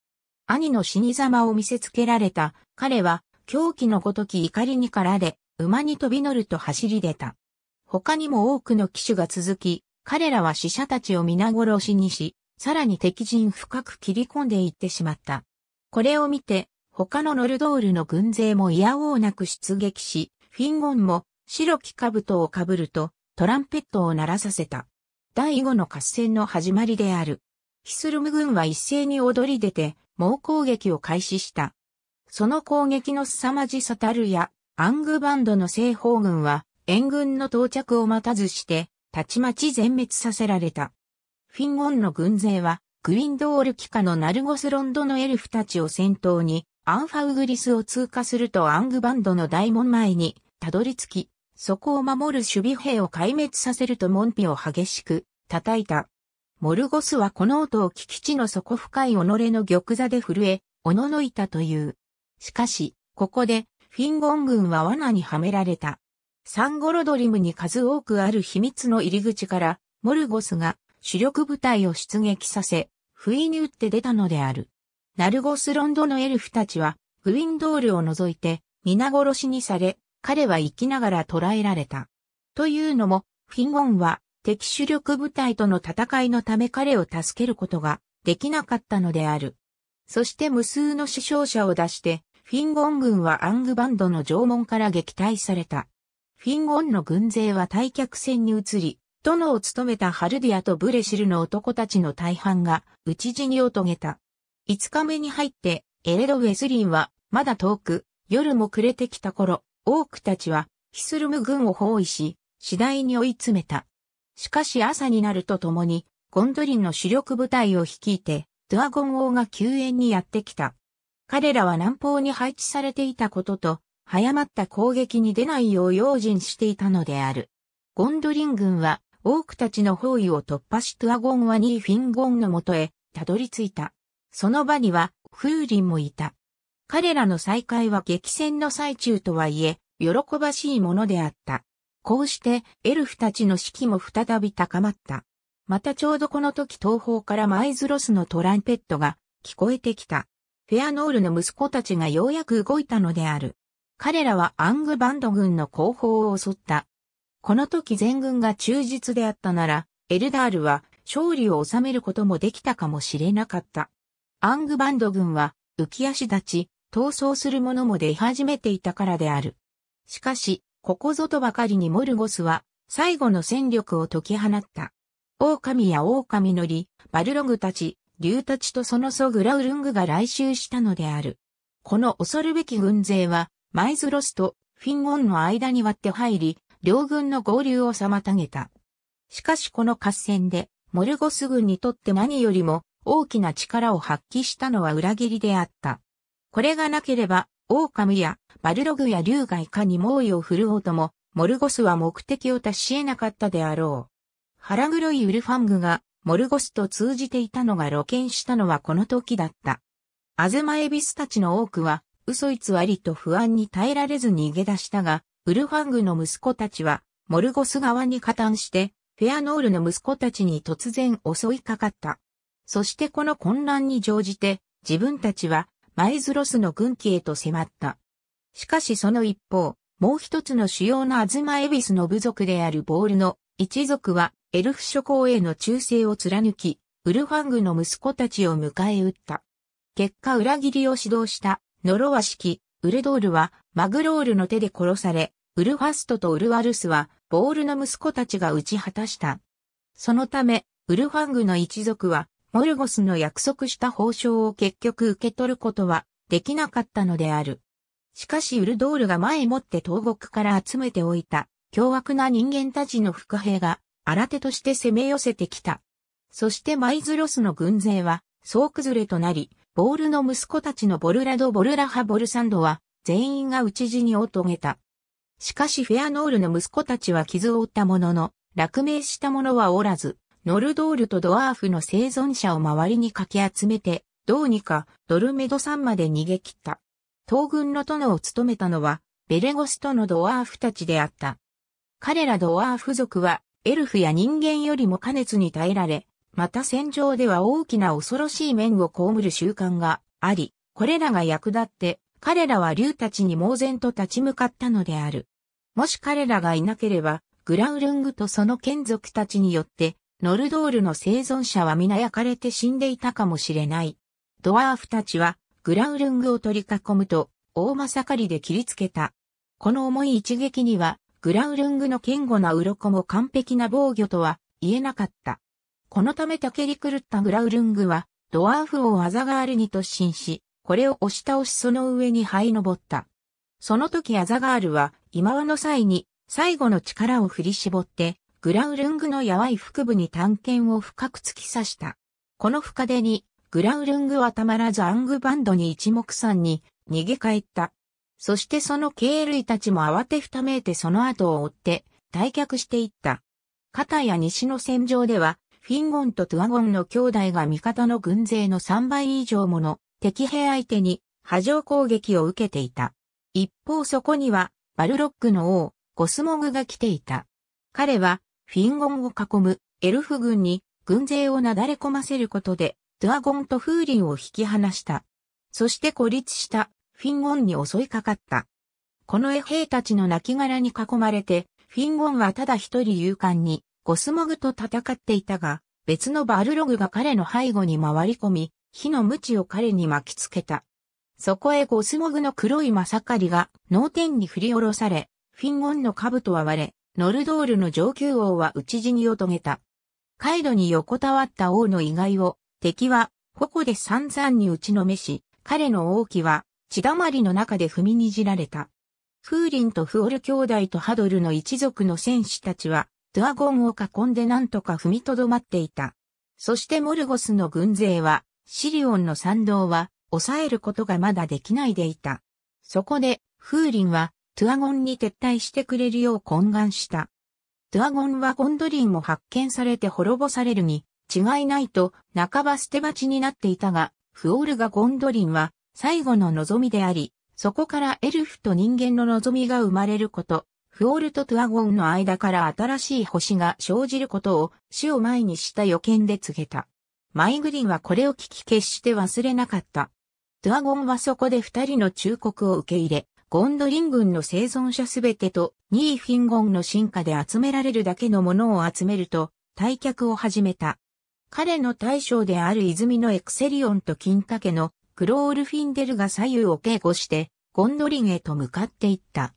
兄の死に様を見せつけられた、彼は、狂気のごとき怒りにかられ、馬に飛び乗ると走り出た。他にも多くの騎手が続き、彼らは死者たちを皆殺しにし、さらに敵陣深く切り込んでいってしまった。これを見て、他のノルドールの軍勢も嫌おうなく出撃し、フィンゴンも白き兜をかぶると、トランペットを鳴らさせた。第5の合戦の始まりである。ヒスルム軍は一斉に踊り出て、猛攻撃を開始した。その攻撃の凄まじさたるや、アングバンドの西方軍は、援軍の到着を待たずして、たちまち全滅させられた。フィンゴンの軍勢は、グウィンドール機下のナルゴスロンドのエルフたちを先頭に、アンファウグリスを通過するとアングバンドの大門前に、たどり着き、そこを守る守備兵を壊滅させると門扉を激しく叩いた。モルゴスはこの音を聞き地の底深い己の玉座で震え、おののいたという。しかし、ここで、フィンゴン軍は罠にはめられた。サンゴロドリムに数多くある秘密の入り口から、モルゴスが主力部隊を出撃させ、不意に打って出たのである。ナルゴスロンドのエルフたちは、グウィンドールを除いて、皆殺しにされ、彼は生きながら捕らえられた。というのも、フィンゴンは敵主力部隊との戦いのため彼を助けることができなかったのである。そして無数の死傷者を出して、フィンゴン軍はアングバンドの縄文から撃退された。フィンゴンの軍勢は退却戦に移り、殿を務めたハルディアとブレシルの男たちの大半が討ち死にを遂げた。5日目に入って、エレド・ウェスリンは、まだ遠く、夜も暮れてきた頃、多くたちは、ヒスルム軍を包囲し、次第に追い詰めた。しかし朝になるとともに、ゴンドリンの主力部隊を率いて、ドアゴン王が救援にやってきた。彼らは南方に配置されていたことと、早まった攻撃に出ないよう用心していたのである。ゴンドリン軍は、多くたちの包囲を突破しトゥアゴンはニーフィンゴンのもとへ、たどり着いた。その場には、フーリンもいた。彼らの再会は激戦の最中とはいえ、喜ばしいものであった。こうして、エルフたちの士気も再び高まった。またちょうどこの時東方からマイズロスのトランペットが聞こえてきた。フェアノールの息子たちがようやく動いたのである。彼らはアングバンド軍の後方を襲った。この時全軍が忠実であったなら、エルダールは勝利を収めることもできたかもしれなかった。アングバンド軍は浮き足立ち、逃走する者も出始めていたからである。しかし、ここぞとばかりにモルゴスは、最後の戦力を解き放った。狼や狼のり、バルログたち、竜たちとその祖グラウルングが来襲したのである。この恐るべき軍勢は、マイズロスとフィンオンの間に割って入り、両軍の合流を妨げた。しかしこの合戦で、モルゴス軍にとって何よりも大きな力を発揮したのは裏切りであった。これがなければ、オオカムやバルログや竜がいかに猛威を振るおうとも、モルゴスは目的を達し得なかったであろう。腹黒いウルファングが、モルゴスと通じていたのが露見したのはこの時だった。アズマエビスたちの多くは、嘘偽りと不安に耐えられず逃げ出したが、ウルファングの息子たちは、モルゴス側に加担して、フェアノールの息子たちに突然襲いかかった。そしてこの混乱に乗じて、自分たちはマイズロスの軍旗へと迫った。しかしその一方、もう一つの主要なアズマエビスの部族であるボールの一族はエルフ諸侯への忠誠を貫き、ウルファングの息子たちを迎え撃った。結果裏切りを指導したノロワ式ウルドールはマグロールの手で殺され、ウルファストとウルワルスはボールの息子たちが打ち果たした。そのため、ウルファングの一族はモルゴスの約束した報奨を結局受け取ることはできなかったのである。しかしウルドールが前もって東国から集めておいた凶悪な人間たちの副兵が新手として攻め寄せてきた。そしてマイズロスの軍勢は総崩れとなり、ボールの息子たちのボルラド・ボルラハ・ボルサンドは全員が討ち死にを遂げた。しかしフェアノールの息子たちは傷を負ったものの、落命した者はおらず、ノルドールとドワーフの生存者を周りにかき集めて、どうにかドルメド山まで逃げ切った。東軍の殿を務めたのは、ベレゴスとのドワーフたちであった。彼らドワーフ族は、エルフや人間よりも過熱に耐えられ、また戦場では大きな恐ろしい面を被る習慣があり、これらが役立って、彼らは竜たちに猛然と立ち向かったのである。もし彼らがいなければ、グラウルングとその眷属たちによってノルドールの生存者は皆焼かれて死んでいたかもしれない。ドワーフたちはグラウルングを取り囲むと大まさかりで切りつけた。この重い一撃にはグラウルングの堅固な鱗も完璧な防御とは言えなかった。このためたけり狂ったグラウルングはドワーフをアザガールに突進し、これを押し倒しその上に這い登った。その時アザガールは、今和の際に、最後の力を振り絞って、グラウルングのヤい腹部に探検を深く突き刺した。この深手に、グラウルングはたまらずアングバンドに一目散に逃げ帰った。そしてその経類たちも慌てふためいてその後を追って退却していった。片や西の戦場では、フィンゴンとトゥアゴンの兄弟が味方の軍勢の3倍以上もの敵兵相手に波状攻撃を受けていた。一方そこには、バルロックの王、ゴスモグが来ていた。彼は、フィンゴンを囲むエルフ軍に軍勢をなだれ込ませることで、ドゥアゴンと風林を引き離した。そして孤立したフィンゴンに襲いかかった。この衛兵たちの亡骸に囲まれて、フィンゴンはただ一人勇敢にゴスモグと戦っていたが、別のバルログが彼の背後に回り込み、火の鞭を彼に巻きつけた。そこへゴスモグの黒いマサカリが脳天に振り下ろされ、フィンゴンの兜は割れ、ノルドールの上級王は討ち死にを遂げた。カイドに横たわった王の遺骸を、敵は、矛で散々に打ちのめし、彼の王旗は、血だまりの中で踏みにじられた。フーリンとフオル兄弟とハドルの一族の戦士たちは、ドアゴンを囲んで何とか踏みとどまっていた。そしてモルゴスの軍勢は、シリオンの賛同は、抑えることがまだできないでいた。そこで、フーリンは、トゥアゴンに撤退してくれるよう懇願した。トゥアゴンはゴンドリンも発見されて滅ぼされるに違いないと半ば捨て鉢になっていたが、フオールがゴンドリンは最後の望みであり、そこからエルフと人間の望みが生まれること、フオールとトゥアゴンの間から新しい星が生じることを死を前にした予見で告げた。マイグリンはこれを聞き決して忘れなかった。トゥアゴンはそこで二人の忠告を受け入れ、ゴンドリン軍の生存者すべてとニーフィンゴンの進化で集められるだけのものを集めると退却を始めた。彼の大将である泉のエクセリオンと金けのクロールフィンデルが左右を警護してゴンドリンへと向かっていった。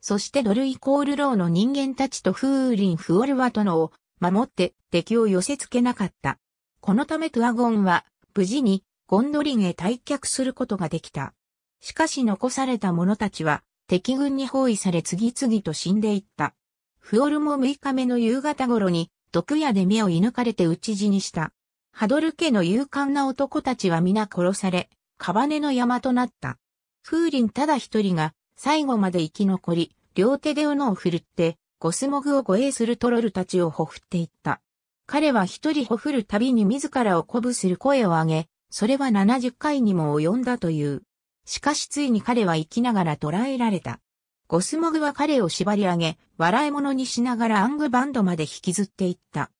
そしてドルイコールローの人間たちとフーリン・フオルワのを守って敵を寄せ付けなかった。このためトゥアゴンは無事にゴンドリンへ退却することができた。しかし残された者たちは敵軍に包囲され次々と死んでいった。フオルも6日目の夕方頃に毒矢で目を射抜かれて討ち死にした。ハドル家の勇敢な男たちは皆殺され、カバネの山となった。風林ただ一人が最後まで生き残り、両手で斧を振るって、ゴスモグを護衛するトロルたちをほふっていった。彼は一人ほふるたびに自らを鼓舞する声を上げ、それは70回にも及んだという。しかしついに彼は生きながら捕らえられた。ゴスモグは彼を縛り上げ、笑い物にしながらアングバンドまで引きずっていった。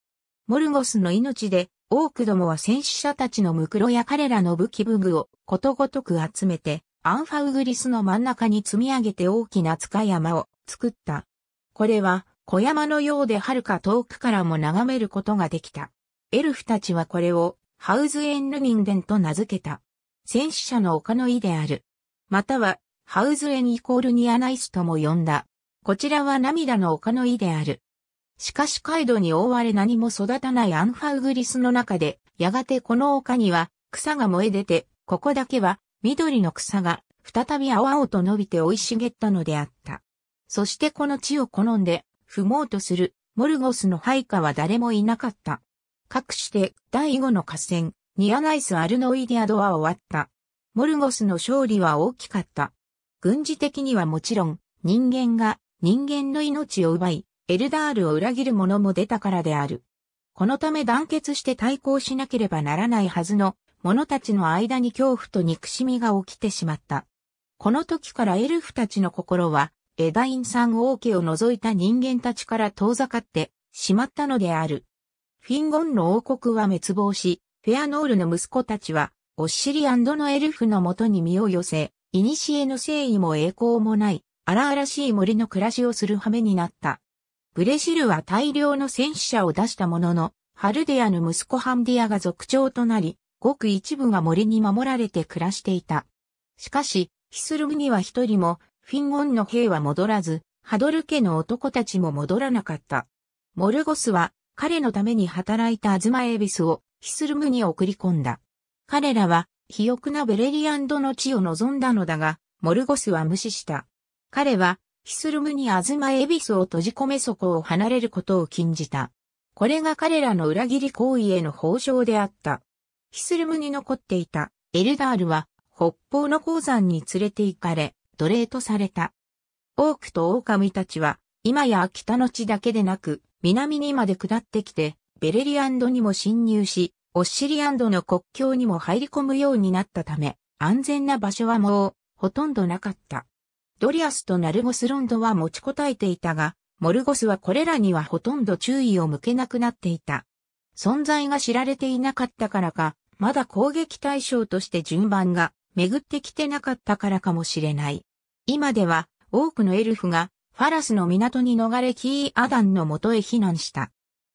モルゴスの命で、多くどもは戦死者たちのムクロや彼らの武器武具をことごとく集めて、アンファウグリスの真ん中に積み上げて大きな塚山を作った。これは小山のようで遥か遠くからも眺めることができた。エルフたちはこれをハウズエンヌミンデンと名付けた。戦死者の丘の意である。または、ハウズエンイコールニアナイスとも呼んだ。こちらは涙の丘の意である。しかしカイドに覆われ何も育たないアンファウグリスの中で、やがてこの丘には草が燃え出て、ここだけは緑の草が再び青々と伸びて生い茂ったのであった。そしてこの地を好んで、踏もうとするモルゴスの配下は誰もいなかった。かくして第五の河川、ニアナイス・アルノイディアドは終わった。モルゴスの勝利は大きかった。軍事的にはもちろん、人間が人間の命を奪い、エルダールを裏切る者も出たからである。このため団結して対抗しなければならないはずの者たちの間に恐怖と憎しみが起きてしまった。この時からエルフたちの心は、エダインさん王家を除いた人間たちから遠ざかってしまったのである。フィンゴンの王国は滅亡し、フェアノールの息子たちは、オッシリのエルフのもとに身を寄せ、古の誠意も栄光もない、荒々しい森の暮らしをする羽目になった。ブレシルは大量の戦死者を出したものの、ハルデアの息子ハンディアが族長となり、ごく一部が森に守られて暮らしていた。しかし、ヒスルムには一人も、フィンゴンの兵は戻らず、ハドル家の男たちも戻らなかった。モルゴスは、彼のために働いたアズマエビスを、ヒスルムに送り込んだ。彼らは、肥沃なベレリアンドの地を望んだのだが、モルゴスは無視した。彼は、ヒスルムにアズマエビスを閉じ込めそこを離れることを禁じた。これが彼らの裏切り行為への報奨であった。ヒスルムに残っていたエルダールは北方の鉱山に連れて行かれ、奴隷とされた。オークと狼たちは、今や北の地だけでなく、南にまで下ってきて、ベレリアンドにも侵入し、オッシリアンドの国境にも入り込むようになったため、安全な場所はもう、ほとんどなかった。ドリアスとナルゴスロンドは持ちこたえていたが、モルゴスはこれらにはほとんど注意を向けなくなっていた。存在が知られていなかったからか、まだ攻撃対象として順番が巡ってきてなかったからかもしれない。今では多くのエルフがファラスの港に逃れキーアダンの元へ避難した。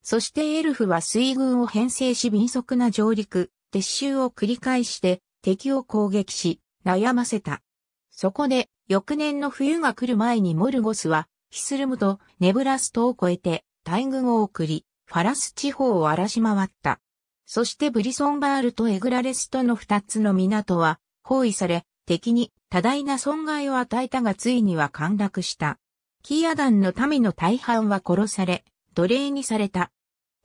そしてエルフは水軍を編成し敏速な上陸、撤収を繰り返して敵を攻撃し、悩ませた。そこで、翌年の冬が来る前にモルゴスは、ヒスルムとネブラストを越えて、大軍を送り、ファラス地方を荒らし回った。そしてブリソンバールとエグラレストの二つの港は、包囲され、敵に多大な損害を与えたがついには陥落した。キーアダンの民の大半は殺され、奴隷にされた。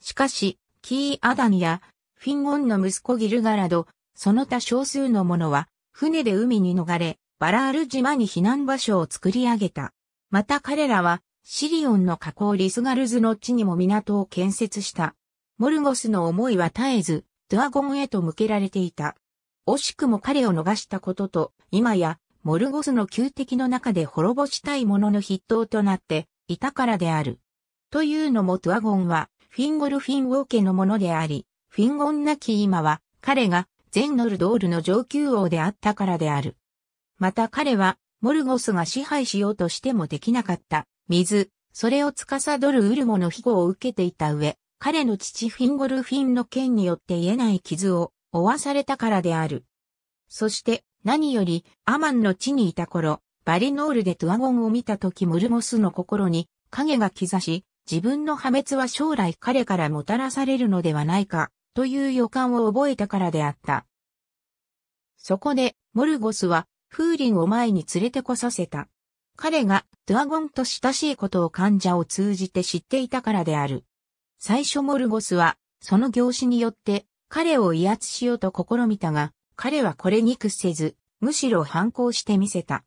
しかし、キー・アダンやフィンゴンの息子ギルガラド、その他少数の者は、船で海に逃れ、バラール島に避難場所を作り上げた。また彼らは、シリオンの河口リスガルズの地にも港を建設した。モルゴスの思いは絶えず、ドアゴンへと向けられていた。惜しくも彼を逃したことと、今や、モルゴスの旧敵の中で滅ぼしたい者の筆頭となっていたからである。というのもトゥアゴンは、フィンゴルフィン王家のものであり、フィンゴンなき今は、彼が、全ノルドールの上級王であったからである。また彼は、モルゴスが支配しようとしてもできなかった、水、それを司るウルモの庇護を受けていた上、彼の父フィンゴルフィンの剣によって言えない傷を負わされたからである。そして何よりアマンの地にいた頃、バリノールでトゥアゴンを見た時モルモスの心に影が刻し、自分の破滅は将来彼からもたらされるのではないか、という予感を覚えたからであった。そこで、モルゴスは、風林を前に連れてこさせた。彼が、ドアゴンと親しいことを患者を通じて知っていたからである。最初モルゴスは、その業種によって、彼を威圧しようと試みたが、彼はこれに屈せず、むしろ反抗してみせた。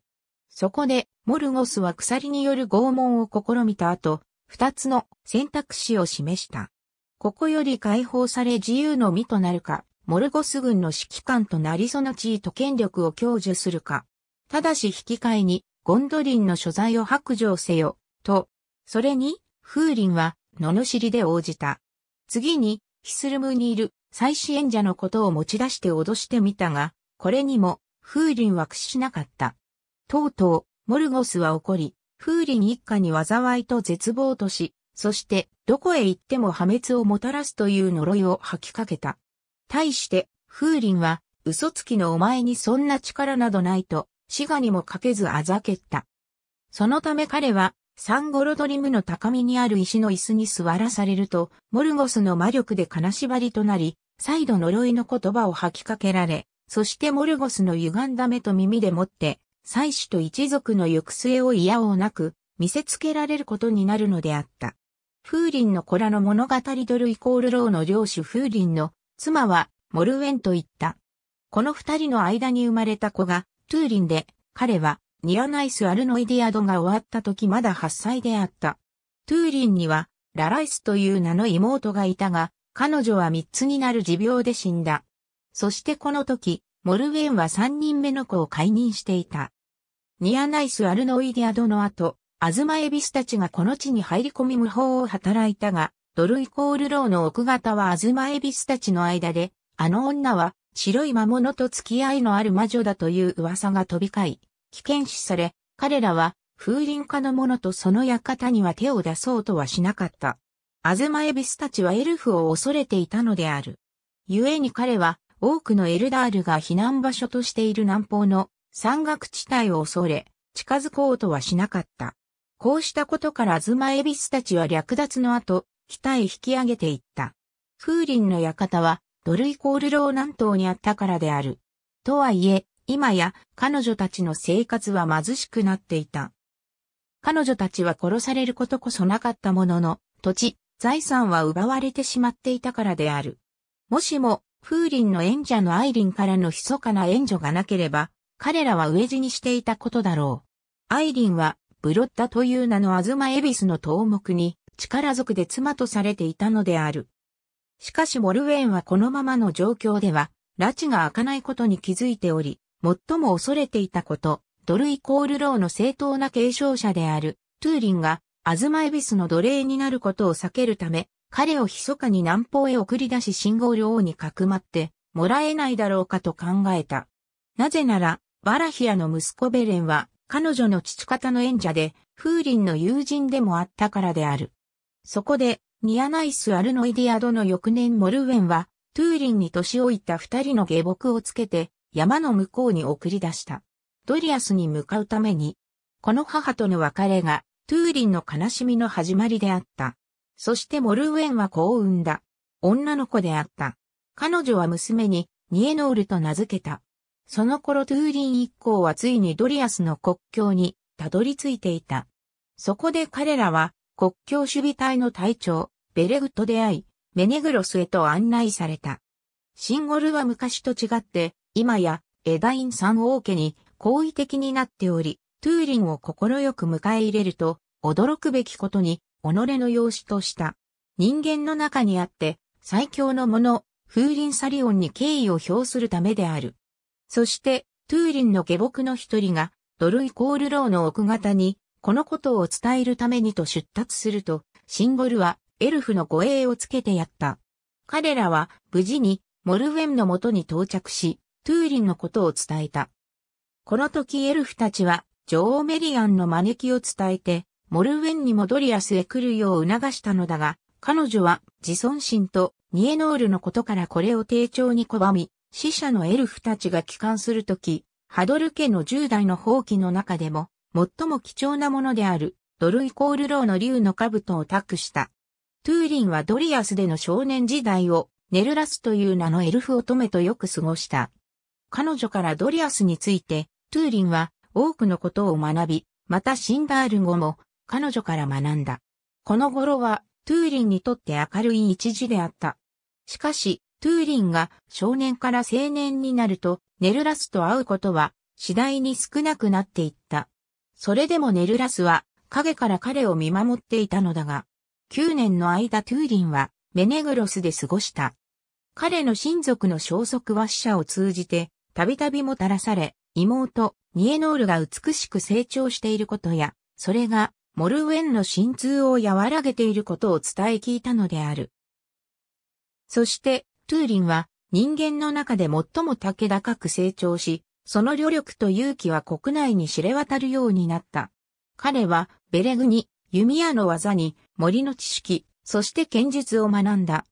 そこで、モルゴスは鎖による拷問を試みた後、二つの選択肢を示した。ここより解放され自由の身となるか、モルゴス軍の指揮官となりその地位と権力を享受するか。ただし引き換えに、ゴンドリンの所在を白状せよ、と。それに、風林は、罵りで応じた。次に、ヒスルムにいる、再支援者のことを持ち出して脅してみたが、これにも、風林は屈しなかった。とうとう、モルゴスは怒り、風林一家に災いと絶望とし、そしてどこへ行っても破滅をもたらすという呪いを吐きかけた。対して風林は嘘つきのお前にそんな力などないと、死がにもかけずあざけった。そのため彼は、サンゴロドリムの高みにある石の椅子に座らされると、モルゴスの魔力で金縛りとなり、再度呪いの言葉を吐きかけられ、そしてモルゴスの歪んだ目と耳でもって、妻子と一族の行く末を嫌をなく、見せつけられることになるのであった。風林の子らの物語ドルイコールローの領主風林の妻はモルウェンと言った。この二人の間に生まれた子がトゥーリンで彼はニアナイス・アルノイディアドが終わった時まだ8歳であった。トゥーリンにはラライスという名の妹がいたが彼女は三つになる持病で死んだ。そしてこの時、モルウェンは三人目の子を解任していた。ニアナイス・アルノイディアドの後、アズマエビスたちがこの地に入り込み無法を働いたが、ドルイコールローの奥方はアズマエビスたちの間で、あの女は白い魔物と付き合いのある魔女だという噂が飛び交い、危険視され、彼らは風林家の者とその館には手を出そうとはしなかった。アズマエビスたちはエルフを恐れていたのである。故に彼は多くのエルダールが避難場所としている南方の山岳地帯を恐れ、近づこうとはしなかった。こうしたことからズマエビスたちは略奪の後、北へ引き上げていった。風林の館は、ドルイコールロー南東にあったからである。とはいえ、今や彼女たちの生活は貧しくなっていた。彼女たちは殺されることこそなかったものの、土地、財産は奪われてしまっていたからである。もしも、風林の演者のアイリンからの密かな援助がなければ、彼らは飢え死にしていたことだろう。アイリンは、ブロッダという名のアズマエビスの頭目に、力族で妻とされていたのである。しかしモルウェンはこのままの状況では、拉致が開かないことに気づいており、最も恐れていたこと、ドルイコールローの正当な継承者である、トゥーリンが、アズマエビスの奴隷になることを避けるため、彼を密かに南方へ送り出し信号量にかくまって、もらえないだろうかと考えた。なぜなら、バラヒアの息子ベレンは、彼女の父方の演者で、風林の友人でもあったからである。そこで、ニアナイス・アルノイディアドの翌年モルウェンは、トゥーリンに年老いた二人の下僕をつけて、山の向こうに送り出した。ドリアスに向かうために、この母との別れが、トゥーリンの悲しみの始まりであった。そしてモルウェンは子を産んだ。女の子であった。彼女は娘に、ニエノールと名付けた。その頃トゥーリン一行はついにドリアスの国境にたどり着いていた。そこで彼らは国境守備隊の隊長、ベレグと出会い、メネグロスへと案内された。シンゴルは昔と違って、今やエダイン三王家に好意的になっており、トゥーリンを快く迎え入れると、驚くべきことに、己の養子とした。人間の中にあって、最強のもの、風林サリオンに敬意を表するためである。そして、トゥーリンの下僕の一人が、ドルイコールローの奥方に、このことを伝えるためにと出立すると、シンボルはエルフの護衛をつけてやった。彼らは無事にモルウェンの元に到着し、トゥーリンのことを伝えた。この時エルフたちは女王メリアンの招きを伝えて、モルウェンに戻り明日へ来るよう促したのだが、彼女は自尊心とニエノールのことからこれを丁重に拒み、死者のエルフたちが帰還するとき、ハドル家の10代の放棄の中でも、最も貴重なものである、ドルイコールローの竜の兜を託した。トゥーリンはドリアスでの少年時代を、ネルラスという名のエルフ乙女とよく過ごした。彼女からドリアスについて、トゥーリンは多くのことを学び、またシンダール語も彼女から学んだ。この頃は、トゥーリンにとって明るい一時であった。しかし、トゥーリンが少年から青年になると、ネルラスと会うことは次第に少なくなっていった。それでもネルラスは影から彼を見守っていたのだが、9年の間トゥーリンはメネグロスで過ごした。彼の親族の消息は死者を通じて、たびたびもたらされ、妹、ニエノールが美しく成長していることや、それが、モルウェンの心痛を和らげていることを伝え聞いたのである。そして、トゥーリンは人間の中で最も竹高く成長し、その旅力と勇気は国内に知れ渡るようになった。彼はベレグに弓矢の技に森の知識、そして剣術を学んだ。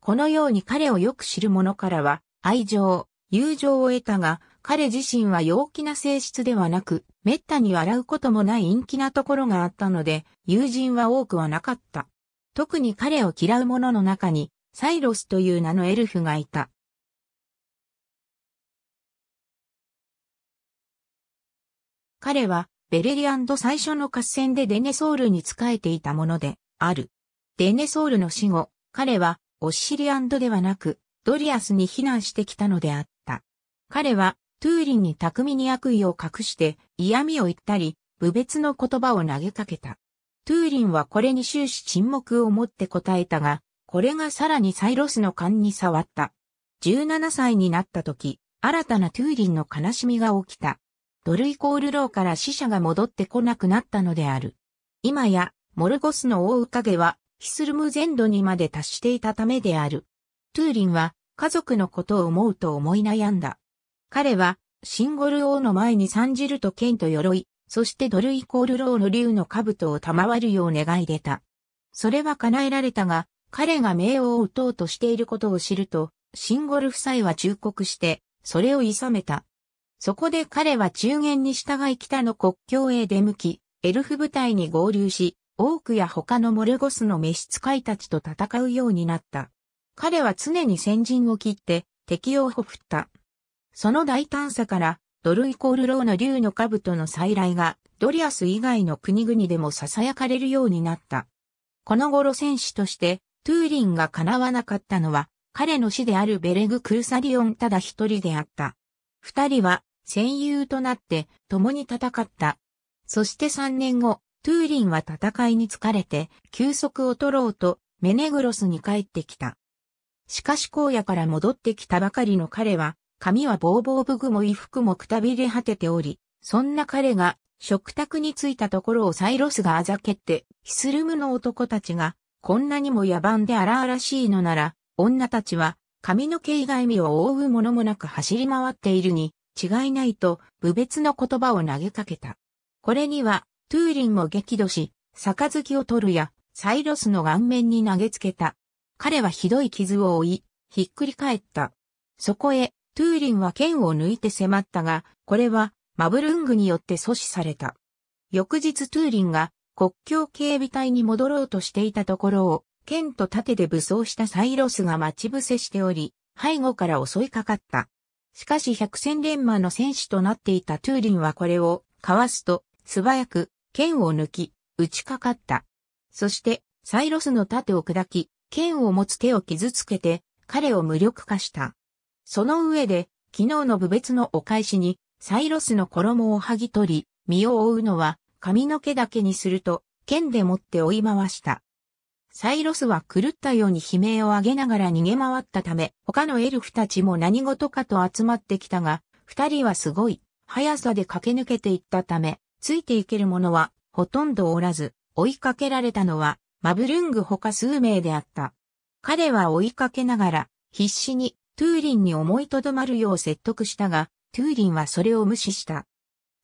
このように彼をよく知る者からは愛情、友情を得たが、彼自身は陽気な性質ではなく、滅多に笑うこともない陰気なところがあったので、友人は多くはなかった。特に彼を嫌う者の中に、サイロスという名のエルフがいた。彼は、ベレリアンド最初の合戦でデネソールに仕えていたもので、ある。デネソールの死後、彼は、オッシリアンドではなく、ドリアスに避難してきたのであった。彼は、トゥーリンに巧みに悪意を隠して、嫌味を言ったり、無別の言葉を投げかけた。トゥーリンはこれに終始沈黙を持って答えたが、これがさらにサイロスの勘に触った。17歳になった時、新たなトゥーリンの悲しみが起きた。ドルイコールローから死者が戻ってこなくなったのである。今や、モルゴスの覆う影は、ヒスルム全土にまで達していたためである。トゥーリンは、家族のことを思うと思い悩んだ。彼は、シンゴル王の前に参じると剣と鎧、そしてドルイコールローの竜の兜を賜るよう願い出た。それは叶えられたが、彼が名誉を打とうとしていることを知ると、シンゴル夫妻は忠告して、それを諌めた。そこで彼は中元に従い北の国境へ出向き、エルフ部隊に合流し、オークや他のモルゴスの召使いたちと戦うようになった。彼は常に先陣を切って敵をほふった。その大胆さから、ドルイコールローの竜の兜の再来が、ドリアス以外の国々でも囁かれるようになった。この頃戦士として、トゥーリンが叶わなかったのは、彼の死であるベレグ・クルサディオンただ一人であった。二人は戦友となって共に戦った。そして三年後、トゥーリンは戦いに疲れて休息を取ろうとメネグロスに帰ってきた。しかし荒野から戻ってきたばかりの彼は、髪はボーボーブグも衣服もくたびれ果てており、そんな彼が食卓に着いたところをサイロスがあざけって、ヒスルムの男たちがこんなにも野蛮で荒々しいのなら、女たちは髪の毛以外身を覆うものもなく走り回っているに違いないと、無別の言葉を投げかけた。これには、トゥーリンも激怒し、杯を取るや、サイロスの顔面に投げつけた。彼はひどい傷を負い、ひっくり返った。そこへ、トゥーリンは剣を抜いて迫ったが、これは、マブルングによって阻止された。翌日トゥーリンが、国境警備隊に戻ろうとしていたところを、剣と盾で武装したサイロスが待ち伏せしており、背後から襲いかかった。しかし百戦錬磨の戦士となっていたトゥーリンはこれをかわすと素早く剣を抜き、打ちかかった。そしてサイロスの盾を砕き、剣を持つ手を傷つけて彼を無力化した。その上で昨日の部別のお返しにサイロスの衣を剥ぎ取り、身を覆うのは髪の毛だけにすると、剣で持って追い回した。サイロスは狂ったように悲鳴を上げながら逃げ回ったため、他のエルフたちも何事かと集まってきたが、二人はすごい、速さで駆け抜けていったため、ついていける者は、ほとんどおらず、追いかけられたのは、マブルング他数名であった。彼は追いかけながら、必死に、トゥーリンに思いとどまるよう説得したが、トゥーリンはそれを無視した。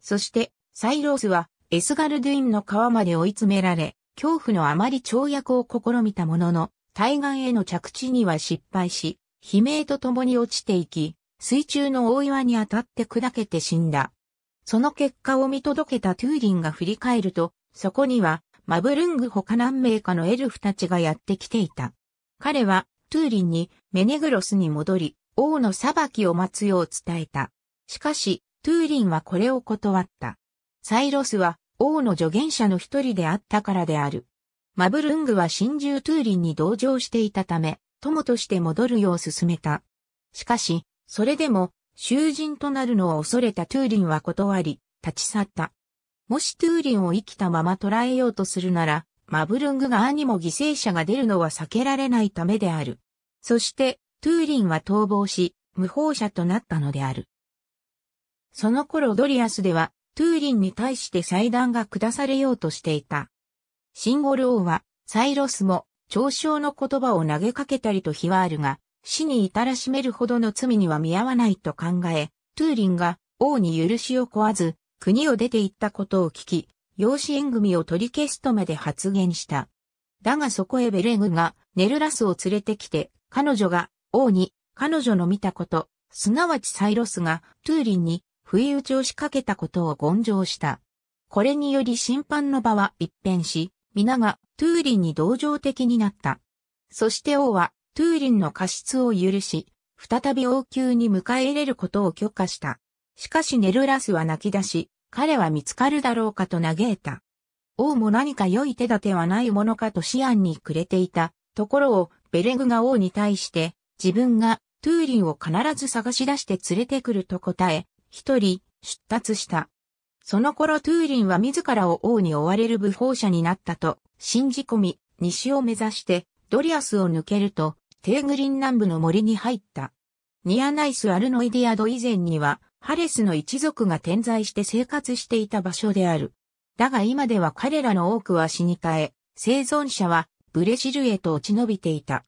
そして、サイロースは、エスガルドゥインの川まで追い詰められ、恐怖のあまり跳躍を試みたものの、対岸への着地には失敗し、悲鳴と共に落ちていき、水中の大岩に当たって砕けて死んだ。その結果を見届けたトゥーリンが振り返ると、そこには、マブルング他何名かのエルフたちがやってきていた。彼は、トゥーリンに、メネグロスに戻り、王の裁きを待つよう伝えた。しかし、トゥーリンはこれを断った。サイロスは王の助言者の一人であったからである。マブルングは真珠トゥーリンに同情していたため、友として戻るよう進めた。しかし、それでも、囚人となるのを恐れたトゥーリンは断り、立ち去った。もしトゥーリンを生きたまま捕らえようとするなら、マブルング側にも犠牲者が出るのは避けられないためである。そして、トゥーリンは逃亡し、無法者となったのである。その頃ドリアスでは、トゥーリンに対して裁断が下されようとしていた。シンゴル王は、サイロスも、嘲笑の言葉を投げかけたりと非はあるが、死に至らしめるほどの罪には見合わないと考え、トゥーリンが王に許しを請わず、国を出て行ったことを聞き、養子縁組を取り消すとまで発言した。だがそこへベレグがネルラスを連れてきて、彼女が王に彼女の見たこと、すなわちサイロスがトゥーリンに不意打ちを仕掛けたことを言上した。これにより審判の場は一変し、皆がトゥーリンに同情的になった。そして王はトゥーリンの過失を許し、再び王宮に迎え入れることを許可した。しかしネルラスは泣き出し、彼は見つかるだろうかと嘆いた。王も何か良い手立てはないものかと思案に暮れていた。ところを、ベレグが王に対して、自分がトゥーリンを必ず探し出して連れてくると答え、一人出立した。その頃トゥーリンは自らを王に追われる武法者になったと信じ込み、西を目指してドリアスを抜けると、テーグリン南部の森に入った。ニアナイス・アルノイディアド以前には、ハレスの一族が点在して生活していた場所である。だが今では彼らの多くは死に変え、生存者はブレシルへと落ち延びていた。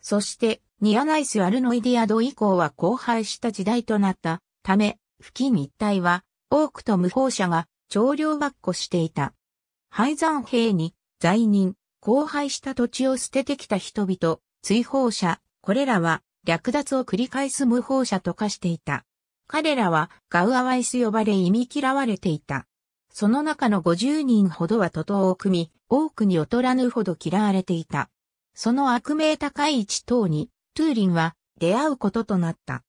そして、ニアナイス・アルノイディアド以降は荒廃した時代となったため、付近一帯は多くと無法者が長領ばっこしていた。廃山兵に罪人、荒廃した土地を捨ててきた人々、追放者、これらは略奪を繰り返す無法者と化していた。彼らはガウアワイス呼ばれ忌み嫌われていた。その中の50人ほどは徒党を組み、多くに劣らぬほど嫌われていた。その悪名高い地等に、トゥーリンは出会うこととなった。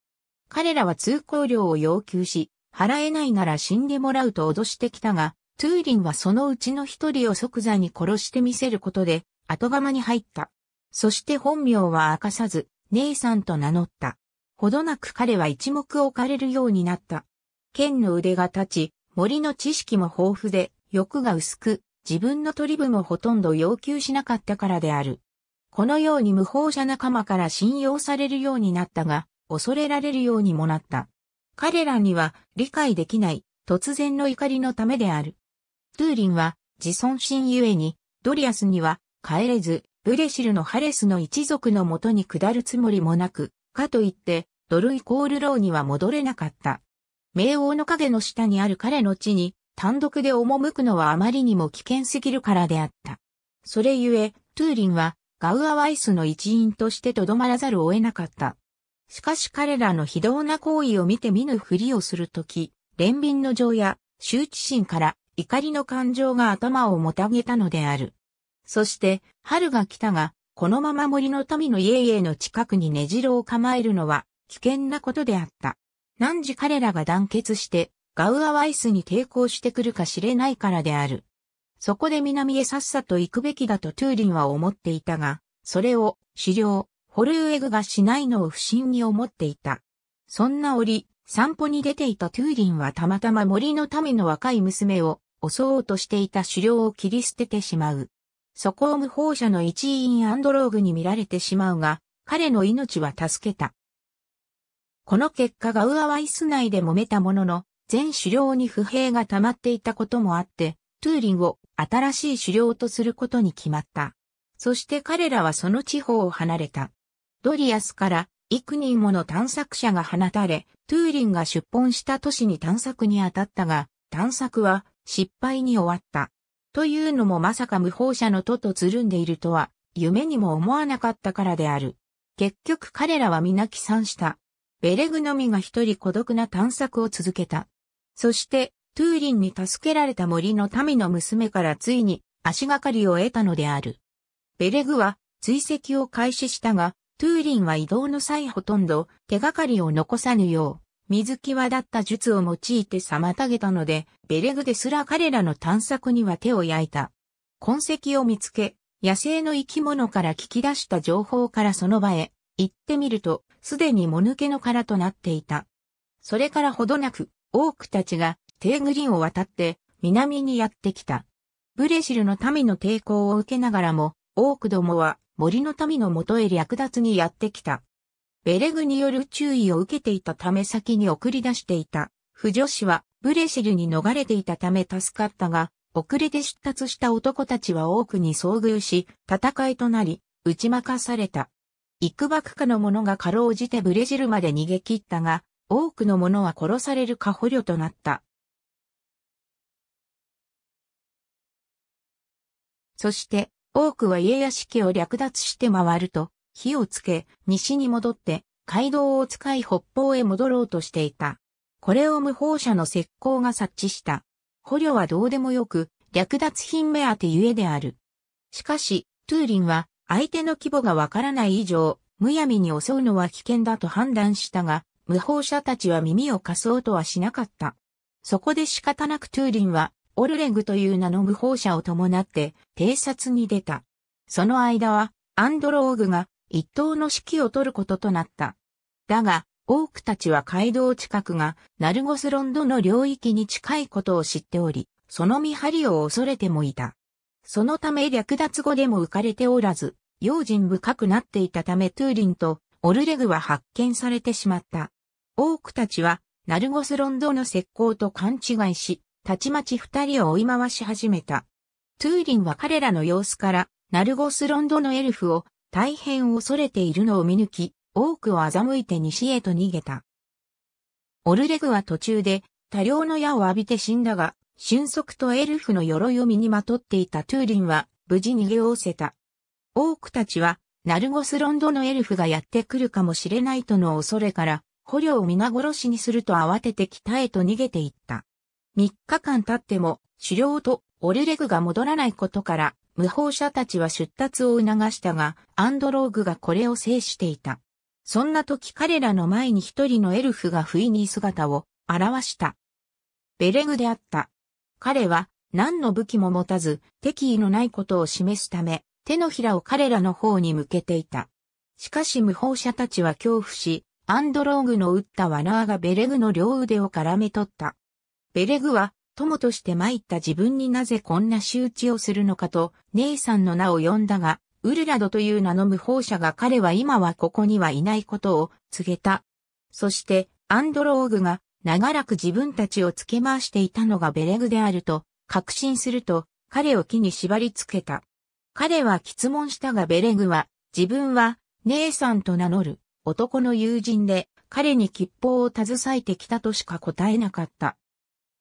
彼らは通行料を要求し、払えないなら死んでもらうと脅してきたが、トゥーリンはそのうちの一人を即座に殺してみせることで、後釜に入った。そして本名は明かさず、姉さんと名乗った。ほどなく彼は一目置かれるようになった。剣の腕が立ち、森の知識も豊富で、欲が薄く、自分の取り分もほとんど要求しなかったからである。このように無法者仲間から信用されるようになったが、恐れられるようにもなった。彼らには理解できない突然の怒りのためである。トゥーリンは自尊心ゆえにドリアスには帰れず、ブレシルのハレスの一族のもとに下るつもりもなく、かといってドルイコールローには戻れなかった。冥王の影の下にある彼の地に単独で赴くのはあまりにも危険すぎるからであった。それゆえ、トゥーリンはガウアワイスの一員としてとどまらざるを得なかった。しかし彼らの非道な行為を見て見ぬふりをするとき、憐憫の情や羞恥心から怒りの感情が頭をもたげたのである。そして、春が来たが、このまま森の民の家々の近くに根城を構えるのは危険なことであった。何時彼らが団結してガウアワイスに抵抗してくるか知れないからである。そこで南へさっさと行くべきだとトゥーリンは思っていたが、それを狩猟、ホルウェグがしないのを不審に思っていた。そんな折、散歩に出ていたトゥーリンはたまたま森の民の若い娘を襲おうとしていた狩猟を切り捨ててしまう。そこを無法者の一員アンドローグに見られてしまうが、彼の命は助けた。この結果がウアワイス内で揉めたものの、全狩猟に不平が溜まっていたこともあって、トゥーリンを新しい狩猟とすることに決まった。そして彼らはその地方を離れた。ドリアスから幾人もの探索者が放たれ、トゥーリンが出奔した都市に探索に当たったが、探索は失敗に終わった。というのもまさか無法者の都とつるんでいるとは、夢にも思わなかったからである。結局彼らは皆帰散した。ベレグのみが一人孤独な探索を続けた。そして、トゥーリンに助けられた森の民の娘からついに足がかりを得たのである。ベレグは追跡を開始したが、トゥーリンは移動の際ほとんど手がかりを残さぬよう、水際立った術を用いて妨げたので、ベレグですら彼らの探索には手を焼いた。痕跡を見つけ、野生の生き物から聞き出した情報からその場へ行ってみると、すでにもぬけの殻となっていた。それからほどなく、多くたちがテーグリンを渡って南にやってきた。ブレシルの民の抵抗を受けながらも、多くどもは森の民のもとへ略奪にやってきた。ベレグによる注意を受けていたため先に送り出していた。不女子はブレシルに逃れていたため助かったが、遅れて出立した男たちは多くに遭遇し、戦いとなり、打ち負かされた。幾ばくかの者がかろうじてブレジルまで逃げ切ったが、多くの者は殺される過捕虜となった。そして、多くは家屋敷を略奪して回ると、火をつけ、西に戻って、街道を使い北方へ戻ろうとしていた。これを無法者の石膏が察知した。捕虜はどうでもよく、略奪品目当てゆえである。しかし、トゥーリンは、相手の規模がわからない以上、むやみに襲うのは危険だと判断したが、無法者たちは耳を貸そうとはしなかった。そこで仕方なくトゥーリンは、オルレグという名の無法者を伴って偵察に出た。その間はアンドローグが一等の指揮を取ることとなった。だが、多くたちは街道近くがナルゴスロンドの領域に近いことを知っており、その見張りを恐れてもいた。そのため略奪語でも浮かれておらず、用心深くなっていたためトゥーリンとオルレグは発見されてしまった。多くたちはナルゴスロンドの石膏と勘違いし、たちまち二人を追い回し始めた。トゥーリンは彼らの様子から、ナルゴスロンドのエルフを大変恐れているのを見抜き、多くを欺いて西へと逃げた。オルレグは途中で多量の矢を浴びて死んだが、瞬足とエルフの鎧を身にまとっていたトゥーリンは無事逃げおせた。多くたちは、ナルゴスロンドのエルフがやってくるかもしれないとの恐れから、捕虜を皆殺しにすると慌てて北へと逃げていった。3日間経っても狩猟とオルレグが戻らないことから、無法者たちは出立を促したが、アンドローグがこれを制していた。そんな時彼らの前に一人のエルフが不意に姿を現した。ベレグであった。彼は何の武器も持たず敵意のないことを示すため手のひらを彼らの方に向けていた。しかし無法者たちは恐怖し、アンドローグの撃った罠がベレグの両腕を絡め取った。ベレグは、友として参った自分になぜこんな仕打ちをするのかと、姉さんの名を呼んだが、ウルラドという名の無法者が彼は今はここにはいないことを告げた。そして、アンドローグが長らく自分たちを付け回していたのがベレグであると確信すると彼を木に縛り付けた。彼は質問したがベレグは自分は姉さんと名乗る男の友人で彼に吉報を携えてきたとしか答えなかった。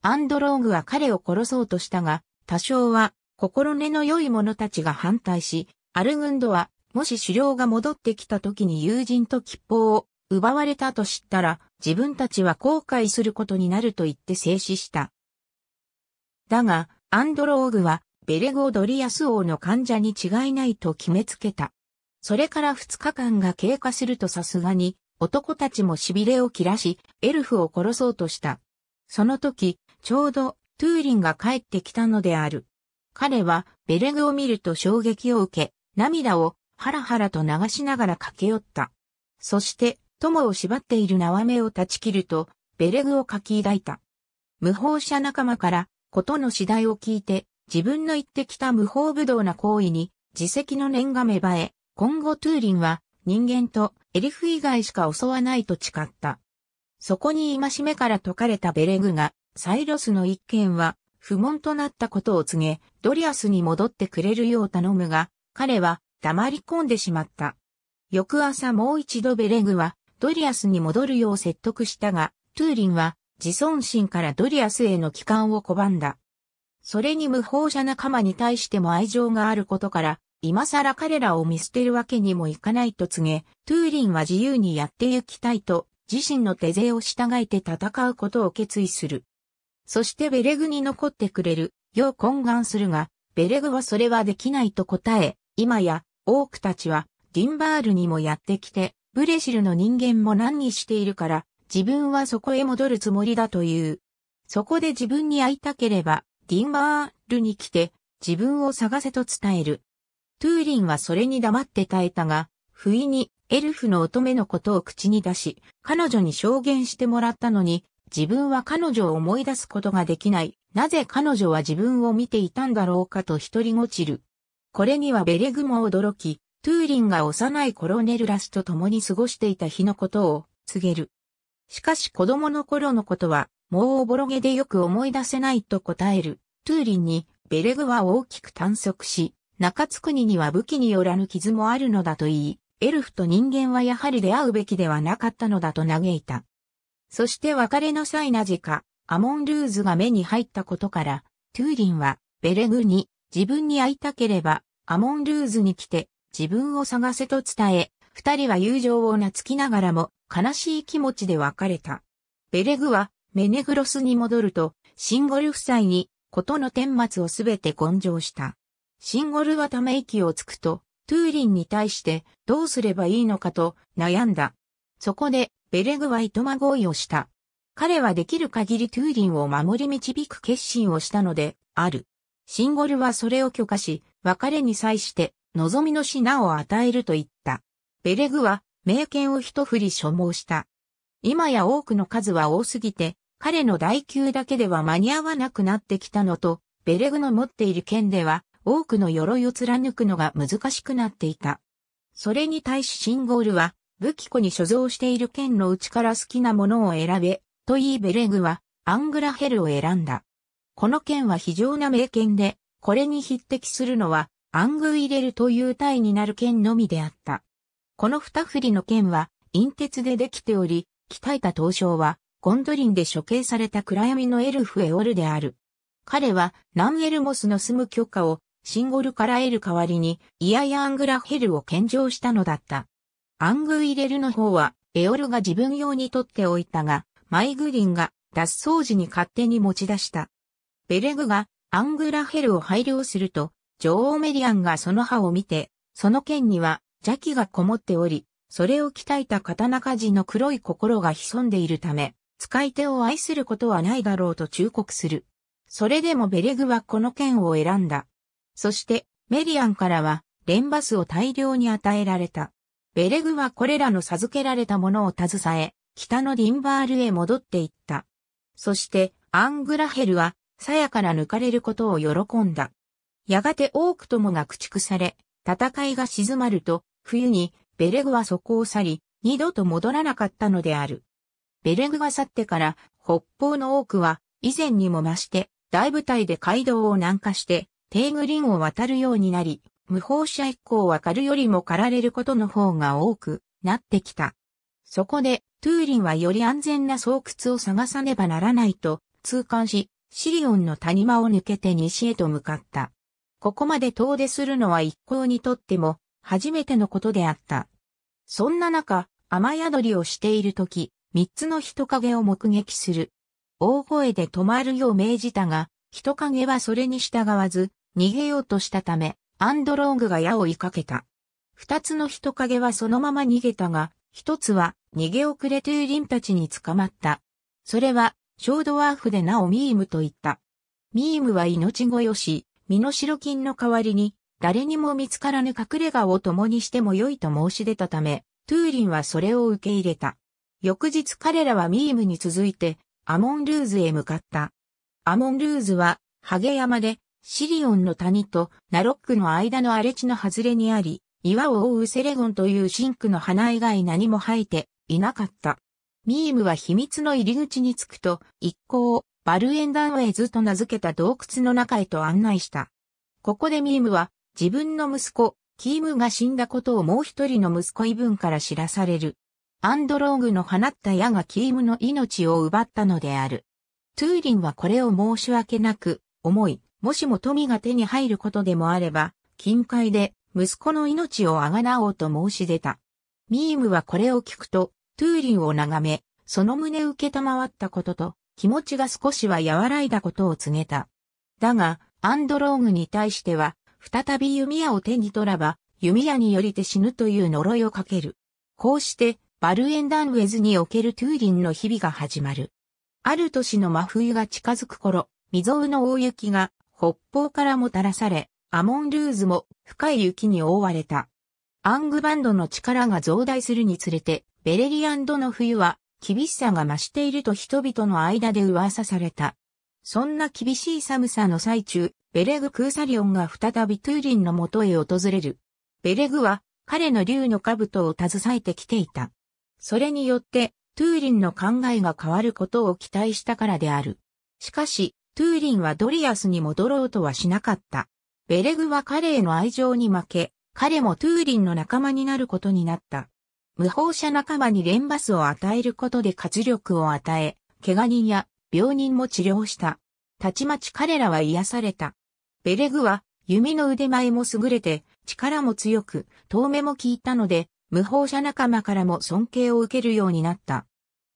アンドローグは彼を殺そうとしたが、多少は心根の良い者たちが反対し、アルグンドは、もし狩猟が戻ってきた時に友人と吉報を奪われたと知ったら、自分たちは後悔することになると言って静止した。だが、アンドローグは、ベレゴ・ドリアス王の患者に違いないと決めつけた。それから2日間が経過するとさすがに、男たちも痺れを切らし、エルフを殺そうとした。その時、ちょうどトゥーリンが帰ってきたのである。彼はベレグを見ると衝撃を受け、涙をハラハラと流しながら駆け寄った。そして、友を縛っている縄目を断ち切ると、ベレグを書き抱いた。無法者仲間から、ことの次第を聞いて、自分の言ってきた無法武道な行為に、自責の念が芽生え、今後トゥーリンは、人間とエリフ以外しか襲わないと誓った。そこに戒めから解かれたベレグが、サイロスの一件は不問となったことを告げ、ドリアスに戻ってくれるよう頼むが、彼は黙り込んでしまった。翌朝もう一度ベレグはドリアスに戻るよう説得したが、トゥーリンは自尊心からドリアスへの帰還を拒んだ。それに無法者仲間に対しても愛情があることから、今更彼らを見捨てるわけにもいかないと告げ、トゥーリンは自由にやって行きたいと、自身の手勢を従えて戦うことを決意する。そしてベレグに残ってくれる、よう懇願するが、ベレグはそれはできないと答え、今や、多くたちは、ディンバールにもやってきて、ブレシルの人間も何にしているから、自分はそこへ戻るつもりだという。そこで自分に会いたければ、ディンバールに来て、自分を探せと伝える。トゥーリンはそれに黙って耐えたが、不意にエルフの乙女のことを口に出し、彼女に証言してもらったのに、自分は彼女を思い出すことができない。なぜ彼女は自分を見ていたんだろうかと一人ごちる。これにはベレグも驚き、トゥーリンが幼いコロネルラスと共に過ごしていた日のことを告げる。しかし子供の頃のことは、もうおぼろげでよく思い出せないと答える。トゥーリンに、ベレグは大きく探索し、中津国には武器によらぬ傷もあるのだと言い、エルフと人間はやはり出会うべきではなかったのだと嘆いた。そして別れの際なぜか、アモンルーズが目に入ったことから、トゥーリンは、ベレグに、自分に会いたければ、アモンルーズに来て、自分を探せと伝え、二人は友情を懐きながらも、悲しい気持ちで別れた。ベレグは、メネグロスに戻ると、シンゴル夫妻に、ことの顛末をすべて根性した。シンゴルはため息をつくと、トゥーリンに対して、どうすればいいのかと、悩んだ。そこで、ベレグワイと合意をした。彼はできる限りトゥーリンを守り導く決心をしたので、ある。シンゴルはそれを許可し、別れに際して、望みの品を与えると言った。ベレグは、名犬を一振り所望した。今や多くの数は多すぎて、彼の代給だけでは間に合わなくなってきたのと、ベレグの持っている剣では、多くの鎧を貫くのが難しくなっていた。それに対しシンゴールは、武器庫に所蔵している剣のうちから好きなものを選べ、と言いベレグはアングラヘルを選んだ。この剣は非常な名剣で、これに匹敵するのはアングイレルという体になる剣のみであった。この二振りの剣は、陰鉄でできており、鍛えた刀匠は、ゴンドリンで処刑された暗闇のエルフエオルである。彼は、ナンエルモスの住む許可を、シンゴルから得る代わりに、イヤヤングラヘルを献上したのだった。アングイレルの方は、エオルが自分用に取っておいたが、マイグリンが脱走時に勝手に持ち出した。ベレグがアングラヘルを配慮すると、女王メリアンがその歯を見て、その剣には邪気がこもっており、それを鍛えた刀鍛冶の黒い心が潜んでいるため、使い手を愛することはないだろうと忠告する。それでもベレグはこの剣を選んだ。そして、メリアンからは、レンバスを大量に与えられた。ベレグはこれらの授けられたものを携え、北のディンバールへ戻っていった。そして、アングラヘルは、鞘から抜かれることを喜んだ。やがて多くともが駆逐され、戦いが静まると、冬に、ベレグはそこを去り、二度と戻らなかったのである。ベレグが去ってから、北方の多くは、以前にも増して、大部隊で街道を南下して、テーグリンを渡るようになり、無法者一行は狩るよりも狩られることの方が多くなってきた。そこで、トゥーリンはより安全な巣窟を探さねばならないと痛感し、シリオンの谷間を抜けて西へと向かった。ここまで遠出するのは一行にとっても初めてのことであった。そんな中、雨宿りをしているとき、三つの人影を目撃する。大声で止まるよう命じたが、人影はそれに従わず、逃げようとしたため、アンドローグが矢を追いかけた。二つの人影はそのまま逃げたが、一つは逃げ遅れトゥーリンたちに捕まった。それは、ショードワーフでなおミームと言った。ミームは命乞いをし、身の代金の代わりに、誰にも見つからぬ隠れ家を共にしても良いと申し出たため、トゥーリンはそれを受け入れた。翌日彼らはミームに続いて、アモンルーズへ向かった。アモンルーズは、ハゲ山で、シリオンの谷とナロックの間の荒れ地の外れにあり、岩を覆うセレゴンというシンクの花以外何も生えていなかった。ミームは秘密の入り口に着くと、一行をバルエンダンウェイズと名付けた洞窟の中へと案内した。ここでミームは自分の息子、キームが死んだことをもう一人の息子イブンから知らされる。アンドローグの放った矢がキームの命を奪ったのである。トゥーリンはこれを申し訳なく思い、もしも富が手に入ることでもあれば、近海で息子の命をあがなおうと申し出た。ミームはこれを聞くと、トゥーリンを眺め、その胸受けたまわったことと、気持ちが少しは和らいだことを告げた。だが、アンドローグに対しては、再び弓矢を手に取らば、弓矢によりて死ぬという呪いをかける。こうして、バルエンダンウェズにおけるトゥーリンの日々が始まる。ある年の真冬が近づく頃、未曾有の大雪が北方からもたらされ、アモンルーズも深い雪に覆われた。アングバンドの力が増大するにつれて、ベレリアンドの冬は厳しさが増していると人々の間で噂された。そんな厳しい寒さの最中、ベレグ・クーサリオンが再びトゥーリンの元へ訪れる。ベレグは彼の竜の兜を携えてきていた。それによって、トゥーリンの考えが変わることを期待したからである。しかし、トゥーリンはドリアスに戻ろうとはしなかった。ベレグは彼への愛情に負け、彼もトゥーリンの仲間になることになった。無法者仲間にレンバスを与えることで活力を与え、怪我人や病人も治療した。たちまち彼らは癒された。ベレグは弓の腕前も優れて、力も強く、遠目も効いたので、無法者仲間からも尊敬を受けるようになった。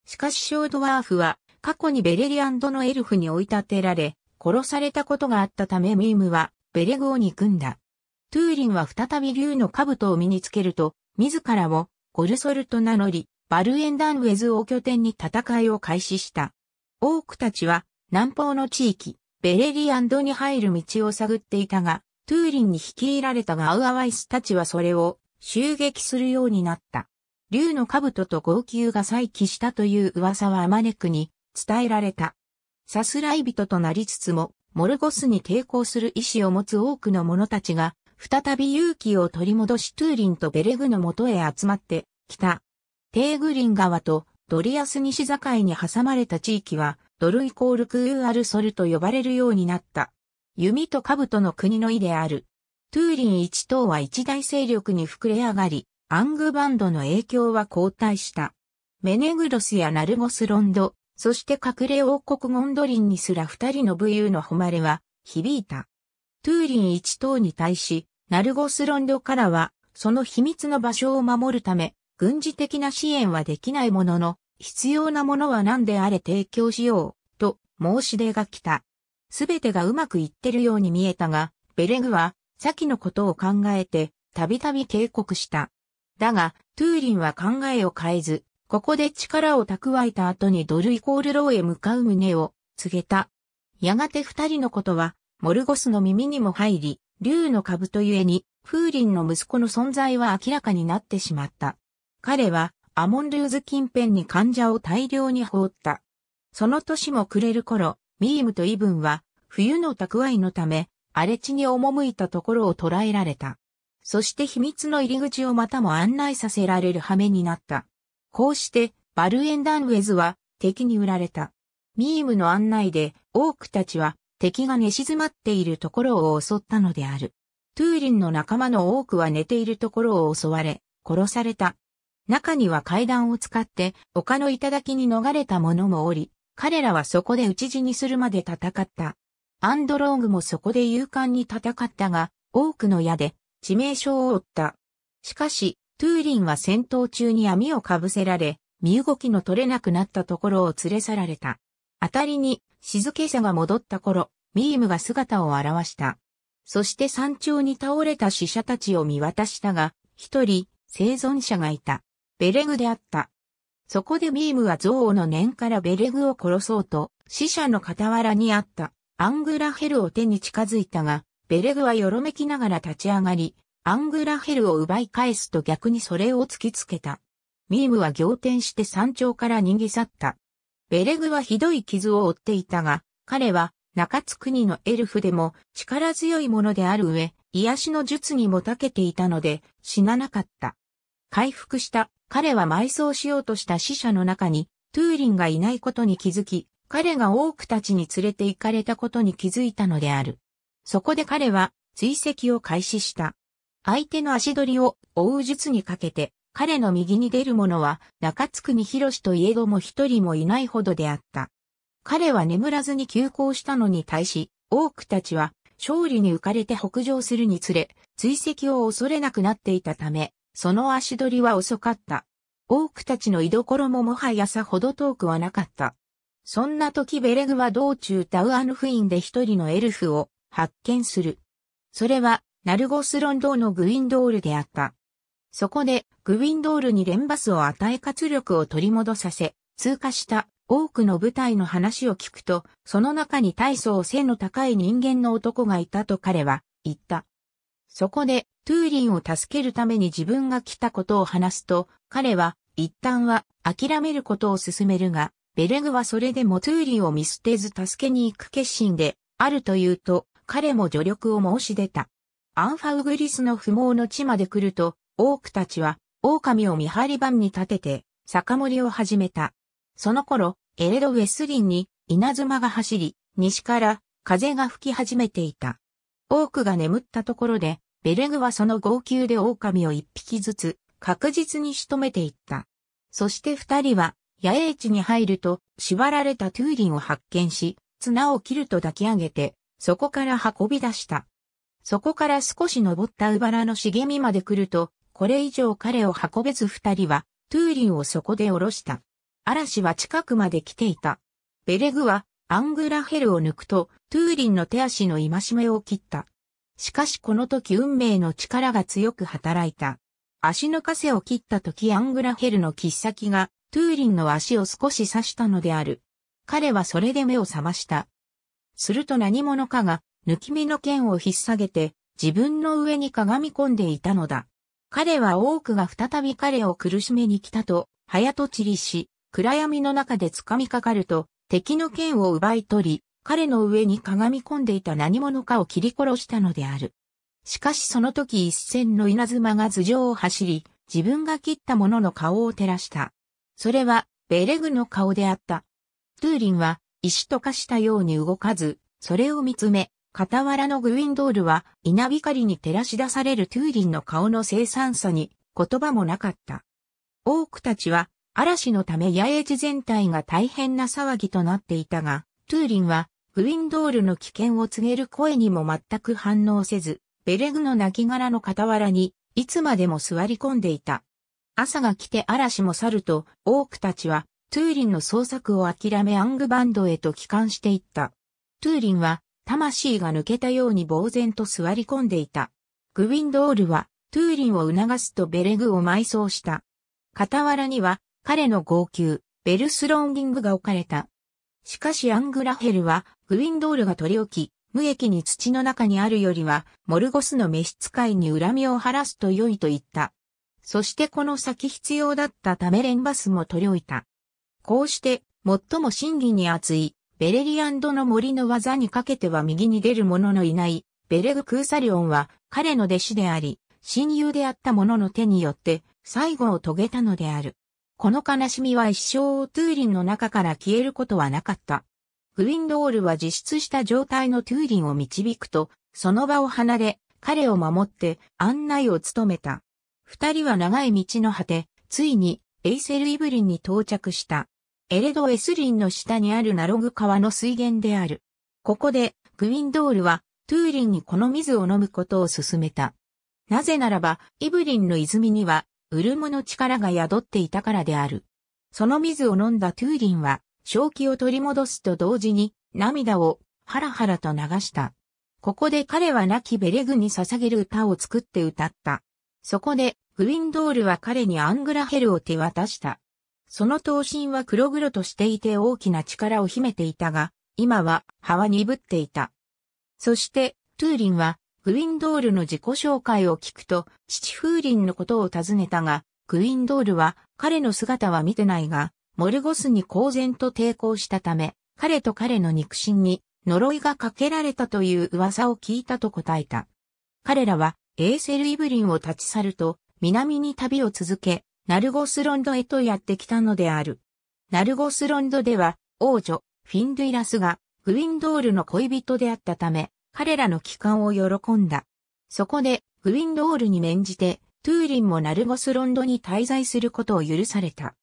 しかしショードワーフは過去にベレリアンドのエルフに追い立てられ、殺されたことがあったためミームはベレグを憎んだ。トゥーリンは再び竜の兜を身につけると、自らをゴルソルと名乗り、バルエンダンウェズを拠点に戦いを開始した。多くたちは南方の地域、ベレリアンドに入る道を探っていたが、トゥーリンに率いられたガウアワイスたちはそれを襲撃するようになった。竜の兜と号泣が再起したという噂はあまねくに伝えられた。さすらい人となりつつも、モルゴスに抵抗する意志を持つ多くの者たちが、再び勇気を取り戻しトゥーリンとベレグの元へ集まってきた。テーグリン川とドリアス西境に挟まれた地域は、ドルイコールクーアルソルと呼ばれるようになった。弓と兜の国の意である。トゥーリン一党は一大勢力に膨れ上がり、アングバンドの影響は後退した。メネグロスやナルゴスロンド、そして隠れ王国ゴンドリンにすら二人の武勇の誉れは響いた。トゥーリン一党に対し、ナルゴスロンドからは、その秘密の場所を守るため、軍事的な支援はできないものの、必要なものは何であれ提供しよう、と申し出が来た。すべてがうまくいってるように見えたが、ベレグは、先のことを考えて、たびたび警告した。だが、トゥーリンは考えを変えず、ここで力を蓄えた後にドルイコールローへ向かう旨を告げた。やがて二人のことは、モルゴスの耳にも入り、竜の株とゆえに、風林の息子の存在は明らかになってしまった。彼は、アモンルーズ近辺に患者を大量に放った。その年も暮れる頃、ミームとイブンは、冬の蓄えのため、荒れ地に赴いたところを捕らえられた。そして秘密の入り口をまたも案内させられる羽目になった。こうして、バルエンダンウェズは敵に売られた。ミームの案内で、多くたちは敵が寝静まっているところを襲ったのである。トゥーリンの仲間の多くは寝ているところを襲われ、殺された。中には階段を使って丘の頂に逃れた者もおり、彼らはそこで討ち死にするまで戦った。アンドローグもそこで勇敢に戦ったが、多くの矢で致命傷を負った。しかし、トゥーリンは戦闘中に網をかぶせられ、身動きの取れなくなったところを連れ去られた。当たりに静けさが戻った頃、ミームが姿を現した。そして山頂に倒れた死者たちを見渡したが、一人生存者がいた。ベレグであった。そこでミームは憎悪の念からベレグを殺そうと、死者の傍らにあったアングラヘルを手に近づいたが、ベレグはよろめきながら立ち上がり、アングラヘルを奪い返すと逆にそれを突きつけた。ミームは仰天して山頂から逃げ去った。ベレグはひどい傷を負っていたが、彼は中津国のエルフでも力強いものである上、癒しの術にも長けていたので死ななかった。回復した彼は埋葬しようとした死者の中にトゥーリンがいないことに気づき、彼が多くたちに連れて行かれたことに気づいたのである。そこで彼は追跡を開始した。相手の足取りを追う術にかけて、彼の右に出る者は中津国広といえども一人もいないほどであった。彼は眠らずに急行したのに対し、多くたちは勝利に浮かれて北上するにつれ、追跡を恐れなくなっていたため、その足取りは遅かった。多くたちの居所ももはやさほど遠くはなかった。そんな時ベレグは道中タウアヌフインで一人のエルフを発見する。それはナルゴスロンドーのグウィンドールであった。そこで、グウィンドールに連バスを与え活力を取り戻させ、通過した多くの部隊の話を聞くと、その中に大層背の高い人間の男がいたと彼は言った。そこで、トゥーリンを助けるために自分が来たことを話すと、彼は、一旦は諦めることを勧めるが、ベレグはそれでもトゥーリンを見捨てず助けに行く決心で、あるというと、彼も助力を申し出た。アンファウグリスの不毛の地まで来ると、オークたちは、狼を見張り番に立てて、酒盛りを始めた。その頃、エレドウェスリンに稲妻が走り、西から風が吹き始めていた。オークが眠ったところで、ベレグはその号泣で狼を一匹ずつ確実に仕留めていった。そして二人は野営地に入ると縛られたトゥーリンを発見し、綱を切ると抱き上げて、そこから運び出した。そこから少し登ったウバラの茂みまで来ると、これ以上彼を運べず二人は、トゥーリンをそこで降ろした。嵐は近くまで来ていた。ベレグは、アングラヘルを抜くと、トゥーリンの手足の戒めを切った。しかしこの時運命の力が強く働いた。足の枷を切った時アングラヘルの切っ先が、トゥーリンの足を少し刺したのである。彼はそれで目を覚ました。すると何者かが抜き目の剣を引っ下げて、自分の上に鏡込んでいたのだ。彼は多くが再び彼を苦しめに来たと、早とちりし、暗闇の中で掴みかかると、敵の剣を奪い取り、彼の上に鏡込んでいた何者かを切り殺したのである。しかしその時一線の稲妻が頭上を走り、自分が切った者の顔を照らした。それは、ベレグの顔であった。トゥーリンは、石と化したように動かず、それを見つめ、傍らのグウィンドールは稲光に照らし出されるトゥーリンの顔の生産さに言葉もなかった。多くたちは嵐のため野営地全体が大変な騒ぎとなっていたが、トゥーリンはグウィンドールの危険を告げる声にも全く反応せず、ベレグの亡骸の傍らにいつまでも座り込んでいた。朝が来て嵐も去ると、多くたちはトゥーリンの捜索を諦めアングバンドへと帰還していった。トゥーリンは魂が抜けたように呆然と座り込んでいた。グウィンドールは、トゥーリンを促すとベレグを埋葬した。傍らには、彼の号泣、ベルスロンギングが置かれた。しかしアングラヘルは、グウィンドールが取り置き、無益に土の中にあるよりは、モルゴスの召使いに恨みを晴らすと良いと言った。そしてこの先必要だったためレンバスも取り置いた。こうして、最も真偽に厚い、ベレリアンドの森の技にかけては右に出る者のいない、ベレグ・クーサリオンは彼の弟子であり、親友であった者の手によって最後を遂げたのである。この悲しみは一生をトゥーリンの中から消えることはなかった。グウィンドールは自出した状態のトゥーリンを導くと、その場を離れ、彼を守って案内を務めた。二人は長い道の果て、ついにエイセル・イブリンに到着した。エレドエスリンの下にあるナログ川の水源である。ここで、グウィンドールは、トゥーリンにこの水を飲むことを勧めた。なぜならば、イブリンの泉には、ウルムの力が宿っていたからである。その水を飲んだトゥーリンは、正気を取り戻すと同時に、涙を、ハラハラと流した。ここで彼は亡きベレグに捧げる歌を作って歌った。そこで、グウィンドールは彼にアングラヘルを手渡した。その刀身は黒々としていて大きな力を秘めていたが、今は葉は鈍っていた。そして、トゥーリンは、グウィンドールの自己紹介を聞くと、父風林のことを尋ねたが、グウィンドールは、彼の姿は見てないが、モルゴスに公然と抵抗したため、彼と彼の肉親に呪いがかけられたという噂を聞いたと答えた。彼らはエーセル・イブリンを立ち去ると、南に旅を続け、ナルゴスロンドへとやってきたのである。ナルゴスロンドでは、王女、フィンドゥイラスが、グウィンドールの恋人であったため、彼らの帰還を喜んだ。そこで、グウィンドールに免じて、トゥーリンもナルゴスロンドに滞在することを許された。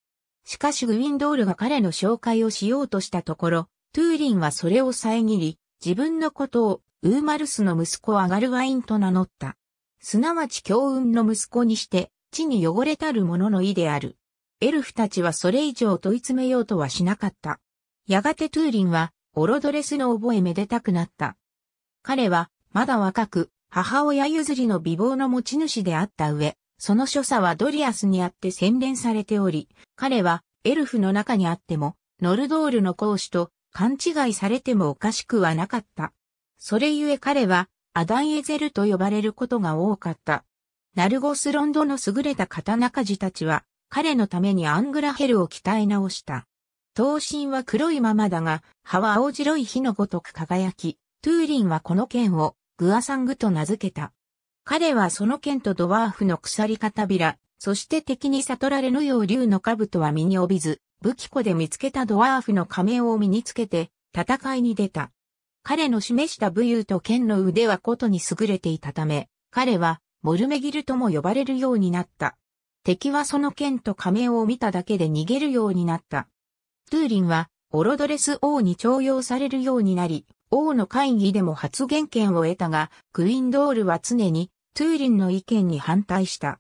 しかしグウィンドールが彼の紹介をしようとしたところ、トゥーリンはそれを遮り、自分のことをウーマルスの息子アガルワインと名乗った。すなわち強運の息子にして、地に汚れたる者の意である。エルフたちはそれ以上問い詰めようとはしなかった。やがてトゥーリンは、オロドレスの覚えめでたくなった。彼は、まだ若く、母親譲りの美貌の持ち主であった上、その所作はドリアスにあって洗練されており、彼は、エルフの中にあっても、ノルドールの講師と勘違いされてもおかしくはなかった。それゆえ彼は、アダンエゼルと呼ばれることが多かった。ナルゴスロンドの優れた刀鍛冶たちは、彼のためにアングラヘルを鍛え直した。刀身は黒いままだが、葉は青白い火のごとく輝き、トゥーリンはこの剣をグアサングと名付けた。彼はその剣とドワーフの鎖片びら、そして敵に悟られぬよう竜の兜は身に帯びず、武器庫で見つけたドワーフの仮面を身につけて、戦いに出た。彼の示した武勇と剣の腕はことに優れていたため、彼はモルメギルとも呼ばれるようになった。敵はその剣と仮面を見ただけで逃げるようになった。トゥーリンは、オロドレス王に徴用されるようになり、王の会議でも発言権を得たが、クインドールは常にトゥーリンの意見に反対した。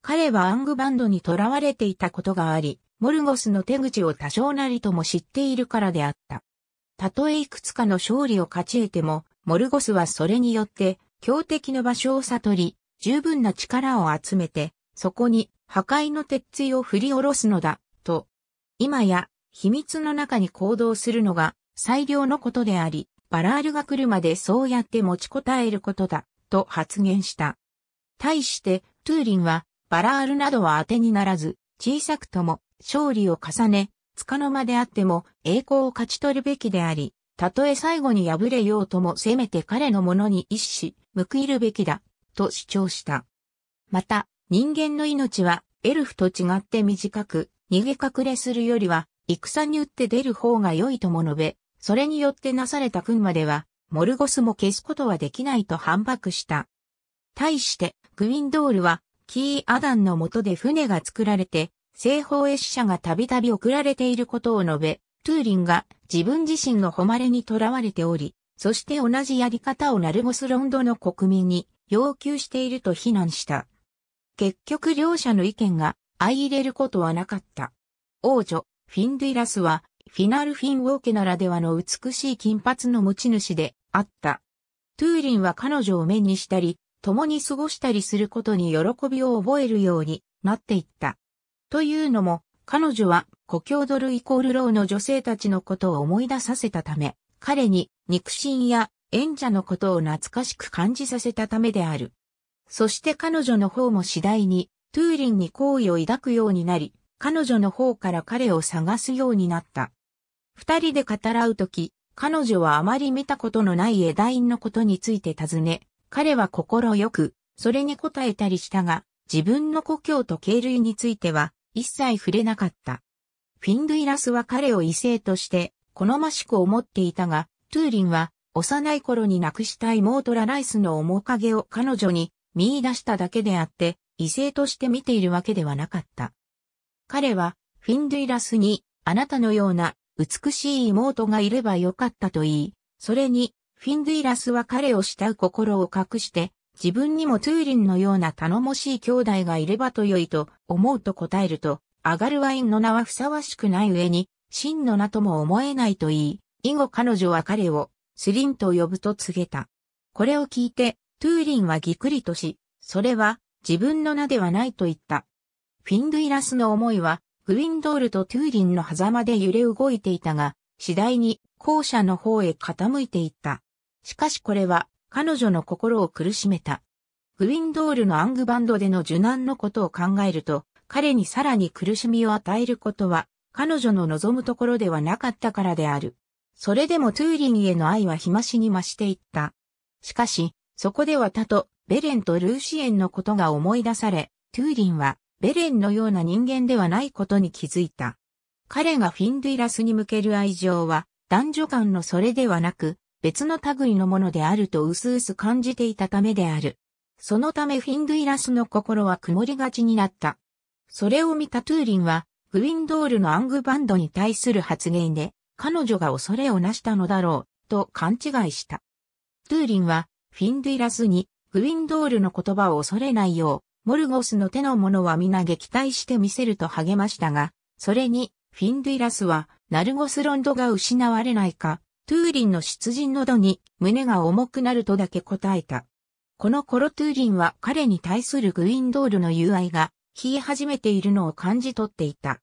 彼はアングバンドに囚われていたことがあり、モルゴスの手口を多少なりとも知っているからであった。たとえいくつかの勝利を勝ち得ても、モルゴスはそれによって強敵の場所を悟り、十分な力を集めて、そこに破壊の鉄槌を振り下ろすのだ、と。今や、秘密の中に行動するのが最良のことであり、バラールが来るまでそうやって持ちこたえることだ、と発言した。対して、トゥーリンは、バラールなどは当てにならず、小さくとも勝利を重ね、束の間であっても栄光を勝ち取るべきであり、たとえ最後に敗れようともせめて彼のものに一死、報いるべきだ、と主張した。また、人間の命はエルフと違って短く、逃げ隠れするよりは、戦に打って出る方が良いとも述べ、それによってなされた訓までは、モルゴスも消すことはできないと反駁した。対して、グウィンドールは、キー・アダンの下で船が作られて、西方へ死者がたびたび送られていることを述べ、トゥーリンが自分自身の誉れにとらわれており、そして同じやり方をナルゴスロンドの国民に要求していると非難した。結局両者の意見が相入れることはなかった。王女、フィンディラスは、フィナルフィンウォーケならではの美しい金髪の持ち主であった。トゥーリンは彼女を目にしたり、共に過ごしたりすることに喜びを覚えるようになっていった。というのも、彼女は故郷ドルイコールローの女性たちのことを思い出させたため、彼に肉親や演者のことを懐かしく感じさせたためである。そして彼女の方も次第に、トゥーリンに好意を抱くようになり、彼女の方から彼を探すようになった。二人で語らうとき、彼女はあまり見たことのないエダインのことについて尋ね、彼は心よく、それに答えたりしたが、自分の故郷と経類については、一切触れなかった。フィンドゥイラスは彼を異性として、好ましく思っていたが、トゥーリンは、幼い頃に亡くした妹ラライスの面影を彼女に見出しただけであって、異性として見ているわけではなかった。彼は、フィンドゥイラスに、あなたのような美しい妹がいればよかったと言い、それに、フィンドゥイラスは彼を慕う心を隠して、自分にもトゥーリンのような頼もしい兄弟がいればと良いと思うと答えると、アガルワインの名はふさわしくない上に、真の名とも思えないと言い、以後彼女は彼をスリンと呼ぶと告げた。これを聞いて、トゥーリンはぎくりとし、それは自分の名ではないと言った。フィンドゥイラスの思いは、グウィンドールとトゥーリンの狭間で揺れ動いていたが、次第に後者の方へ傾いていった。しかしこれは彼女の心を苦しめた。グウィンドールのアングバンドでの受難のことを考えると、彼にさらに苦しみを与えることは、彼女の望むところではなかったからである。それでもトゥーリンへの愛は日増しに増していった。しかし、そこでは他と、ベレンとルーシエンのことが思い出され、トゥーリンは、ベレンのような人間ではないことに気づいた。彼がフィンドゥイラスに向ける愛情は、男女間のそれではなく、別の類のものであると薄々感じていたためである。そのためフィンドゥイラスの心は曇りがちになった。それを見たトゥーリンは、グウィンドールのアングバンドに対する発言で、彼女が恐れをなしたのだろう、と勘違いした。トゥーリンは、フィンドィイラスに、グウィンドールの言葉を恐れないよう、モルゴスの手のものは皆撃退してみせると励ましたが、それに、フィンドィイラスは、ナルゴスロンドが失われないか、トゥーリンの出陣の度に、胸が重くなるとだけ答えた。この頃トゥーリンは彼に対するグウィンドールの友愛が、冷え始めているのを感じ取っていた。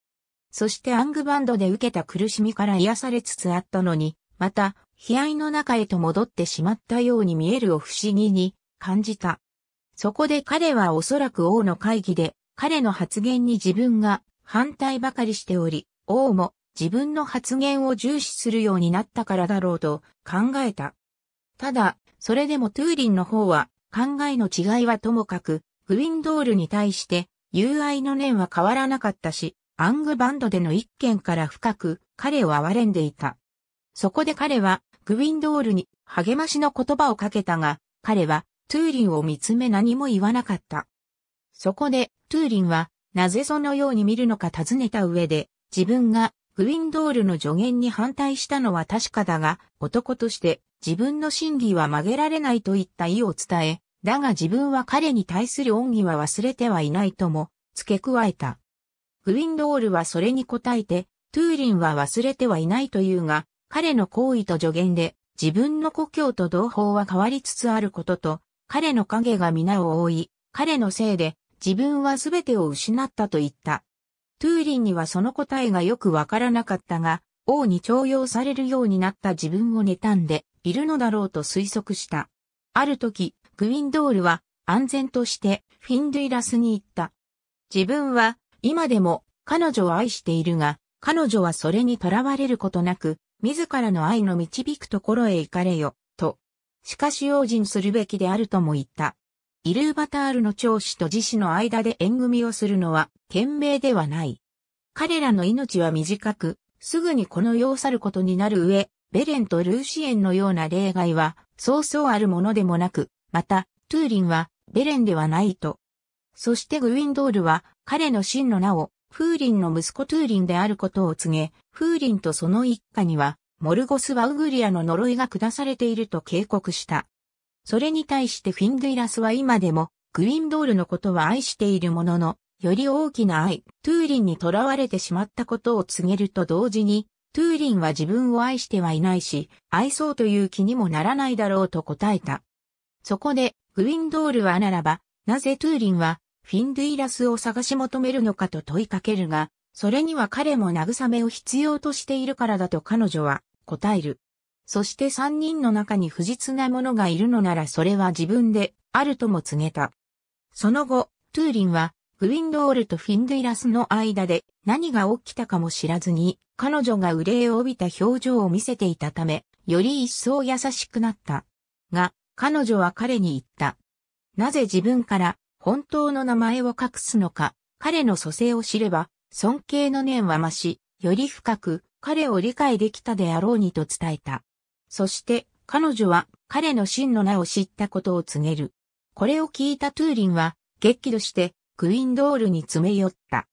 そしてアングバンドで受けた苦しみから癒されつつあったのに、また、悲哀の中へと戻ってしまったように見えるを不思議に感じた。そこで彼はおそらく王の会議で、彼の発言に自分が反対ばかりしており、王も自分の発言を重視するようになったからだろうと考えた。ただ、それでもトゥーリンの方は考えの違いはともかく、グウィンドールに対して友愛の念は変わらなかったし、アングバンドでの一件から深く彼を憐れんでいた。そこで彼はグウィンドールに励ましの言葉をかけたが、彼はトゥーリンを見つめ何も言わなかった。そこでトゥーリンはなぜそのように見るのか尋ねた上で、自分がグウィンドールの助言に反対したのは確かだが、男として自分の真偽は曲げられないといった意を伝え、だが自分は彼に対する恩義は忘れてはいないとも付け加えた。グウィンドールはそれに応えて、トゥーリンは忘れてはいないというが、彼の行為と助言で、自分の故郷と同胞は変わりつつあることと、彼の影が皆を覆い、彼のせいで、自分は全てを失ったと言った。トゥーリンにはその答えがよくわからなかったが、王に徴用されるようになった自分を妬んでいるのだろうと推測した。ある時、グウィンドールは安全としてフィンドゥイラスに行った。自分は今でも彼女を愛しているが、彼女はそれにとらわれることなく、自らの愛の導くところへ行かれよ、と。しかし用心するべきであるとも言った。イルーバタールの長子と自子の間で縁組をするのは、賢明ではない。彼らの命は短く、すぐにこの世を去ることになる上、ベレンとルーシエンのような例外は、そうそうあるものでもなく、また、トゥーリンは、ベレンではないと。そしてグウィンドールは、彼の真の名を、風林の息子トゥーリンであることを告げ、風林とその一家には、モルゴスはウグリアの呪いが下されていると警告した。それに対してフィンドゥイラスは今でも、グウィンドールのことは愛しているものの、より大きな愛、トゥーリンに囚われてしまったことを告げると同時に、トゥーリンは自分を愛してはいないし、愛そうという気にもならないだろうと答えた。そこで、グウィンドールはならば、なぜトゥーリンはフィンドゥイラスを探し求めるのかと問いかけるが、それには彼も慰めを必要としているからだと彼女は答える。そして三人の中に不実なものがいるのならそれは自分であるとも告げた。その後、トゥーリンはグウィンドールとフィンドゥイラスの間で何が起きたかも知らずに、彼女が憂いを帯びた表情を見せていたため、より一層優しくなった。が、彼女は彼に言った。なぜ自分から本当の名前を隠すのか、彼の蘇生を知れば、尊敬の念は増し、より深く彼を理解できたであろうにと伝えた。そして彼女は彼の真の名を知ったことを告げる。これを聞いたトゥーリンは激怒してクイーンドールに詰め寄った。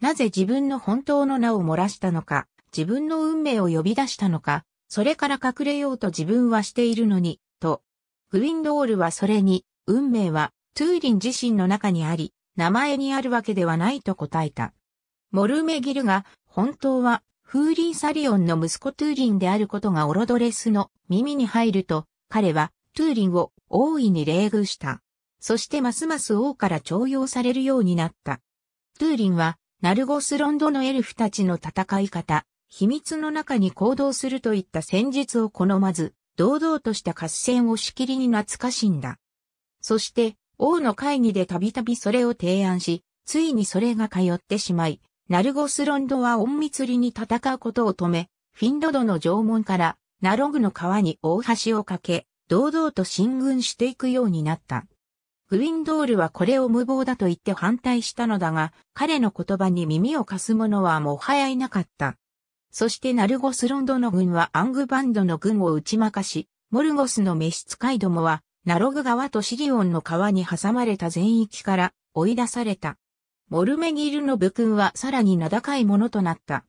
なぜ自分の本当の名を漏らしたのか、自分の運命を呼び出したのか、それから隠れようと自分はしているのに、と。クイーンドールはそれに、運命はトゥーリン自身の中にあり、名前にあるわけではないと答えた。モルメギルが、本当は、フーリン・サリオンの息子トゥーリンであることがオロドレスの耳に入ると、彼は、トゥーリンを大いに礼遇した。そしてますます王から徴用されるようになった。トゥーリンは、ナルゴスロンドのエルフたちの戦い方、秘密の中に行動するといった戦術を好まず、堂々とした合戦をしきりに懐かしんだ。そして、王の会議でたびたびそれを提案し、ついにそれが通ってしまい、ナルゴスロンドは隠密裏に戦うことを止め、フィンドドの縄文からナログの川に大橋を架け、堂々と進軍していくようになった。グウィンドールはこれを無謀だと言って反対したのだが、彼の言葉に耳を貸す者はもはやいなかった。そしてナルゴスロンドの軍はアングバンドの軍を打ち負かし、モルゴスの召使いどもはナログ川とシリオンの川に挟まれた全域から追い出された。モルメギルの武勲はさらに名高いものとなった。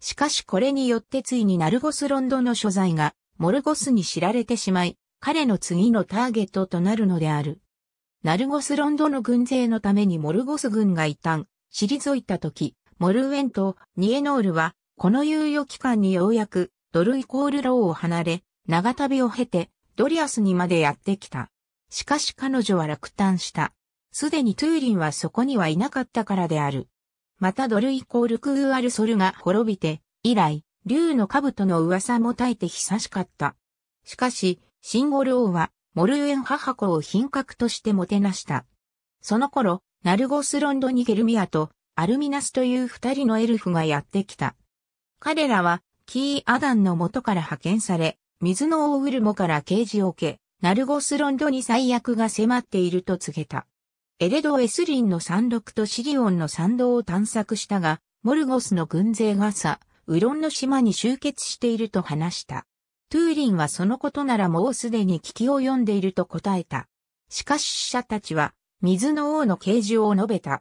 しかしこれによってついにナルゴスロンドの所在がモルゴスに知られてしまい、彼の次のターゲットとなるのである。ナルゴスロンドの軍勢のためにモルゴス軍が一旦退いた時、モルウェンとニエノールはこの猶予期間にようやくドルイコールローを離れ、長旅を経てドリアスにまでやってきた。しかし彼女は落胆した。すでにトゥーリンはそこにはいなかったからである。またドルイコールクーアルソルが滅びて、以来、竜の兜の噂も耐えて久しかった。しかし、シンゴル王は、モルエン母子を品格としてもてなした。その頃、ナルゴスロンドニゲルミアと、アルミナスという二人のエルフがやってきた。彼らは、キー・アダンの元から派遣され、水の王ウルモから啓示を受け、ナルゴスロンドに最悪が迫っていると告げた。エレド・エスリンの山麓とシリオンの山道を探索したが、モルゴスの軍勢がさ、ウロンの島に集結していると話した。トゥーリンはそのことならもうすでに危機を読んでいると答えた。しかし死者たちは、水の王の啓示を述べた。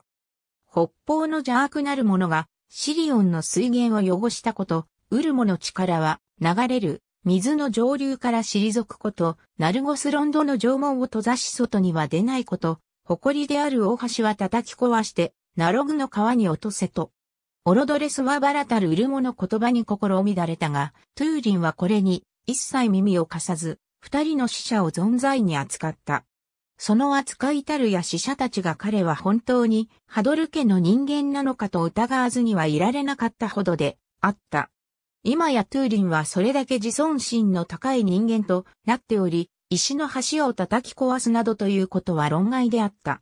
北方の邪悪なる者が、シリオンの水源を汚したこと、ウルモの力は、流れる水の上流から退くこと、ナルゴスロンドの縄文を閉ざし外には出ないこと、誇りである大橋は叩き壊して、ナログの川に落とせと。オロドレスはバラたるウルモの言葉に心を乱れたが、トゥーリンはこれに一切耳を貸さず、二人の死者を存在に扱った。その扱いたるや死者たちが彼は本当にハドル家の人間なのかと疑わずにはいられなかったほどであった。今やトゥーリンはそれだけ自尊心の高い人間となっており、石の橋を叩き壊すなどということは論外であった。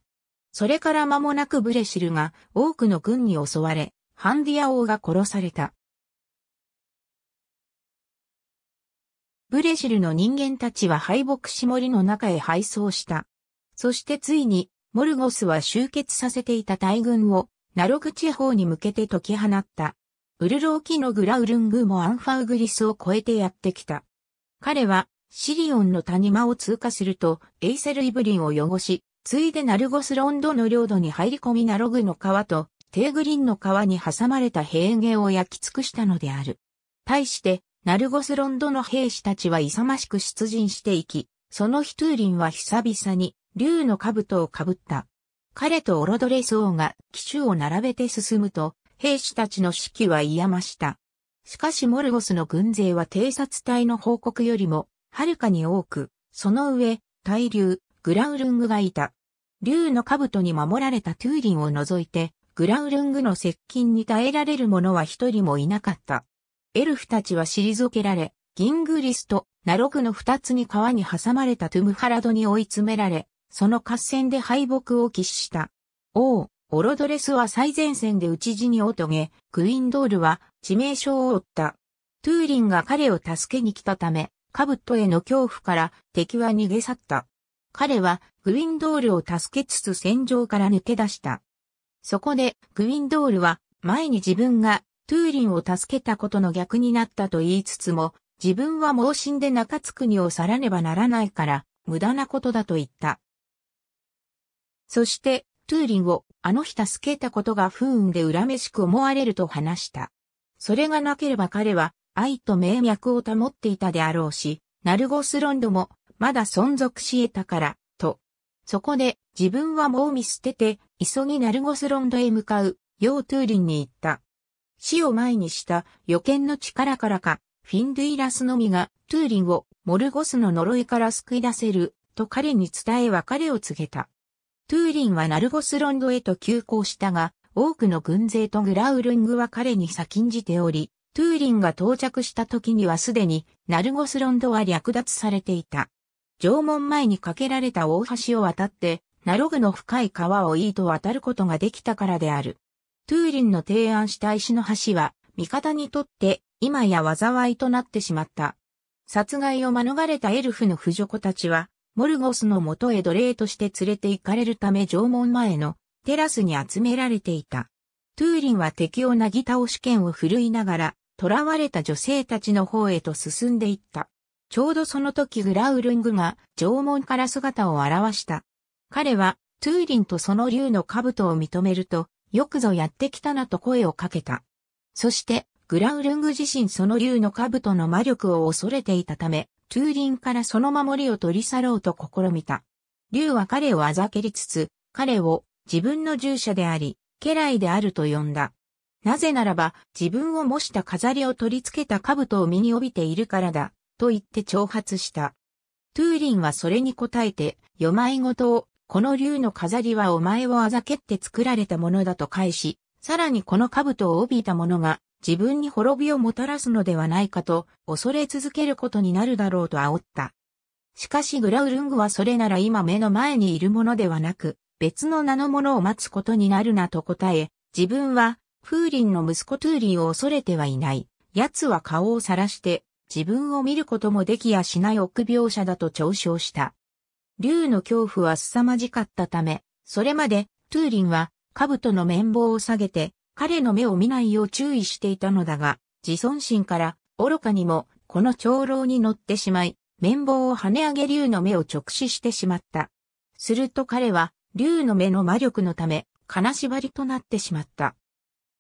それから間もなくブレシルが多くの軍に襲われ、ハンディア王が殺された。ブレシルの人間たちは敗北し森の中へ敗走した。そしてついに、モルゴスは集結させていた大軍を、ナログ地方に向けて解き放った。ウルローキのグラウルングもアンファウグリスを越えてやってきた。彼はシリオンの谷間を通過するとエイセルイブリンを汚し、ついでナルゴスロンドの領土に入り込みナログの川とテーグリンの川に挟まれた平原を焼き尽くしたのである。対してナルゴスロンドの兵士たちは勇ましく出陣していき、そのヒトゥーリンは久々に竜の兜をかぶった。彼とオロドレソ王が騎手を並べて進むと、兵士たちの士気は癒ました。しかしモルゴスの軍勢は偵察隊の報告よりも、はるかに多く、その上、大流、グラウルングがいた。竜の兜に守られたトゥーリンを除いて、グラウルングの接近に耐えられる者は一人もいなかった。エルフたちは退けられ、ギングリスとナログの二つに川に挟まれたトゥムハラドに追い詰められ、その合戦で敗北を喫した。王、オロドレスは最前線で討ち死にを遂げ、クインドールは致命傷を負った。トゥーリンが彼を助けに来たため、カブットへの恐怖から敵は逃げ去った。彼はグウィンドールを助けつつ戦場から抜け出した。そこでグウィンドールは前に自分がトゥーリンを助けたことの逆になったと言いつつも、自分は盲信で中津国を去らねばならないから、無駄なことだと言った。そして、トゥーリンをあの日助けたことが不運で恨めしく思われると話した。それがなければ彼は愛と名脈を保っていたであろうし、ナルゴスロンドもまだ存続し得たから、と。そこで自分はもう見捨てて、急ぎナルゴスロンドへ向かう、ヨートゥーリンに行った。死を前にした予見の力からか、フィンドゥイラスのみがトゥーリンをモルゴスの呪いから救い出せると彼に伝え別れを告げた。トゥーリンはナルゴスロンドへと急行したが、多くの軍勢とグラウルングは彼に先んじており、トゥーリンが到着した時にはすでに、ナルゴスロンドは略奪されていた。縄文前に架けられた大橋を渡って、ナログの深い川をいいと渡ることができたからである。トゥーリンの提案した石の橋は、味方にとって、今や災いとなってしまった。殺害を免れたエルフの婦女子たちは、モルゴスの元へ奴隷として連れて行かれるため縄文前のテラスに集められていた。トゥーリンは敵をなぎ倒し剣を振るいながら、囚われた女性たちの方へと進んでいった。ちょうどその時グラウルングが縄文から姿を現した。彼はトゥーリンとその竜の兜を認めると、よくぞやってきたなと声をかけた。そして、グラウルング自身その竜の兜の魔力を恐れていたため、リ輪からその守りを取り去ろうと試みた。竜は彼をあざけりつつ、彼を自分の従者であり、家来であると呼んだ。なぜならば、自分を模した飾りを取り付けた兜を身に帯びているからだ、と言って挑発した。トゥーリンはそれに応えて、よまいごとを、この竜の飾りはお前をあざけって作られたものだと返し、さらにこの兜を帯びたものが、自分に滅びをもたらすのではないかと恐れ続けることになるだろうと煽った。しかしグラウルングはそれなら今目の前にいるものではなく、別の名のものを待つことになるなと答え、自分は、プーリンの息子トゥーリーを恐れてはいない。奴は顔を晒して、自分を見ることもできやしない臆病者だと嘲笑した。竜の恐怖は凄まじかったため、それまで、トゥーリンは、兜の綿棒を下げて、彼の目を見ないよう注意していたのだが、自尊心から愚かにもこの長老に乗ってしまい、綿棒を跳ね上げ竜の目を直視してしまった。すると彼は竜の目の魔力のため、金縛りとなってしまった。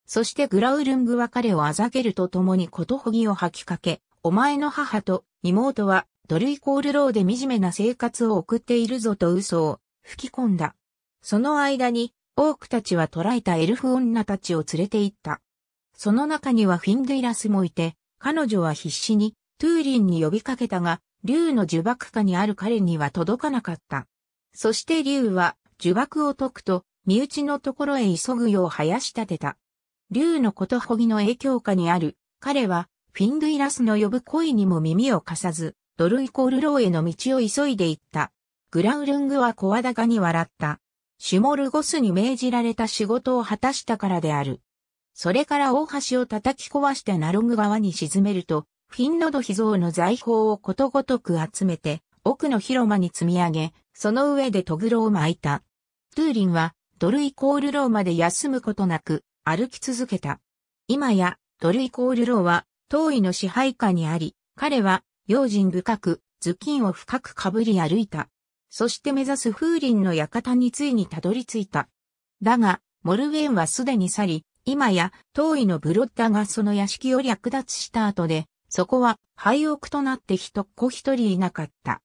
そしてグラウルングは彼をあざけるとともにことほぎを吐きかけ、お前の母と妹はドルイコールローで惨めな生活を送っているぞと嘘を吹き込んだ。その間に多くたちは捕らえたエルフ女たちを連れて行った。その中にはフィンデイラスもいて、彼女は必死にトゥーリンに呼びかけたが、竜の呪縛下にある彼には届かなかった。そして竜は呪縛を解くと、身内のところへ急ぐよう生やし立てた。竜のことほぎの影響下にある、彼は、フィンドイラスの呼ぶ恋にも耳を貸さず、ドルイコールローへの道を急いで行った。グラウルングは小高に笑った。シュモルゴスに命じられた仕事を果たしたからである。それから大橋を叩き壊してナログ川に沈めると、フィンノド秘蔵の財宝をことごとく集めて、奥の広間に積み上げ、その上でトグロを巻いた。トゥーリンは、ドルイコールローまで休むことなく、歩き続けた。今や、ドルイコールローは、当位の支配下にあり、彼は、用心深く、頭巾を深くかぶり歩いた。そして目指す風林の館についにたどり着いた。だが、モルウェンはすでに去り、今や、遠いのブロッダがその屋敷を略奪した後で、そこは廃屋となって一子一人いなかった。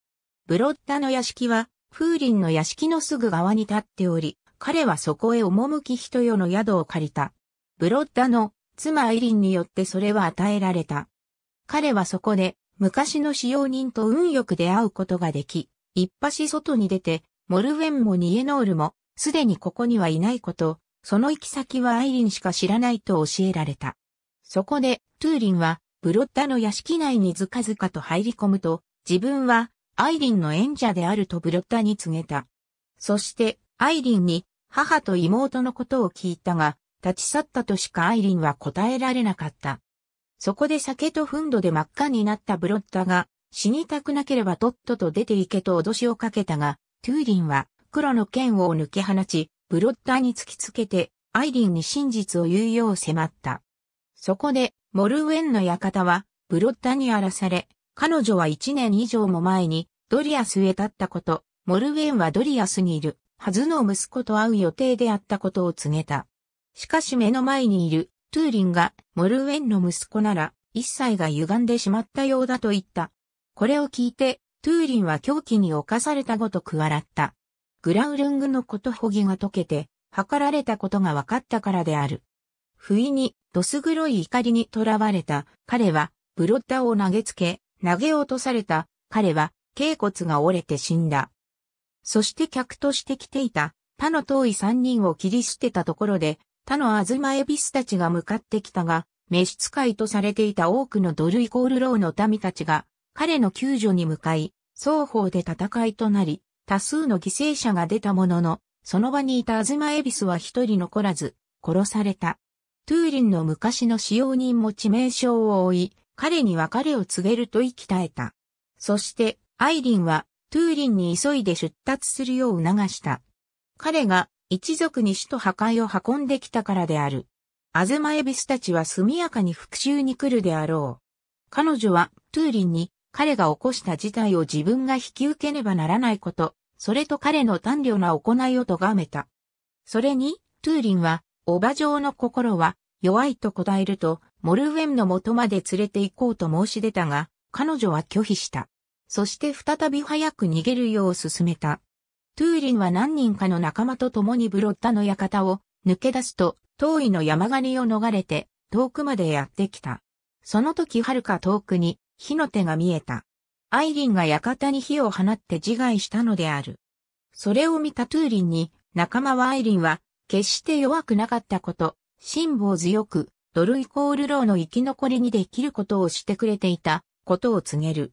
ブロッダの屋敷は、風林の屋敷のすぐ側に立っており、彼はそこへ赴き人よの宿を借りた。ブロッダの妻エリンによってそれは与えられた。彼はそこで昔の使用人と運よく出会うことができ、一橋外に出て、モルウェンもニエノールも、すでにここにはいないこと、その行き先はアイリンしか知らないと教えられた。そこで、トゥーリンは、ブロッダの屋敷内にずかずかと入り込むと、自分は、アイリンの演者であるとブロッダに告げた。そして、アイリンに、母と妹のことを聞いたが、立ち去ったとしかアイリンは答えられなかった。そこで酒と憤怒で真っ赤になったブロッダが、死にたくなければとっとと出て行けと脅しをかけたが、トゥーリンは黒の剣を抜け放ち、ブロッダーに突きつけて、アイリンに真実を言うよう迫った。そこで、モルウェンの館は、ブロッダーに荒らされ、彼女は一年以上も前に、ドリアスへ立ったこと、モルウェンはドリアスにいる、はずの息子と会う予定であったことを告げた。しかし目の前にいる、トゥーリンが、モルウェンの息子なら、一切が歪んでしまったようだと言った。これを聞いて、トゥーリンは狂気に侵されたごとく笑った。グラウルングのことほぎが解けて、図られたことが分かったからである。不意に、どす黒い怒りに囚われた、彼は、ブロッダを投げつけ、投げ落とされた、彼は、頸骨が折れて死んだ。そして客として来ていた、他の遠い三人を切り捨てたところで、他のアズマエビスたちが向かってきたが、召使いとされていた多くのドルイコールローの民たちが、彼の救助に向かい、双方で戦いとなり、多数の犠牲者が出たものの、その場にいた東恵比寿は一人残らず、殺された。トゥーリンの昔の使用人も致命傷を負い、彼に別れを告げると息絶えた。そして、アイリンは、トゥーリンに急いで出立するよう促した。彼が、一族に死と破壊を運んできたからである。アズマエビスたちは速やかに復讐に来るであろう。彼女は、トゥーリンに、彼が起こした事態を自分が引き受けねばならないこと、それと彼の短慮な行いを咎めた。それに、トゥーリンは、オバ状の心は弱いと答えると、モルウェムの元まで連れて行こうと申し出たが、彼女は拒否した。そして再び早く逃げるよう進めた。トゥーリンは何人かの仲間と共にブロッタの館を抜け出すと、遠いの山狩りを逃れて、遠くまでやってきた。その時遥か遠くに、火の手が見えた。アイリンが館に火を放って自害したのである。それを見たトゥーリンに、仲間はアイリンは、決して弱くなかったこと、辛抱強く、ドルイコールローの生き残りにできることをしてくれていた、ことを告げる。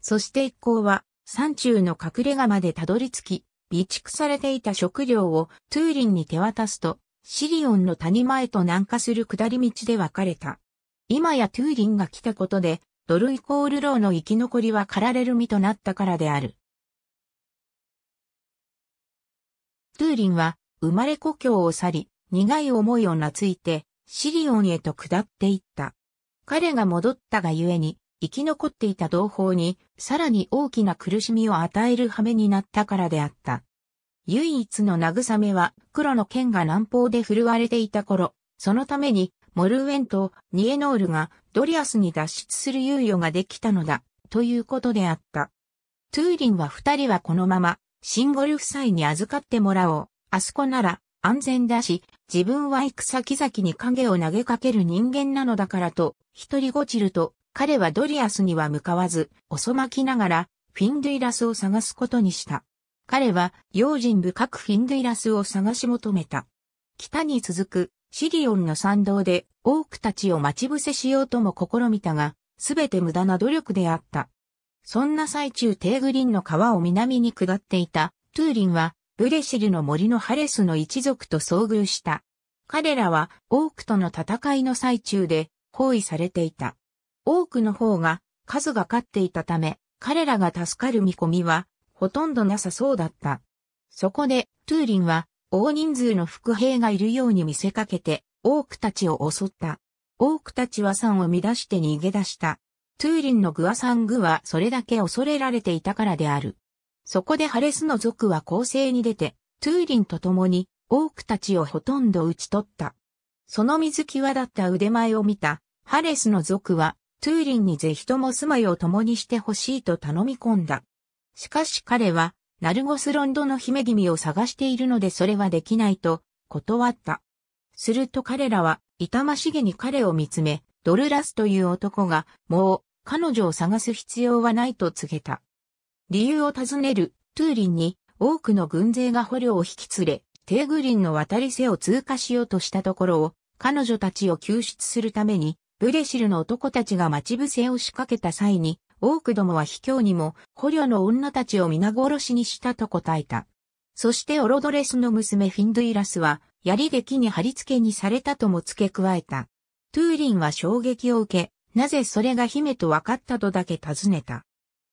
そして一行は、山中の隠れ家までたどり着き、備蓄されていた食料をトゥーリンに手渡すと、シリオンの谷前と南下する下り道で別れた。今やトゥーリンが来たことで、ドルイコールローの生き残りは駆られる身となったからである。トゥーリンは生まれ故郷を去り、苦い思いを懐いて、シリオンへと下っていった。彼が戻ったがゆえに、生き残っていた同胞に、さらに大きな苦しみを与える羽目になったからであった。唯一の慰めは、黒の剣が南方で振るわれていた頃、そのために、モルウェンとニエノールがドリアスに脱出する猶予ができたのだ、ということであった。トゥーリンは二人はこのまま、シンゴル夫妻に預かってもらおう。あそこなら安全だし、自分は行く先々に影を投げかける人間なのだからと、一人ごちると、彼はドリアスには向かわず、遅まきながら、フィンドゥイラスを探すことにした。彼は、用心深くフィンドゥイラスを探し求めた。北に続く、シリオンの参道で多くたちを待ち伏せしようとも試みたが、すべて無駄な努力であった。そんな最中テーグリンの川を南に下っていたトゥーリンはブレシルの森のハレスの一族と遭遇した。彼らはオークとの戦いの最中で包囲されていた。多くの方が数が勝っていたため、彼らが助かる見込みはほとんどなさそうだった。そこでトゥーリンは大人数の伏兵がいるように見せかけて、オークたちを襲った。オークたちは山を乱して逃げ出した。トゥーリンのグアサングはそれだけ恐れられていたからである。そこでハレスの族は攻勢に出て、トゥーリンと共に、オークたちをほとんど打ち取った。その水際だった腕前を見た、ハレスの族は、トゥーリンにぜひとも住まいを共にしてほしいと頼み込んだ。しかし彼は、ナルゴスロンドの姫君を探しているのでそれはできないと断った。すると彼らは痛ましげに彼を見つめ、ドルラスという男がもう彼女を探す必要はないと告げた。理由を尋ねるトゥーリンに多くの軍勢が捕虜を引き連れ、テーグリンの渡り瀬を通過しようとしたところを彼女たちを救出するためにブレシルの男たちが待ち伏せを仕掛けた際に多くどもは卑怯にも、捕虜の女たちを皆殺しにしたと答えた。そしてオロドレスの娘フィンドゥイラスは、槍で木に貼り付けにされたとも付け加えた。トゥーリンは衝撃を受け、なぜそれが姫と分かったとだけ尋ねた。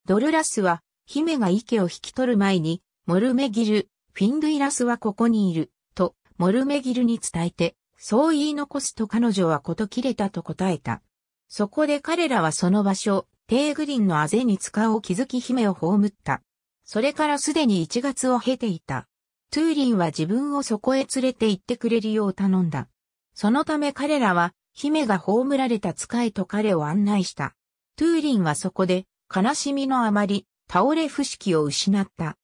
ドルラスは、姫が池を引き取る前に、モルメギル、フィンドゥイラスはここにいる、と、モルメギルに伝えて、そう言い残すと彼女はこと切れたと答えた。そこで彼らはその場所、テーグリンのあぜに使おう気づき姫を葬った。それからすでに1月を経ていた。トゥーリンは自分をそこへ連れて行ってくれるよう頼んだ。そのため彼らは、姫が葬られた使いと彼を案内した。トゥーリンはそこで、悲しみのあまり、倒れ不識を失った。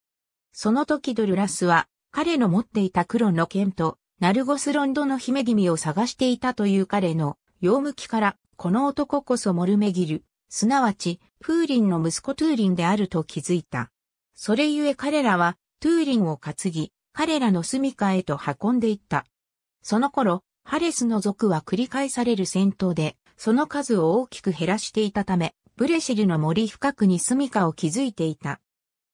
その時ドルラスは、彼の持っていた黒の剣と、ナルゴスロンドの姫君を探していたという彼の、用向きから、この男こそモルメギル、すなわち、プーリンの息子トゥーリンであると気づいた。それゆえ彼らは、トゥーリンを担ぎ、彼らの住処へと運んでいった。その頃、ハレスの族は繰り返される戦闘で、その数を大きく減らしていたため、ブレシルの森深くに住処を築いていた。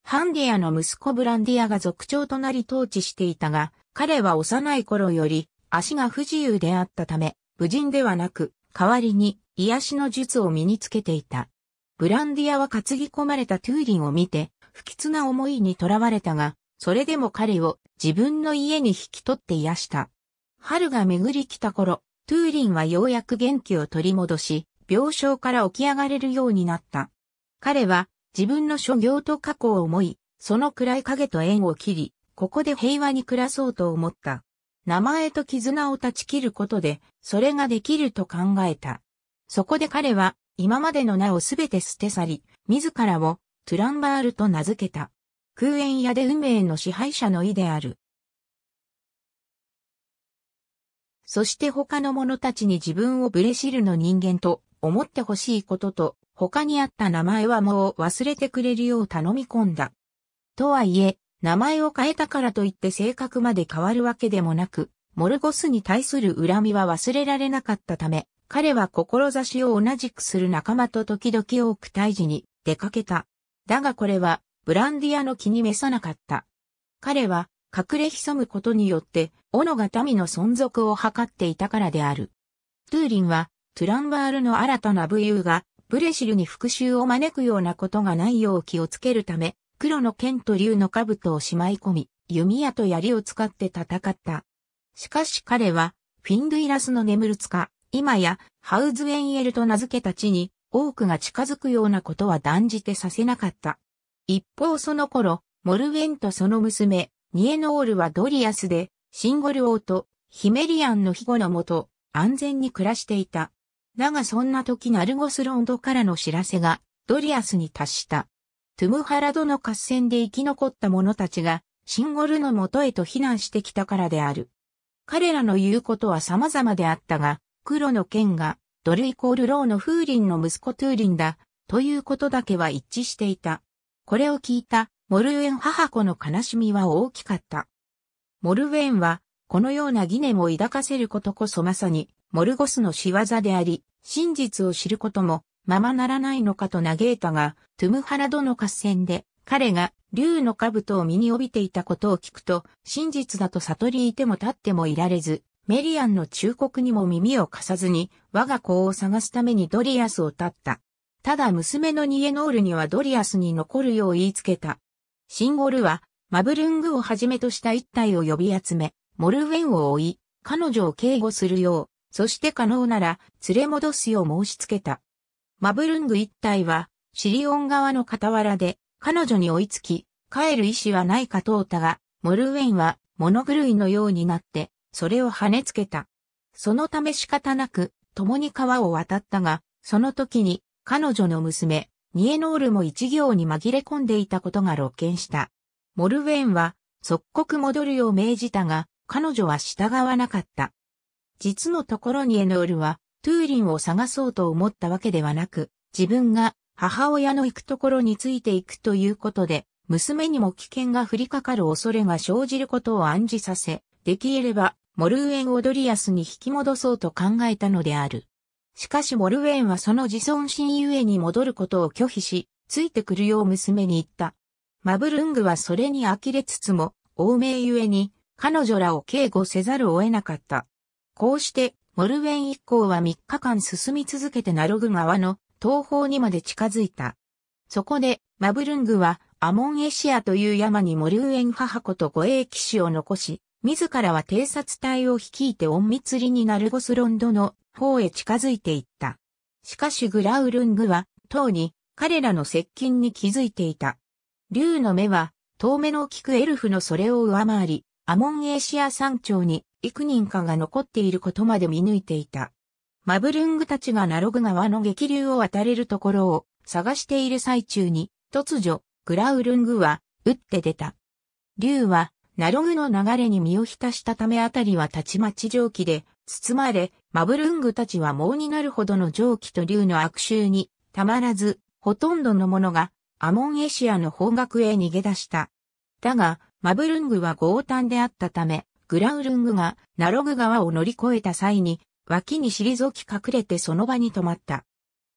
ハンディアの息子ブランディアが族長となり統治していたが、彼は幼い頃より足が不自由であったため、無人ではなく、代わりに癒しの術を身につけていた。ブランディアは担ぎ込まれたトゥーリンを見て、不吉な思いにとらわれたが、それでも彼を自分の家に引き取って癒した。春が巡り来た頃、トゥーリンはようやく元気を取り戻し、病床から起き上がれるようになった。彼は自分の所業と過去を思い、その暗い影と縁を切り、ここで平和に暮らそうと思った。名前と絆を断ち切ることで、それができると考えた。そこで彼は、今までの名をすべて捨て去り、自らを、トゥランバールと名付けた。空縁屋で運命の支配者の意である。そして他の者たちに自分をブレシルの人間と思ってほしいことと、他にあった名前はもう忘れてくれるよう頼み込んだ。とはいえ、名前を変えたからといって性格まで変わるわけでもなく、モルゴスに対する恨みは忘れられなかったため、彼は志を同じくする仲間と時々多く退治に出かけた。だがこれはブランディアの気に召さなかった。彼は隠れ潜むことによって斧が民の存続を図っていたからである。トゥーリンはトゥランバールの新たな武勇がブレシルに復讐を招くようなことがないよう気をつけるため、黒の剣と竜の兜をしまい込み、弓矢と槍を使って戦った。しかし彼は、フィンドゥイラスの眠る塚、今やハウズエンエルと名付けた地に多くが近づくようなことは断じてさせなかった。一方その頃、モルウェンとその娘、ニエノールはドリアスで、シンゴル王とヒメリアンの庇護のもと、安全に暮らしていた。だがそんな時ナルゴスロンドからの知らせが、ドリアスに達した。トゥムハラドの合戦で生き残った者たちが、シンゴルのもとへと避難してきたからである。彼らの言うことは様々であったが、黒の剣が、ドルイコールローの風林の息子トゥーリンだ、ということだけは一致していた。これを聞いた、モルウェン母子の悲しみは大きかった。モルウェンは、このような疑念を抱かせることこそまさに、モルゴスの仕業であり、真実を知ることも、ままならないのかと嘆いたが、トゥムハラドの合戦で、彼が竜の兜を身に帯びていたことを聞くと、真実だと悟りいても立ってもいられず、メリアンの忠告にも耳を貸さずに、我が子を探すためにドリアスを立った。ただ娘のニエノールにはドリアスに残るよう言いつけた。シンゴルは、マブルングをはじめとした一体を呼び集め、モルウェンを追い、彼女を警護するよう、そして可能なら、連れ戻すよう申し付けた。マブルング一体は、シリオン側の傍らで、彼女に追いつき、帰る意思はないか問うたが、モルウェンは、物狂いのようになって、それを跳ねつけた。そのため仕方なく、共に川を渡ったが、その時に、彼女の娘、ニエノールも一行に紛れ込んでいたことが露見した。モルウェンは、即刻戻るよう命じたが、彼女は従わなかった。実のところニエノールは、トゥーリンを探そうと思ったわけではなく、自分が母親の行くところについていくということで、娘にも危険が降りかかる恐れが生じることを暗示させ、できればモルウェン・オドリアスに引き戻そうと考えたのである。しかしモルウェンはその自尊心ゆえに戻ることを拒否し、ついてくるよう娘に言った。マブルングはそれに呆れつつも、欧米ゆえに、彼女らを警護せざるを得なかった。こうして、モルウェン一行は3日間進み続けてナログ川の東方にまで近づいた。そこで、マブルングは、アモンエシアという山にモルウェン母子と護衛騎士を残し、自らは偵察隊を率いて隠密裏になるゴスロンドの方へ近づいていった。しかしグラウルングは、とうに彼らの接近に気づいていた。竜の目は、遠目のきくエルフのそれを上回り、アモンエーシア山頂に幾人かが残っていることまで見抜いていた。マブルングたちがナログ川の激流を渡れるところを探している最中に、突如、グラウルングは、撃って出た。竜は、ナログの流れに身を浸したためあたりはたちまち蒸気で包まれ、マブルングたちは猛になるほどの蒸気と竜の悪臭にたまらず、ほとんどのものがアモンエシアの方角へ逃げ出した。だが、マブルングは強胆であったため、グラウルングがナログ川を乗り越えた際に、脇に退き隠れてその場に止まった。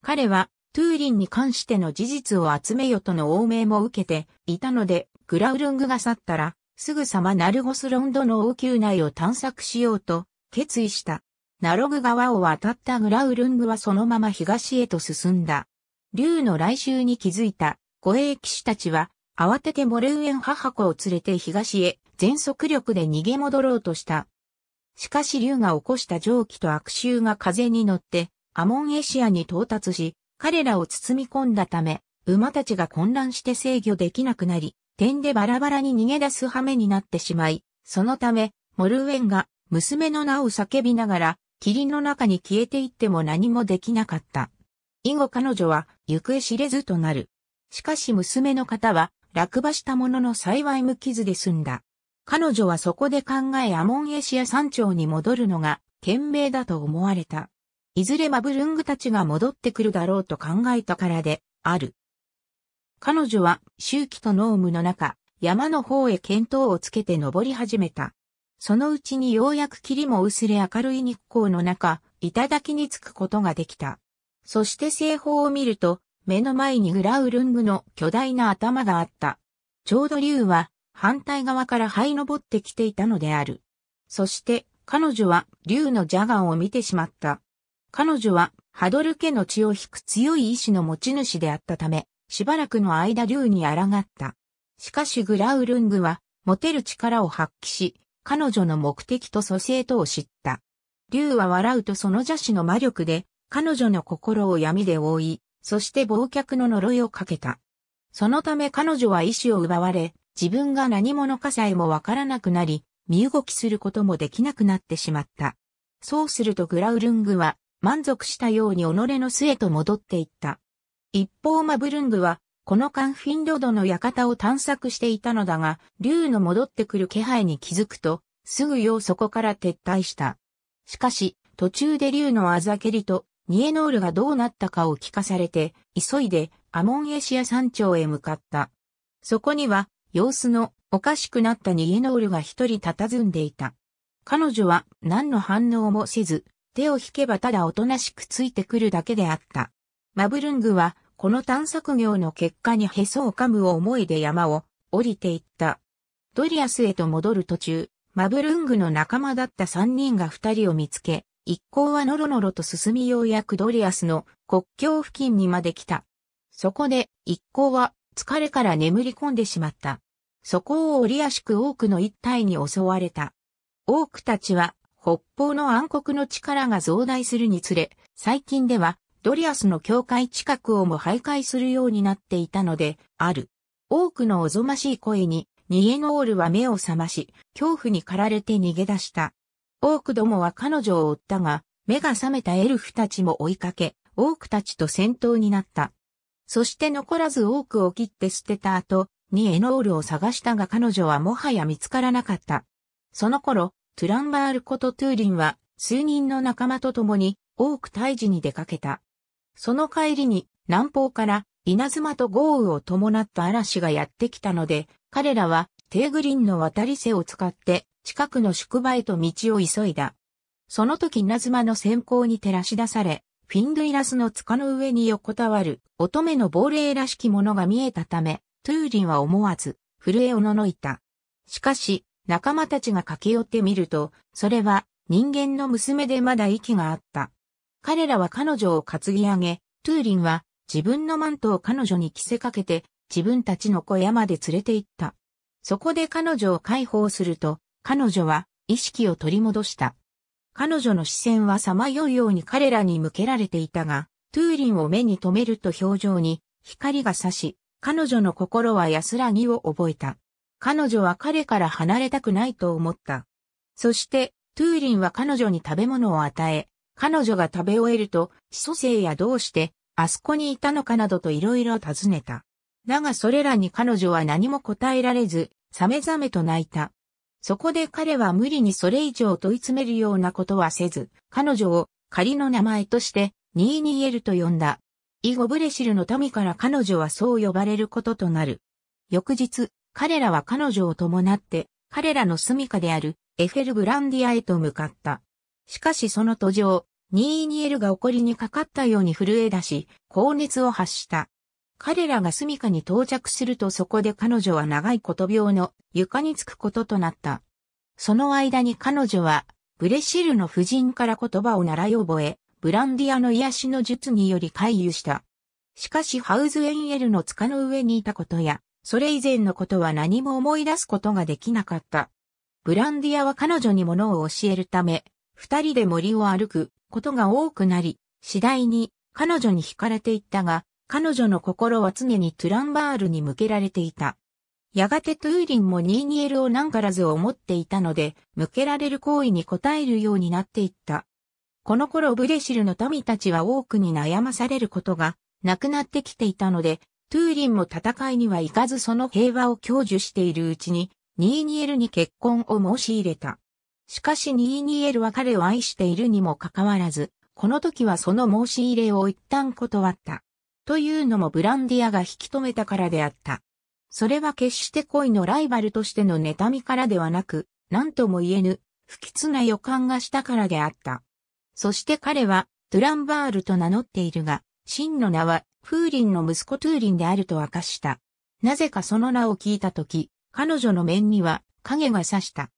彼は、トゥーリンに関しての事実を集めよとの応命も受けていたので、グラウルングが去ったら、すぐさまナルゴスロンドの王宮内を探索しようと決意した。ナログ川を渡ったグラウルングはそのまま東へと進んだ。竜の来襲に気づいた護衛騎士たちは慌ててモレウエン母子を連れて東へ全速力で逃げ戻ろうとした。しかし竜が起こした蒸気と悪臭が風に乗ってアモンエシアに到達し、彼らを包み込んだため、馬たちが混乱して制御できなくなり、点でバラバラに逃げ出す羽目になってしまい、そのため、モルウェンが娘の名を叫びながら、霧の中に消えていっても何もできなかった。以後彼女は行方知れずとなる。しかし娘の方は落馬したものの幸い無傷で済んだ。彼女はそこで考えアモンエシア山頂に戻るのが懸命だと思われた。いずれマブルングたちが戻ってくるだろうと考えたからである。彼女は周期と濃霧の中、山の方へ見当をつけて登り始めた。そのうちにようやく霧も薄れ明るい日光の中、頂に着くことができた。そして西方を見ると、目の前にグラウルングの巨大な頭があった。ちょうど竜は反対側から這い登ってきていたのである。そして彼女は竜の邪眼を見てしまった。彼女はハドル家の血を引く強い意志の持ち主であったため、しばらくの間竜に抗った。しかしグラウルングは、持てる力を発揮し、彼女の目的と蘇生とを知った。竜は笑うとその邪士の魔力で、彼女の心を闇で覆い、そして忘却の呪いをかけた。そのため彼女は意志を奪われ、自分が何者かさえもわからなくなり、身動きすることもできなくなってしまった。そうするとグラウルングは、満足したように己の巣へと戻っていった。一方マブルングは、この間フィンロドの館を探索していたのだが、竜の戻ってくる気配に気づくと、すぐようそこから撤退した。しかし、途中で竜のあざけりと、ニエノールがどうなったかを聞かされて、急いでアモンエシア山頂へ向かった。そこには、様子のおかしくなったニエノールが一人佇んでいた。彼女は何の反応もせず、手を引けばただおとなしくついてくるだけであった。マブルングはこの探索業の結果にへそを噛む思いで山を降りていった。ドリアスへと戻る途中、マブルングの仲間だった3人が2人を見つけ、一行はノロノロと進みようやくドリアスの国境付近にまで来た。そこで一行は疲れから眠り込んでしまった。そこを折りやしく多くの一体に襲われた。多くたちは北方の暗黒の力が増大するにつれ、最近ではドリアスの教会近くをも徘徊するようになっていたので、ある。多くのおぞましい声に、ニエノールは目を覚まし、恐怖に駆られて逃げ出した。多くどもは彼女を追ったが、目が覚めたエルフたちも追いかけ、多くたちと戦闘になった。そして残らず多くを切って捨てた後、ニエノールを探したが彼女はもはや見つからなかった。その頃、トゥランバールことトゥーリンは、数人の仲間と共に、多く退治に出かけた。その帰りに南方から稲妻と豪雨を伴った嵐がやってきたので、彼らはテーグリンの渡り瀬を使って近くの宿場へと道を急いだ。その時稲妻の先行に照らし出され、フィンドイラスの塚の上に横たわる乙女の亡霊らしきものが見えたため、トゥーリンは思わず震えおののいた。しかし、仲間たちが駆け寄ってみると、それは人間の娘でまだ息があった。彼らは彼女を担ぎ上げ、トゥーリンは自分のマントを彼女に着せかけて自分たちの小屋まで連れて行った。そこで彼女を解放すると、彼女は意識を取り戻した。彼女の視線はさまようように彼らに向けられていたが、トゥーリンを目に留めると表情に光が差し、彼女の心は安らぎを覚えた。彼女は彼から離れたくないと思った。そして、トゥーリンは彼女に食べ物を与え、彼女が食べ終えると、始祖生やどうして、あそこにいたのかなどといろいろ尋ねた。だがそれらに彼女は何も答えられず、さめざめと泣いた。そこで彼は無理にそれ以上問い詰めるようなことはせず、彼女を仮の名前として、ニーニエルと呼んだ。イゴブレシルの民から彼女はそう呼ばれることとなる。翌日、彼らは彼女を伴って、彼らの住処であるエフェルブランディアへと向かった。しかしその途上、ニーニエルが怒りにかかったように震え出し、高熱を発した。彼らが住処に到着するとそこで彼女は長いこと病の床につくこととなった。その間に彼女は、ブレシルの夫人から言葉を習い覚え、ブランディアの癒しの術により回遊した。しかしハウズエンエルの塚の上にいたことや、それ以前のことは何も思い出すことができなかった。ブランディアは彼女に物を教えるため、二人で森を歩くことが多くなり、次第に彼女に惹かれていったが、彼女の心は常にトゥランバールに向けられていた。やがてトゥーリンもニーニエルを何からず思っていたので、向けられる行為に応えるようになっていった。この頃ブレシルの民たちは多くに悩まされることがなくなってきていたので、トゥーリンも戦いには行かずその平和を享受しているうちに、ニーニエルに結婚を申し入れた。しかし2エ l は彼を愛しているにもかかわらず、この時はその申し入れを一旦断った。というのもブランディアが引き止めたからであった。それは決して恋のライバルとしての妬みからではなく、何とも言えぬ、不吉な予感がしたからであった。そして彼は、トゥランバールと名乗っているが、真の名は、フーリンの息子トゥーリンであると明かした。なぜかその名を聞いたとき、彼女の面には影が差した。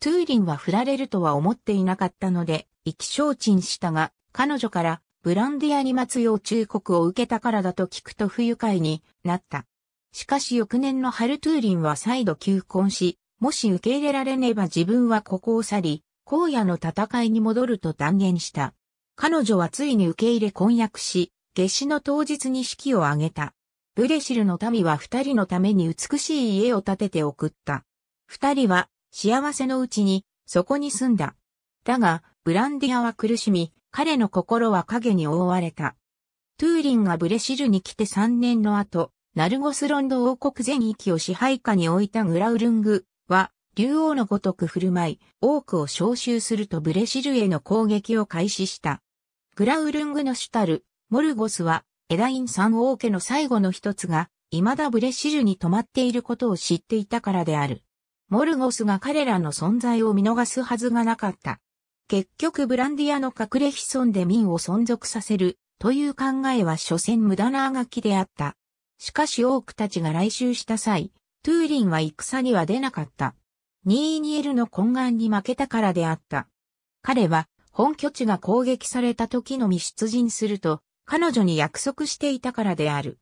トゥーリンは振られるとは思っていなかったので、意気消沈したが、彼女からブランディアに待つよう忠告を受けたからだと聞くと不愉快になった。しかし翌年の春トゥーリンは再度求婚し、もし受け入れられねば自分はここを去り、荒野の戦いに戻ると断言した。彼女はついに受け入れ婚約し、夏至の当日に式を挙げた。ブレシルの民は二人のために美しい家を建てて送った。二人は幸せのうちに、そこに住んだ。だが、ブランディアは苦しみ、彼の心は影に覆われた。トゥーリンがブレシルに来て3年の後、ナルゴスロンド王国全域を支配下に置いたグラウルングは、竜王のごとく振る舞い、多くを召集するとブレシルへの攻撃を開始した。グラウルングの主たる、モルゴスは、エダイン三王家の最後の一つが、未だブレシルに泊まっていることを知っていたからである。モルゴスが彼らの存在を見逃すはずがなかった。結局ブランディアの隠れ子孫で民を存続させるという考えは所詮無駄なあがきであった。しかし多くたちが来襲した際、トゥーリンは戦には出なかった。ニーニエルの懇願に負けたからであった。彼は本拠地が攻撃された時のみ出陣すると彼女に約束していたからである。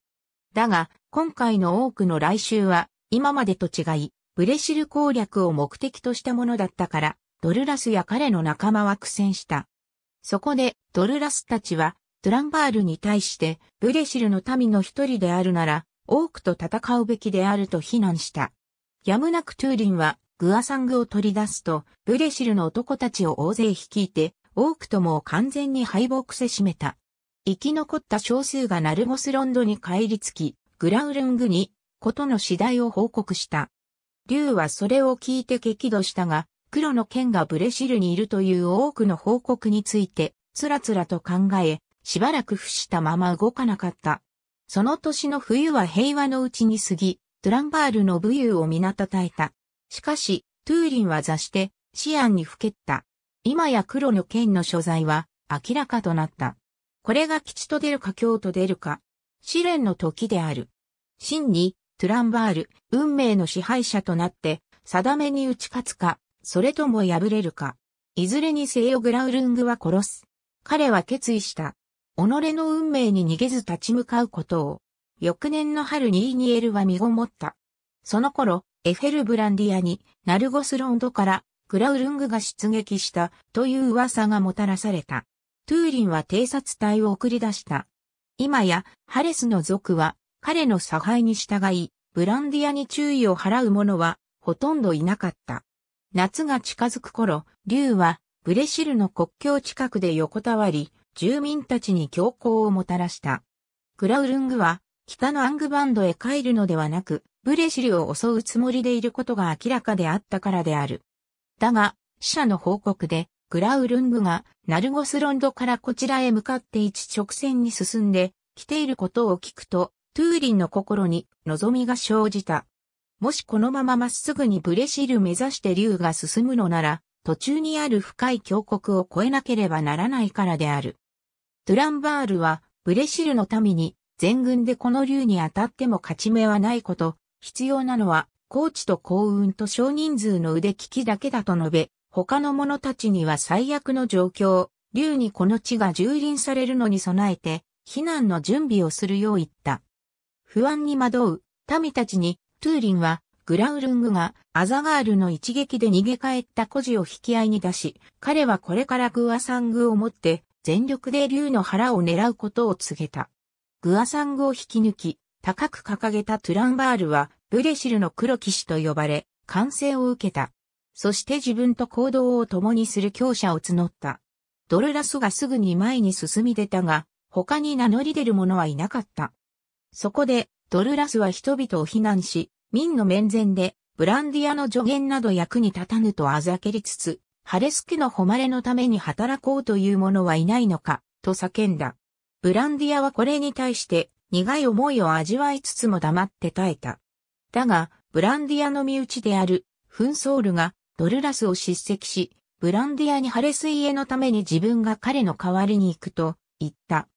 だが今回の多くの来襲は今までと違いブレシル攻略を目的としたものだったから、ドルラスや彼の仲間は苦戦した。そこで、ドルラスたちは、トランバールに対して、ブレシルの民の一人であるなら、多くと戦うべきであると非難した。やむなくトゥーリンは、グアサングを取り出すと、ブレシルの男たちを大勢率いて、多くとも完全に敗北せしめた。生き残った少数がナルゴスロンドに帰りつき、グラウルングに、ことの次第を報告した。竜はそれを聞いて激怒したが、黒の剣がブレシルにいるという多くの報告について、つらつらと考え、しばらく伏したまま動かなかった。その年の冬は平和のうちに過ぎ、トランバールの武勇を皆たたえた。しかし、トゥーリンは座して、シアンにふけった。今や黒の剣の所在は明らかとなった。これが吉と出るか凶と出るか、試練の時である。真に、トゥランバール、運命の支配者となって、定めに打ち勝つか、それとも敗れるか。いずれにせよグラウルングは殺す。彼は決意した。己の運命に逃げず立ち向かうことを。翌年の春にイニエルは身ごもった。その頃、エフェルブランディアにナルゴスロンドからグラウルングが出撃したという噂がもたらされた。トゥーリンは偵察隊を送り出した。今やハレスの族は彼の差配に従い、ブランディアに注意を払う者はほとんどいなかった。夏が近づく頃、竜はブレシルの国境近くで横たわり、住民たちに強行をもたらした。グラウルングは北のアングバンドへ帰るのではなく、ブレシルを襲うつもりでいることが明らかであったからである。だが、死者の報告で、グラウルングがナルゴスロンドからこちらへ向かって一直線に進んで来ていることを聞くと、トゥーリンの心に望みが生じた。もしこのまままっすぐにブレシル目指して竜が進むのなら、途中にある深い峡谷を越えなければならないからである。トゥランバールは、ブレシルの民に、全軍でこの竜に当たっても勝ち目はないこと、必要なのは、高知と幸運と少人数の腕利きだけだと述べ、他の者たちには最悪の状況、竜にこの地が蹂躙されるのに備えて、避難の準備をするよう言った。不安に惑う民たちに、トゥーリンは、グラウルングがアザガールの一撃で逃げ帰った孤児を引き合いに出し、彼はこれからグアサングを持って全力で竜の腹を狙うことを告げた。グアサングを引き抜き、高く掲げたトゥランバールはブレシルの黒騎士と呼ばれ、歓声を受けた。そして自分と行動を共にする強者を募った。ドルラスがすぐに前に進み出たが、他に名乗り出る者はいなかった。そこで、ドルラスは人々を非難し、民の面前で、ブランディアの助言など役に立たぬとあざけりつつ、ハレス家の誉れのために働こうという者はいないのか、と叫んだ。ブランディアはこれに対して苦い思いを味わいつつも黙って耐えた。だが、ブランディアの身内である、フンソールがドルラスを叱責し、ブランディアにハレス家のために自分が彼の代わりに行くと言った。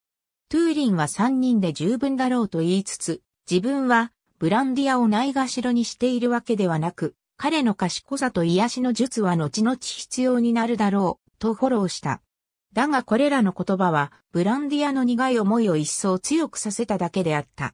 トゥーリンは三人で十分だろうと言いつつ、自分はブランディアをないがしろにしているわけではなく、彼の賢さと癒しの術は後々必要になるだろう、とフォローした。だがこれらの言葉は、ブランディアの苦い思いを一層強くさせただけであった。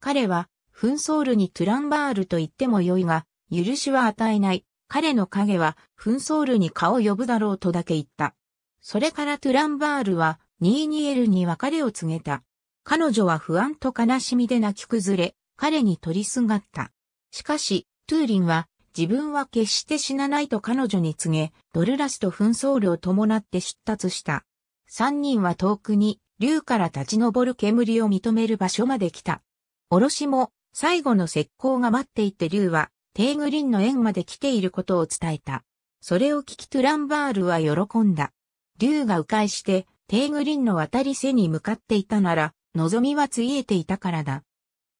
彼は、フンソールにトゥランバールと言ってもよいが、許しは与えない。彼の影は、フンソールに顔を呼ぶだろうとだけ言った。それからトゥランバールは、ニーニエルに別れを告げた。彼女は不安と悲しみで泣き崩れ、彼に取りすがった。しかし、トゥーリンは、自分は決して死なないと彼女に告げ、ドルラスと紛争量を伴って出立した。三人は遠くに、竜から立ち上る煙を認める場所まで来た。おろしも、最後の石膏が待っていて竜は、テーグリンの縁まで来ていることを伝えた。それを聞きトゥランバールは喜んだ。竜が迂回して、テーグリンの渡り背に向かっていたなら、望みはついえていたからだ。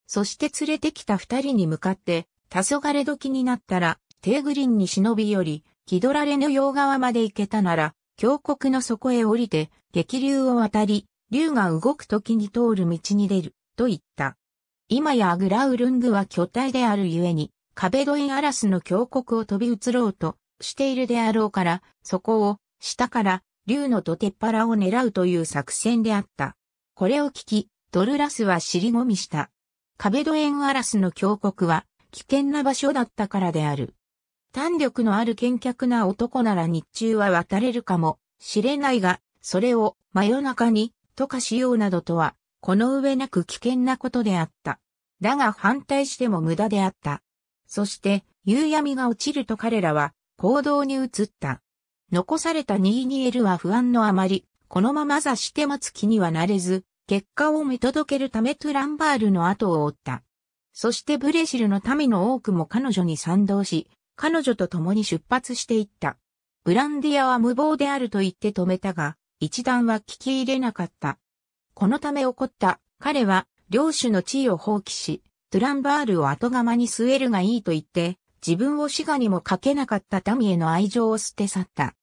そして連れてきた二人に向かって、黄昏時になったら、テーグリンに忍び寄り、気取られぬ洋側まで行けたなら、峡谷の底へ降りて、激流を渡り、竜が動く時に通る道に出る、と言った。今やアグラウルングは巨体であるゆえに、壁ドイアラスの峡谷を飛び移ろうとしているであろうから、そこを、下から、竜のとてっぱらを狙うという作戦であった。これを聞き、ドルラスは尻込みした。壁ドエンアラスの峡谷は危険な場所だったからである。胆力のある健脚な男なら日中は渡れるかもしれないが、それを真夜中にとかしようなどとは、この上なく危険なことであった。だが反対しても無駄であった。そして、夕闇が落ちると彼らは行動に移った。残された 2-2L は不安のあまり、このまま座して待つ気にはなれず、結果を見届けるためトゥランバールの後を追った。そしてブレシルの民の多くも彼女に賛同し、彼女と共に出発していった。ブランディアは無謀であると言って止めたが、一段は聞き入れなかった。このため起こった、彼は、領主の地位を放棄し、トゥランバールを後釜に据えるがいいと言って、自分を死がにもかけなかった民への愛情を捨て去った。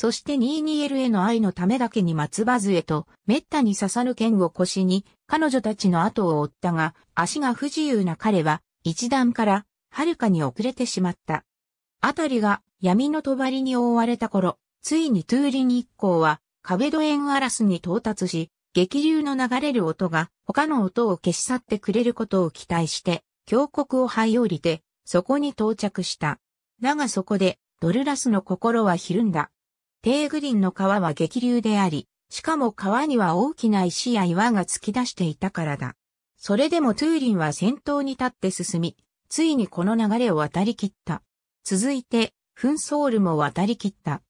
そして 22L への愛のためだけに松葉杖と、滅多に刺さる剣を腰に、彼女たちの後を追ったが、足が不自由な彼は、一段から、はるかに遅れてしまった。あたりが、闇の帳に覆われた頃、ついにトゥーリン一行は、壁ドエンアラスに到達し、激流の流れる音が他の音を消し去ってくれることを期待して、峡谷を這い降りて、そこに到着した。だがそこで、ドルラスの心はひるんだ。テーグリンの川は激流であり、しかも川には大きな石や岩が突き出していたからだ。それでもトゥーリンは先頭に立って進み、ついにこの流れを渡り切った。続いて、フンソールも渡り切った。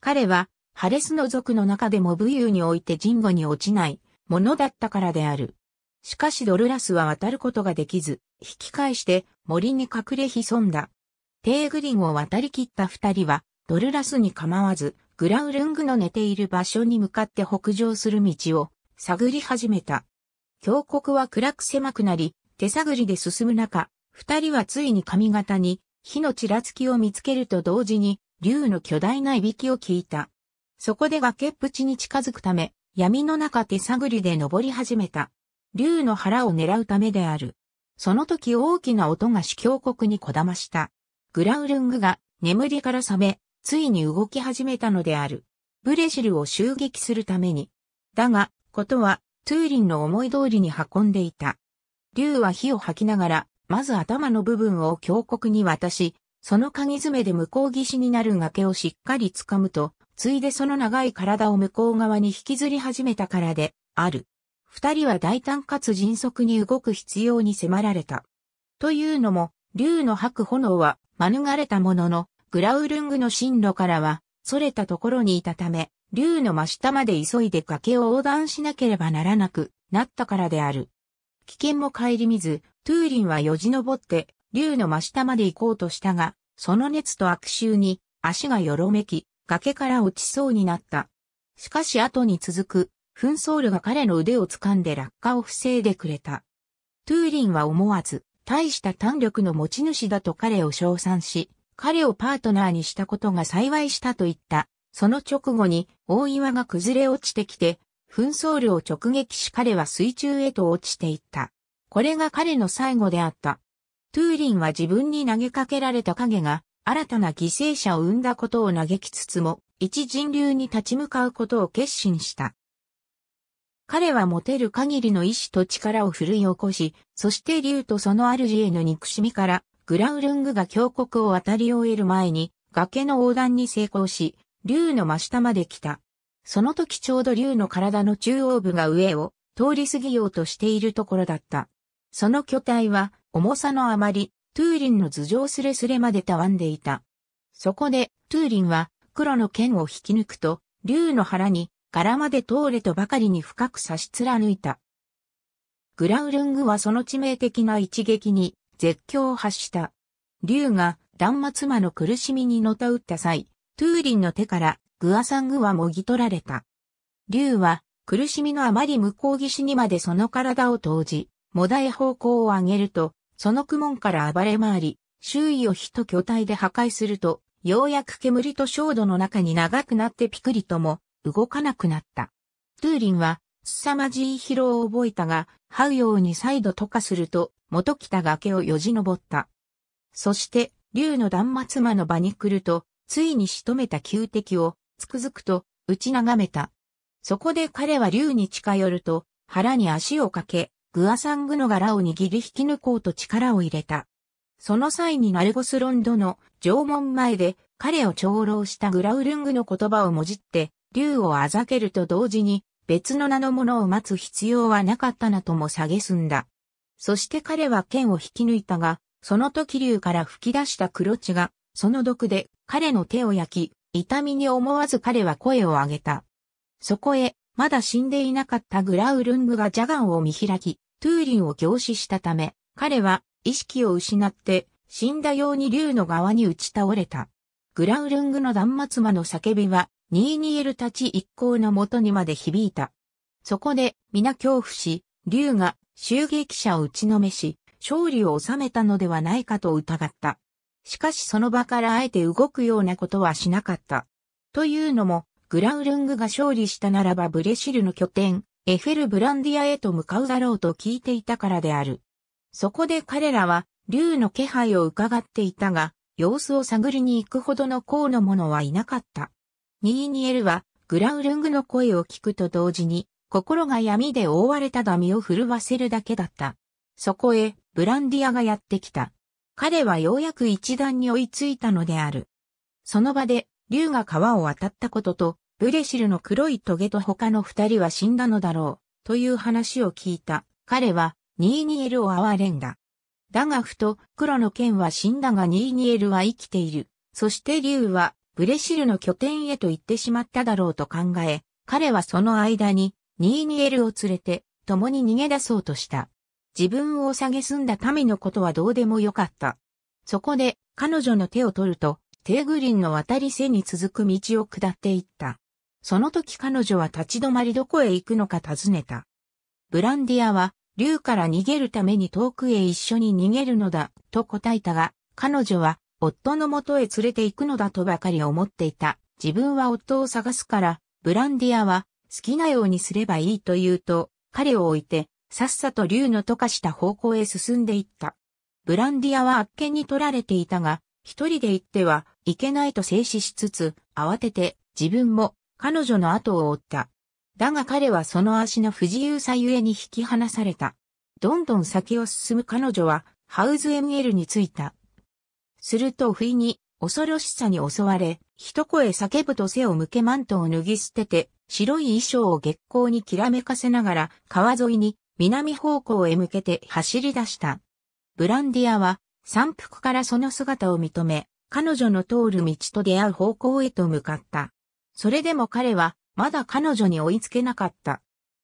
彼は、ハレスの族の中でも武勇において人母に落ちないものだったからである。しかしドルラスは渡ることができず、引き返して森に隠れ潜んだ。テーグリンを渡り切った二人は、ドルラスに構わず、グラウルングの寝ている場所に向かって北上する道を探り始めた。峡谷は暗く狭くなり、手探りで進む中、二人はついに髪型に火のちらつきを見つけると同時に、竜の巨大ないびきを聞いた。そこで崖っぷちに近づくため、闇の中手探りで登り始めた。竜の腹を狙うためである。その時大きな音が死峡谷にこだました。グラウルングが眠りから覚め、ついに動き始めたのである。ブレシルを襲撃するために。だが、ことは、トゥーリンの思い通りに運んでいた。竜は火を吐きながら、まず頭の部分を峡谷に渡し、その鍵爪で向こう岸になる崖をしっかり掴むと、ついでその長い体を向こう側に引きずり始めたからで、ある。二人は大胆かつ迅速に動く必要に迫られた。というのも、竜の吐く炎は免れたものの、グラウルングの進路からは、それたところにいたため、竜の真下まで急いで崖を横断しなければならなくなったからである。危険も顧みず、トゥーリンはよじ登って、竜の真下まで行こうとしたが、その熱と悪臭に、足がよろめき、崖から落ちそうになった。しかし後に続く、フンソールが彼の腕を掴んで落下を防いでくれた。トゥーリンは思わず、大した胆力の持ち主だと彼を称賛し、彼をパートナーにしたことが幸いしたと言った。その直後に大岩が崩れ落ちてきて、紛争量を直撃し彼は水中へと落ちていった。これが彼の最後であった。トゥーリンは自分に投げかけられた影が新たな犠牲者を生んだことを嘆きつつも、一人流に立ち向かうことを決心した。彼は持てる限りの意志と力をるい起こし、そして竜とその主への憎しみからグラウルングが峡谷を渡り終える前に、崖の横断に成功し、竜の真下まで来た。その時ちょうど竜の体の中央部が上を通り過ぎようとしているところだった。その巨体は、重さのあまり、トゥーリンの頭上すれすれまでたわんでいた。そこで、トゥーリンは、黒の剣を引き抜くと、竜の腹に、柄まで通れとばかりに深く差し貫いた。グラウルングはその致命的な一撃に、絶叫を発した。竜が断末魔の苦しみにのたうった際、トゥーリンの手からグアサングはもぎ取られた。竜は苦しみのあまり向こう岸にまでその体を投じ、もだえ方向を上げると、その苦門から暴れ回り、周囲を火と巨体で破壊すると、ようやく煙と焦土の中に長くなってピクリとも動かなくなった。トゥーリンは凄まじい疲労を覚えたが、這うように再度溶かすると、元来た崖をよじ登った。そして、竜の断末魔の場に来ると、ついに仕留めた旧敵を、つくづくと、打ち眺めた。そこで彼は竜に近寄ると、腹に足をかけ、グアサングの柄を握り引き抜こうと力を入れた。その際にナルゴスロンドの縄文前で彼を長老したグラウルングの言葉をもじって、竜をあざけると同時に別の名のものを待つ必要はなかったなとも蔑んだ。そして彼は剣を引き抜いたが、その時竜から吹き出した黒血が、その毒で彼の手を焼き、痛みに思わず彼は声を上げた。そこへ、まだ死んでいなかったグラウルングがジャガンを見開き、トゥーリンを凝視したため、彼は意識を失って、死んだように竜の側に打ち倒れた。グラウルングの断末魔の叫びは、ニーニエルたち一行のもとにまで響いた。そこで、皆恐怖し、竜が襲撃者を打ちのめし、勝利を収めたのではないかと疑った。しかしその場からあえて動くようなことはしなかった。というのも、グラウルングが勝利したならばブレシルの拠点、エフェルブランディアへと向かうだろうと聞いていたからである。そこで彼らは、竜の気配を伺っていたが、様子を探りに行くほどの甲の者はいなかった。ニーニエルは、グラウルングの声を聞くと同時に、心が闇で覆われたダミを震わせるだけだった。そこへ、ブランディアがやってきた。彼はようやく一段に追いついたのである。その場で、竜が川を渡ったことと、ブレシルの黒いトゲと他の二人は死んだのだろう、という話を聞いた。彼は、ニーニエルを憐れんだ。だがふと、黒の剣は死んだがニーニエルは生きている。そして竜は、ブレシルの拠点へと行ってしまっただろうと考え、彼はその間にニーニエルを連れて共に逃げ出そうとした。自分を蔑んだ民のことはどうでもよかった。そこで彼女の手を取ると、テーグリンの渡り背に続く道を下っていった。その時彼女は立ち止まりどこへ行くのか尋ねた。ブランディアは、竜から逃げるために遠くへ一緒に逃げるのだ、と答えたが、彼女は夫のもとへ連れて行くのだとばかり思っていた。自分は夫を探すから、ブランディアは好きなようにすればいいと言うと、彼を置いて、さっさと竜の溶かした方向へ進んでいった。ブランディアはあっけに取られていたが、一人で行ってはいけないと静止しつつ、慌てて自分も彼女の後を追った。だが彼はその足の不自由さゆえに引き離された。どんどん先を進む彼女はハウズエム・エルに着いた。すると不意に、恐ろしさに襲われ、一声叫ぶと背を向けマントを脱ぎ捨てて、白い衣装を月光にきらめかせながら、川沿いに、南方向へ向けて走り出した。ブランディアは、山腹からその姿を認め、彼女の通る道と出会う方向へと向かった。それでも彼は、まだ彼女に追いつけなかった。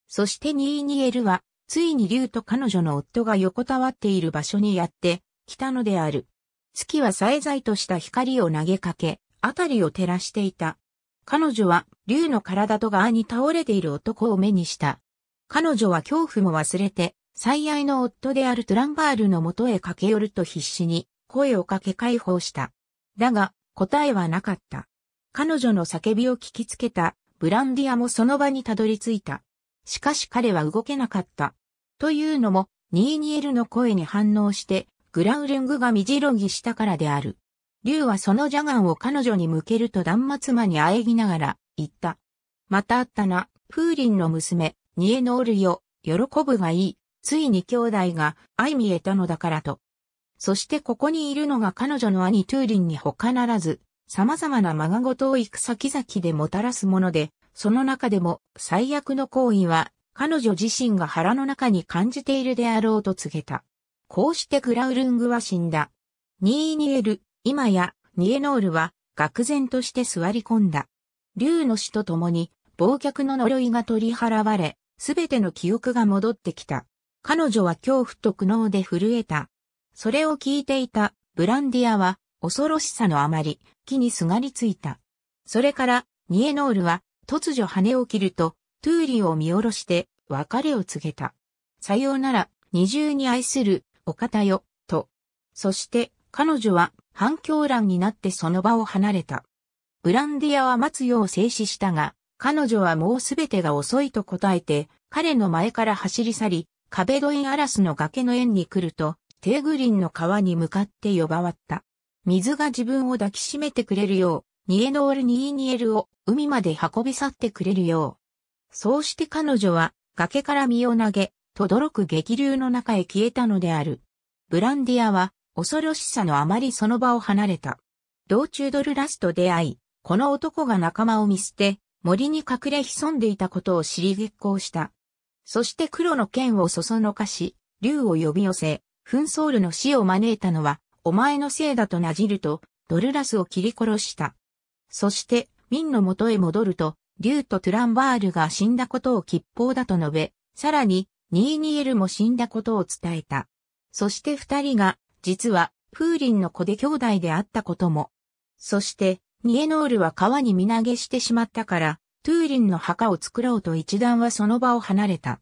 そしてニーニエルは、ついに竜と彼女の夫が横たわっている場所にやって、来たのである。月はさえざいとした光を投げかけ、あたりを照らしていた。彼女は、竜の体と側に倒れている男を目にした。彼女は恐怖も忘れて、最愛の夫であるトランバールの元へ駆け寄ると必死に声をかけ解放した。だが、答えはなかった。彼女の叫びを聞きつけた、ブランディアもその場にたどり着いた。しかし彼は動けなかった。というのも、ニーニエルの声に反応して、グラウリングが身ろぎしたからである。竜はそのジャガンを彼女に向けると断末魔にあえぎながら、言った。またあったな、風林の娘、ニエノールよ、喜ぶがいい。ついに兄弟が相見えたのだからと。そしてここにいるのが彼女の兄トゥーリンに他ならず、様々なまがごとを行く先々でもたらすもので、その中でも最悪の行為は彼女自身が腹の中に感じているであろうと告げた。こうしてグラウルングは死んだ。ニーニエル、今やニエノールは愕然として座り込んだ。竜の死と共に、忘却の呪いが取り払われ、すべての記憶が戻ってきた。彼女は恐怖と苦悩で震えた。それを聞いていたブランディアは恐ろしさのあまり木にすがりついた。それからニエノールは突如羽を切るとトゥーリを見下ろして別れを告げた。さようなら二重に愛するお方よ、と。そして、彼女は反響乱になってその場を離れた。ブランディアは待つよう制止したが、彼女はもうすべてが遅いと答えて、彼の前から走り去り、壁ドイアラスの崖の縁に来ると、テーグリンの川に向かって呼ばわった。水が自分を抱きしめてくれるよう、ニエノール・ニーニエルを海まで運び去ってくれるよう。そうして彼女は崖から身を投げ、とどろく激流の中へ消えたのである。ブランディアは、恐ろしさのあまりその場を離れた。道中ドルラスと出会い、この男が仲間を見捨て、森に隠れ潜んでいたことを知り激行した。そして黒の剣をそそのかし、竜を呼び寄せ、紛争ルの死を招いたのは、お前のせいだとなじると、ドルラスを切り殺した。そして、民ンの元へ戻ると、竜とトゥランバールが死んだことを吉報だと述べ、さらに、ニーニエルも死んだことを伝えた。そして二人が、実は、風林の子で兄弟であったことも。そして、ニエノールは川に身投げしてしまったから、トゥーリンの墓を作ろうと一段はその場を離れた。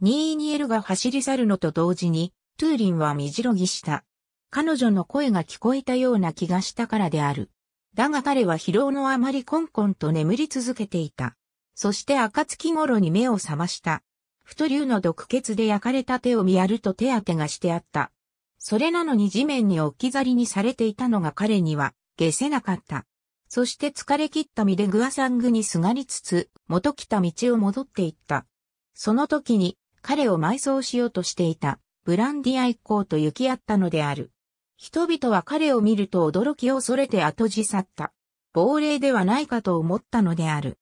ニーニエルが走り去るのと同時に、トゥーリンはみじろぎした。彼女の声が聞こえたような気がしたからである。だが彼は疲労のあまりコンコンと眠り続けていた。そして暁頃に目を覚ました。太竜の毒血で焼かれた手を見やると手当てがしてあった。それなのに地面に置き去りにされていたのが彼には、下せなかった。そして疲れ切った身でグアサングにすがりつつ、元来た道を戻っていった。その時に、彼を埋葬しようとしていた、ブランディア一行と行き合ったのである。人々は彼を見ると驚きを恐れて後じ去った。亡霊ではないかと思ったのである。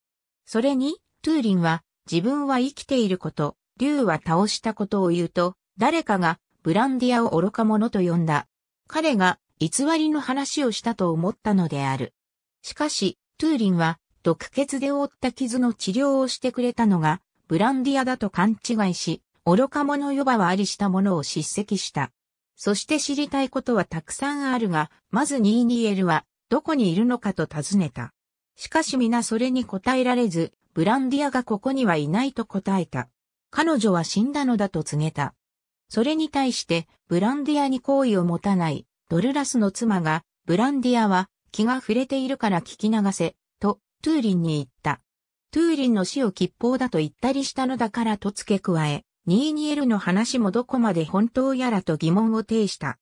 それに、トゥーリンは、自分は生きていること、竜は倒したことを言うと、誰かがブランディアを愚か者と呼んだ。彼が偽りの話をしたと思ったのである。しかし、トゥーリンは毒血で覆った傷の治療をしてくれたのが、ブランディアだと勘違いし、愚か者呼ばはありしたものを叱責した。そして知りたいことはたくさんあるが、まずニーニエルはどこにいるのかと尋ねた。しかし皆それに答えられず、ブランディアがここにはいないと答えた。彼女は死んだのだと告げた。それに対して、ブランディアに好意を持たない、ドルラスの妻が、ブランディアは気が触れているから聞き流せ、と、トゥーリンに言った。トゥーリンの死を吉報だと言ったりしたのだからと付け加え、ニーニエルの話もどこまで本当やらと疑問を呈した。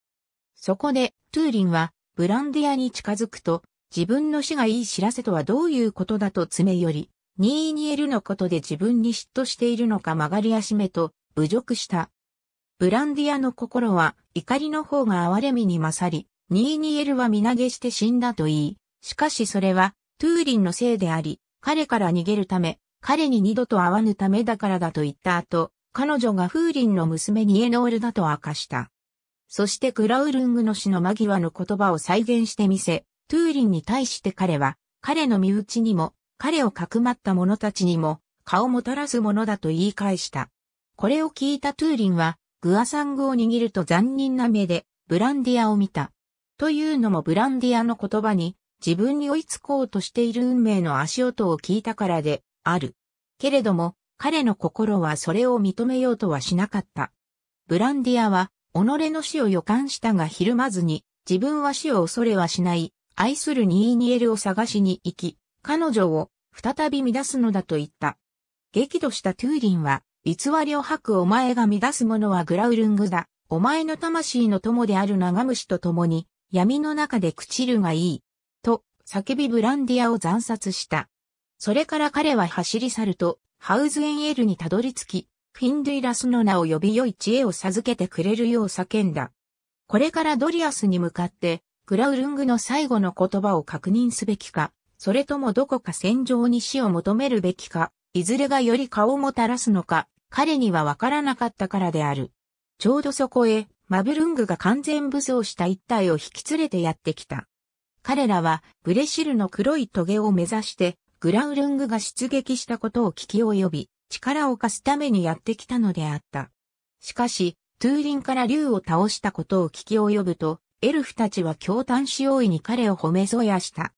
そこで、トゥーリンは、ブランディアに近づくと、自分の死がいい知らせとはどういうことだと詰め寄り、ニーニエルのことで自分に嫉妬しているのか曲がり足めと侮辱した。ブランディアの心は怒りの方が哀れみに勝り、ニーニエルは身投げして死んだと言い、しかしそれはトゥーリンのせいであり、彼から逃げるため、彼に二度と会わぬためだからだと言った後、彼女がフーリンの娘ニエノールだと明かした。そしてクラウルングの死の間際の言葉を再現してみせ、トゥーリンに対して彼は、彼の身内にも、彼をかくまった者たちにも、顔もたらすものだと言い返した。これを聞いたトゥーリンは、グアサングを握ると残忍な目で、ブランディアを見た。というのもブランディアの言葉に、自分に追いつこうとしている運命の足音を聞いたからで、ある。けれども、彼の心はそれを認めようとはしなかった。ブランディアは、己の死を予感したがひるまずに、自分は死を恐れはしない、愛するニーニエルを探しに行き、彼女を再び乱すのだと言った。激怒したトゥーリンは、偽りを吐くお前が乱す者はグラウルングだ。お前の魂の友である長虫と共に、闇の中で朽ちるがいい。と、叫びブランディアを惨殺した。それから彼は走り去ると、ハウズエンエルにたどり着き、フィンドゥイラスの名を呼び良い知恵を授けてくれるよう叫んだ。これからドリアスに向かって、グラウルングの最後の言葉を確認すべきか、それともどこか戦場に死を求めるべきか、いずれがより顔をもたらすのか、彼にはわからなかったからである。ちょうどそこへ、マブルングが完全武装した一体を引き連れてやってきた。彼らは、ブレシルの黒い棘を目指して、グラウルングが出撃したことを聞き及び、力を貸すためにやってきたのであった。しかし、トゥーリンから竜を倒したことを聞き及ぶと、エルフたちは驚嘆し大いに彼を褒め添やした。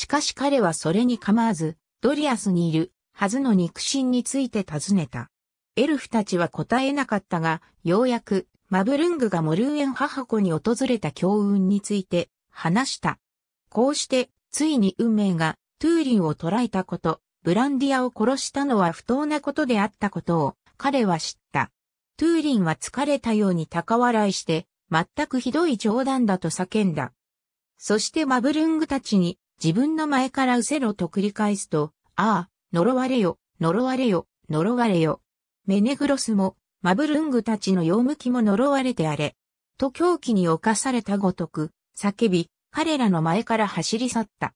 しかし彼はそれに構わず、ドリアスにいるはずの肉親について尋ねた。エルフたちは答えなかったが、ようやく、マブルングがモルーエン母子に訪れた強運について話した。こうして、ついに運命がトゥーリンを捕らえたこと、ブランディアを殺したのは不当なことであったことを彼は知った。トゥーリンは疲れたように高笑いして、全くひどい冗談だと叫んだ。そしてマブルングたちに自分の前からうせろと繰り返すと、ああ、呪われよ、呪われよ、呪われよ。メネグロスも、マブルングたちの用向きも呪われてあれ。と狂気に侵されたごとく、叫び、彼らの前から走り去った。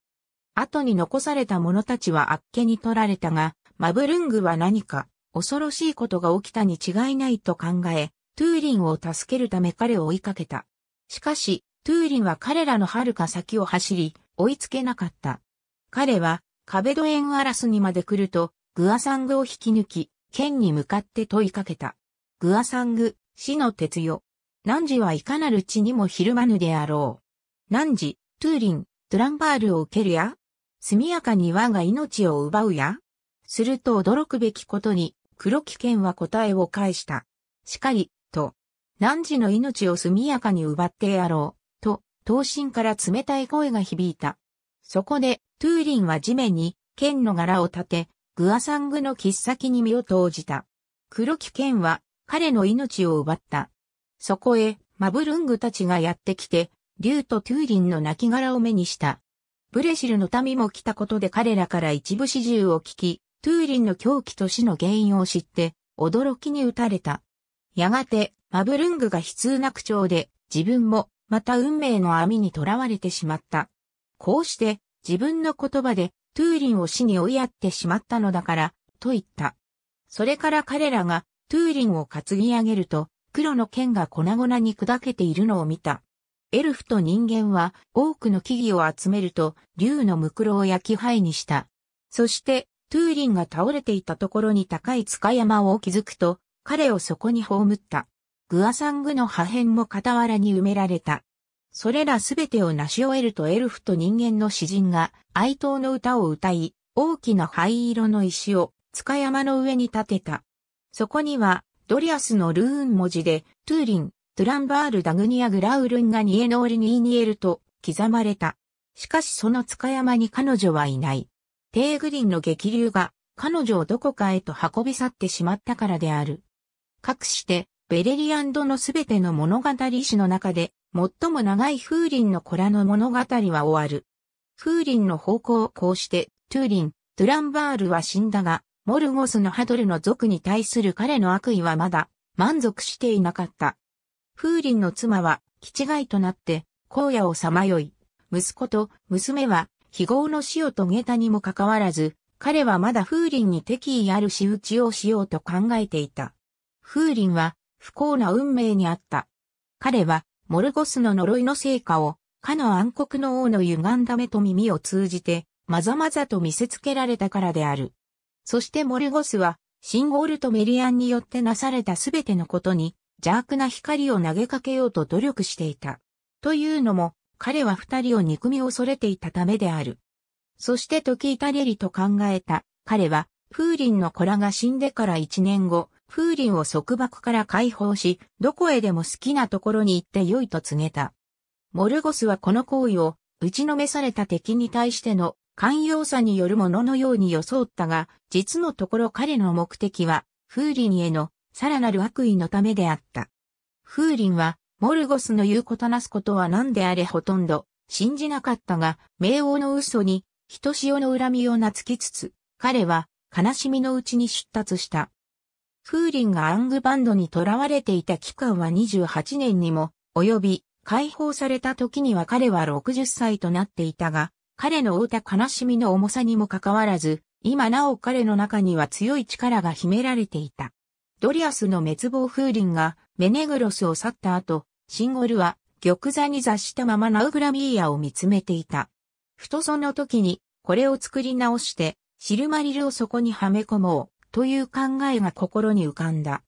後に残された者たちはあっけに取られたが、マブルングは何か、恐ろしいことが起きたに違いないと考え、トゥーリンを助けるため彼を追いかけた。しかし、トゥーリンは彼らの遥か先を走り、追いつけなかった。彼は、壁ドエンアラスにまで来ると、グアサングを引き抜き、剣に向かって問いかけた。グアサング、死の鉄よ。汝はいかなる地にもひるまぬであろう。汝、トゥーリン、トランバールを受けるや速やかに我が命を奪うやすると驚くべきことに、黒木剣は答えを返した。しかり、と。汝の命を速やかに奪ってやろう。刀身から冷たい声が響いた。そこで、トゥーリンは地面に剣の柄を立て、グアサングの切っ先に身を投じた。黒木剣は彼の命を奪った。そこへ、マブルングたちがやってきて、竜とトゥーリンの亡骸を目にした。ブレシルの民も来たことで彼らから一部始終を聞き、トゥーリンの狂気と死の原因を知って、驚きに打たれた。やがて、マブルングが悲痛な口調で、自分もまた運命の網に囚われてしまった。こうして自分の言葉でトゥーリンを死に追いやってしまったのだから、と言った。それから彼らがトゥーリンを担ぎ上げると、黒の剣が粉々に砕けているのを見た。エルフと人間は多くの木々を集めると、竜のムクロを焼き灰にした。そして、トゥーリンが倒れていたところに高い塚山を築くと、彼をそこに葬った。グアサングの破片も傍らに埋められた。それらすべてを成し終えるとエルフと人間の詩人が哀悼の歌を歌い、大きな灰色の石を塚山の上に立てた。そこには、ドリアスのルーン文字で、トゥーリン、トゥランバール・ダグニア・グラウルンがニエノーリニーニエルと刻まれた。しかしその塚山に彼女はいない。テーグリンの激流が彼女をどこかへと運び去ってしまったからである。かくしてベレリアンドのすべての物語史の中で、最も長い風林の子らの物語は終わる。風林の方向をこうして、トゥーリン、トゥランバールは死んだが、モルゴスのハドルの族に対する彼の悪意はまだ満足していなかった。風林の妻は、気違いとなって、荒野をさまよい、息子と娘は、非業の死を遂げたにもかかわらず、彼はまだ風林に敵意ある仕打ちをしようと考えていた。風林は、不幸な運命にあった。彼は、モルゴスの呪いの成果を、かの暗黒の王の歪んだ目と耳を通じて、まざまざと見せつけられたからである。そしてモルゴスは、シンゴールとメリアンによってなされたすべてのことに、邪悪な光を投げかけようと努力していた。というのも、彼は二人を憎み恐れていたためである。そして時至れりと考えた、彼は、風林の子らが死んでから一年後、風林を束縛から解放し、どこへでも好きなところに行って良いと告げた。モルゴスはこの行為を、打ちのめされた敵に対しての寛容さによるもののように装ったが、実のところ彼の目的は、風林へのさらなる悪意のためであった。風林は、モルゴスの言うことなすことは何であれほとんど、信じなかったが、冥王の嘘に、人潮の恨みをなつきつつ、彼は、悲しみのうちに出立した。フーリンがアングバンドに囚われていた期間は28年にも及び、解放された時には彼は60歳となっていたが、彼の負た悲しみの重さにもかかわらず、今なお彼の中には強い力が秘められていた。ドリアスの滅亡風林がメネグロスを去った後、シンゴルは玉座に座したままナウグラミーヤを見つめていた。ふとその時に、これを作り直して、シルマリルをそこにはめ込もう。という考えが心に浮かんだ。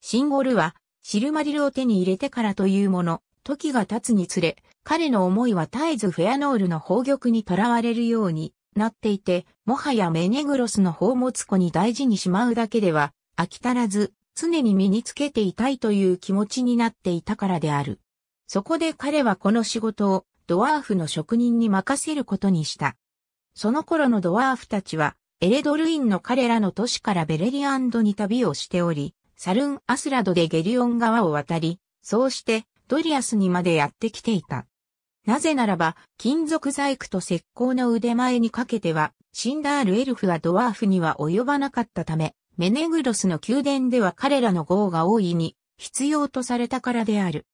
シンゴルは、シルマリルを手に入れてからというもの、時が経つにつれ、彼の思いは絶えずフェアノールの宝玉にとらわれるようになっていて、もはやメネグロスの宝物庫に大事にしまうだけでは、飽き足らず、常に身につけていたいという気持ちになっていたからである。そこで彼はこの仕事をドワーフの職人に任せることにした。その頃のドワーフたちはエレドルインの彼らの都市からベレリアンドに旅をしており、サルン・アスラドでゲリオン川を渡り、そうしてドリアスにまでやってきていた。なぜならば、金属細工と石膏の腕前にかけては、シンダールエルフはドワーフには及ばなかったため、メネグロスの宮殿では彼らの号が大いに必要とされたからである。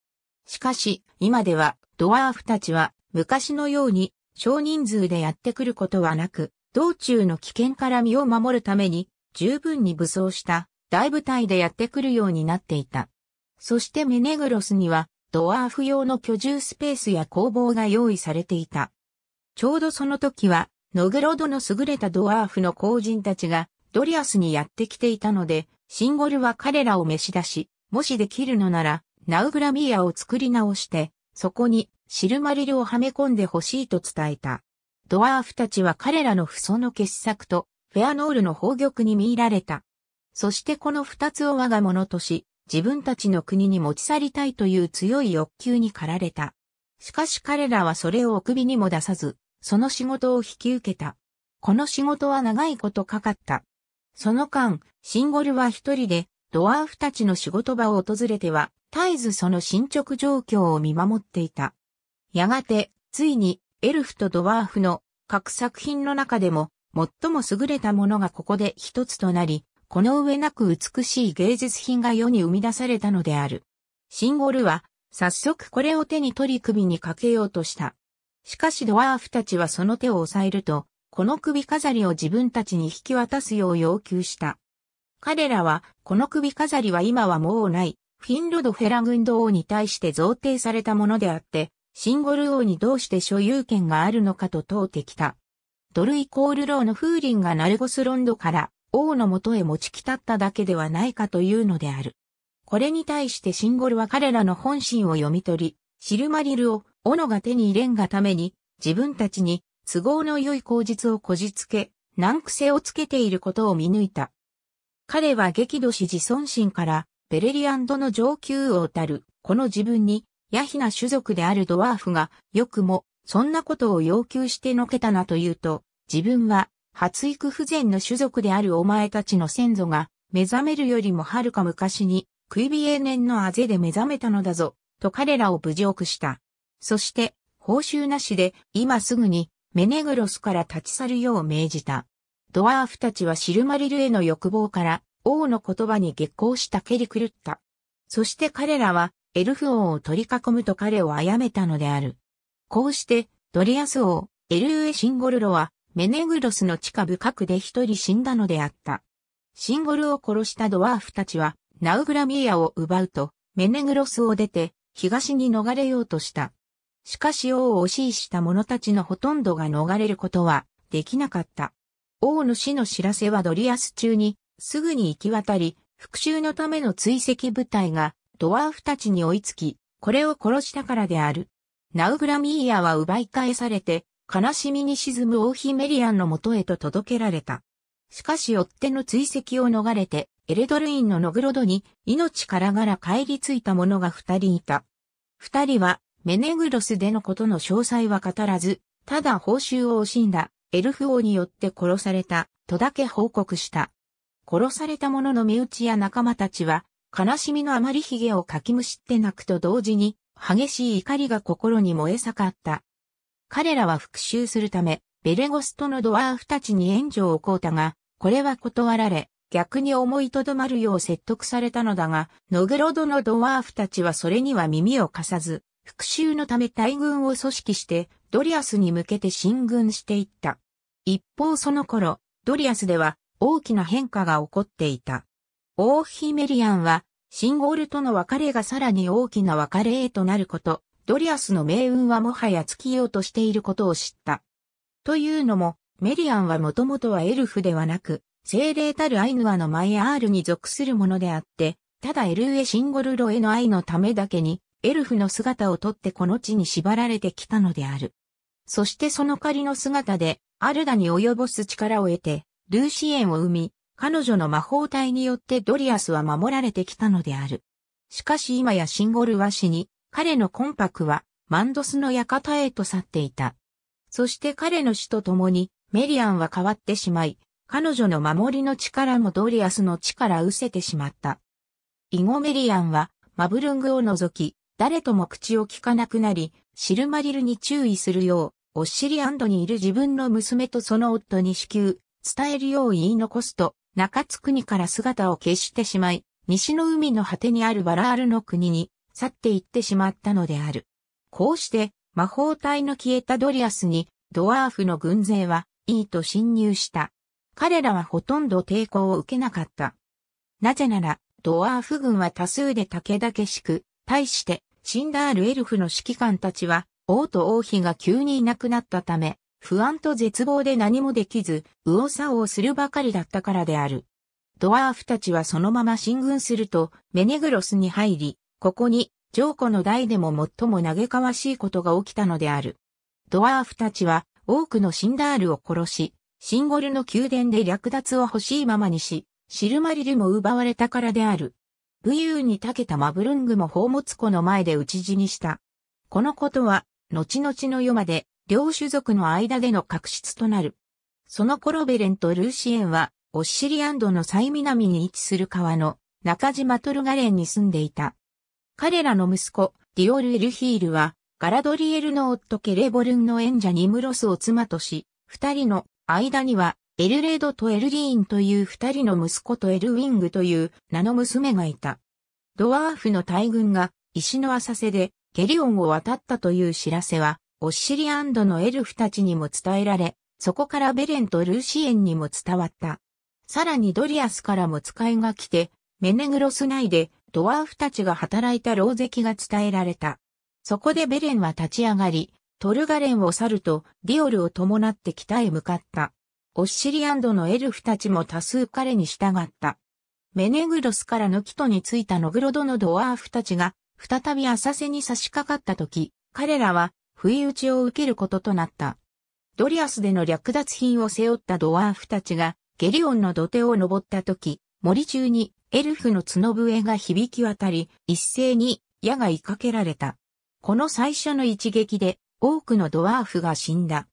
しかし、今ではドワーフたちは昔のように少人数でやってくることはなく、道中の危険から身を守るために、十分に武装した大部隊でやってくるようになっていた。そしてメネグロスには、ドワーフ用の居住スペースや工房が用意されていた。ちょうどその時は、ノグロドの優れたドワーフの工人たちが、ドリアスにやってきていたので、シンゴルは彼らを召し出し、もしできるのなら、ナウグラミアを作り直して、そこにシルマリルをはめ込んでほしいと伝えた。ドワーフたちは彼らの不祖の傑作と、フェアノールの宝玉に見入られた。そしてこの二つを我が物とし、自分たちの国に持ち去りたいという強い欲求に駆られた。しかし彼らはそれをお首にも出さず、その仕事を引き受けた。この仕事は長いことかかった。その間、シンゴルは一人で、ドワーフたちの仕事場を訪れては、絶えずその進捗状況を見守っていた。やがて、ついに、エルフとドワーフの各作品の中でも最も優れたものがここで一つとなり、この上なく美しい芸術品が世に生み出されたのである。シンゴルは早速これを手に取り首にかけようとした。しかしドワーフたちはその手を抑えると、この首飾りを自分たちに引き渡すよう要求した。彼らは、この首飾りは今はもうない、フィンロドフェラ軍ド王に対して贈呈されたものであって、シンゴル王にどうして所有権があるのかと問うてきた。ドルイコールローの風鈴がナルゴスロンドから王のもとへ持ちきたっただけではないかというのである。これに対してシンゴルは彼らの本心を読み取り、シルマリルを斧が手に入れんがために自分たちに都合の良い口実をこじつけ、難癖をつけていることを見抜いた。彼は激怒し自尊心から、ベレリアンドの上級王たる、この自分に、ヤヒな種族であるドワーフが、よくも、そんなことを要求してのけたなというと、自分は、発育不全の種族であるお前たちの先祖が、目覚めるよりもはるか昔に、クイビエンのあぜで目覚めたのだぞ、と彼らを侮辱した。そして、報酬なしで、今すぐに、メネグロスから立ち去るよう命じた。ドワーフたちはシルマリルへの欲望から、王の言葉に激行した蹴り狂った。そして彼らは、エルフ王を取り囲むと彼を殺めたのである。こうして、ドリアス王、エルウエ・シンゴルロは、メネグロスの地下深くで一人死んだのであった。シンゴルを殺したドワーフたちは、ナウグラミーヤを奪うと、メネグロスを出て、東に逃れようとした。しかし王をし意した者たちのほとんどが逃れることは、できなかった。王の死の知らせはドリアス中に、すぐに行き渡り、復讐のための追跡部隊が、ドワーフたちに追いつき、これを殺したからである。ナウグラミーヤは奪い返されて、悲しみに沈む王妃メリアンの元へと届けられた。しかし追っ手の追跡を逃れて、エレドルインのノグロドに命からがら帰り着いた者が二人いた。二人は、メネグロスでのことの詳細は語らず、ただ報酬を惜しんだ、エルフ王によって殺された、とだけ報告した。殺された者の身内や仲間たちは、悲しみのあまり髭をかきむしって泣くと同時に、激しい怒りが心に燃え盛った。彼らは復讐するため、ベレゴストのドワーフたちに援助を請うたが、これは断られ、逆に思いとどまるよう説得されたのだが、ノグロドのドワーフたちはそれには耳を貸さず、復讐のため大軍を組織して、ドリアスに向けて進軍していった。一方その頃、ドリアスでは大きな変化が起こっていた。オーヒメリアンは、シンゴールとの別れがさらに大きな別れへとなること、ドリアスの命運はもはや尽きようとしていることを知った。というのも、メリアンはもともとはエルフではなく、精霊たるアイヌアのマイアールに属するものであって、ただエルエ・シンゴルロへの愛のためだけに、エルフの姿をとってこの地に縛られてきたのである。そしてその仮の姿で、アルダに及ぼす力を得て、ルーシエンを生み、彼女の魔法体によってドリアスは守られてきたのである。しかし今やシンゴルは死に、彼のコンパクはマンドスの館へと去っていた。そして彼の死と共にメリアンは変わってしまい、彼女の守りの力もドリアスの力失せてしまった。以後メリアンはマブルングを除き、誰とも口を聞かなくなり、シルマリルに注意するよう、オッシリアンドにいる自分の娘とその夫に至急、伝えるよう言い残すと、中津国から姿を消してしまい、西の海の果てにあるバラールの国に去っていってしまったのである。こうして、魔法隊の消えたドリアスに、ドワーフの軍勢は、いいと侵入した。彼らはほとんど抵抗を受けなかった。なぜなら、ドワーフ軍は多数で武々しく、対して、死んだあるエルフの指揮官たちは、王と王妃が急にいなくなったため、不安と絶望で何もできず、右往左往するばかりだったからである。ドワーフたちはそのまま進軍すると、メネグロスに入り、ここに、ジョーコの代でも最も嘆かわしいことが起きたのである。ドワーフたちは、多くのシンダールを殺し、シンゴルの宮殿で略奪を欲しいままにし、シルマリルも奪われたからである。武勇に長けたマブルングも宝物庫の前で討ち死にした。このことは、後々の世まで、両種族の間での確執となる。その頃ベレンとルーシエンは、オッシリアンドの最南に位置する川の中島トルガレンに住んでいた。彼らの息子、ディオル・エルヒールは、ガラドリエルの夫ケレボルンの演者ニムロスを妻とし、二人の間には、エルレードとエルリーンという二人の息子とエルウィングという名の娘がいた。ドワーフの大軍が石の浅瀬でゲリオンを渡ったという知らせは、オッシリアンドのエルフたちにも伝えられ、そこからベレンとルーシエンにも伝わった。さらにドリアスからも使いが来て、メネグロス内でドワーフたちが働いた牢石が伝えられた。そこでベレンは立ち上がり、トルガレンを去るとディオルを伴って北へ向かった。オッシリアンドのエルフたちも多数彼に従った。メネグロスからヌキトに着いたノグロドのドワーフたちが、再び浅瀬に差し掛かった時、彼らは不意打ちを受けることとなった。ドリアスでの略奪品を背負ったドワーフたちが、ゲリオンの土手を登った時、森中にエルフの角笛が響き渡り、一斉に矢が追いかけられた。この最初の一撃で、多くのドワーフが死んだ。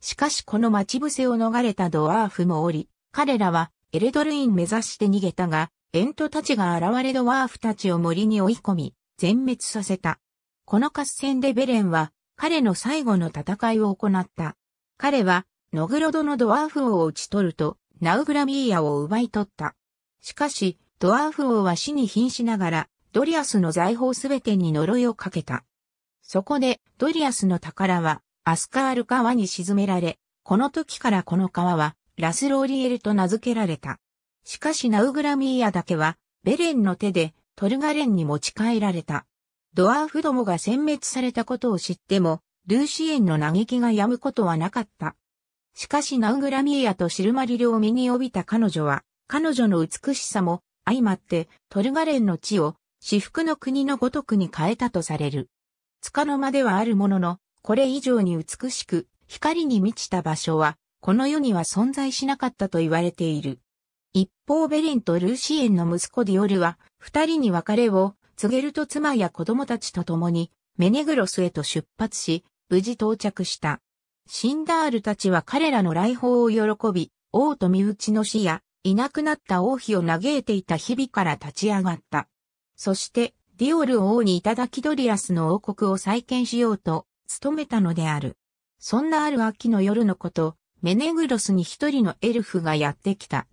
しかしこの待ち伏せを逃れたドワーフもおり、彼らはエルドルイン目指して逃げたが、エントたちが現れドワーフたちを森に追い込み、全滅させた。この合戦でベレンは彼の最後の戦いを行った。彼は、ノグロドのドワーフ王を討ち取ると、ナウグラミーヤを奪い取った。しかし、ドワーフ王は死に瀕しながら、ドリアスの財宝すべてに呪いをかけた。そこで、ドリアスの宝は、アスカール川に沈められ、この時からこの川は、ラスローリエルと名付けられた。しかしナウグラミーヤだけは、ベレンの手で、トルガレンに持ち帰られた。ドワーフどもが殲滅されたことを知っても、ルーシエンの嘆きが止むことはなかった。しかしナウグラミエアとシルマリルを身に帯びた彼女は、彼女の美しさも相まってトルガレンの地を至福の国のごとくに変えたとされる。つかの間ではあるものの、これ以上に美しく光に満ちた場所は、この世には存在しなかったと言われている。一方ベレンとルーシエンの息子ディオルは、二人に別れを告げると妻や子供たちと共に、メネグロスへと出発し、無事到着した。シンダールたちは彼らの来訪を喜び、王と身内の死や、いなくなった王妃を嘆いていた日々から立ち上がった。そして、ディオル王にいただきドリアスの王国を再建しようと、努めたのである。そんなある秋の夜のこと、メネグロスに一人のエルフがやってきた。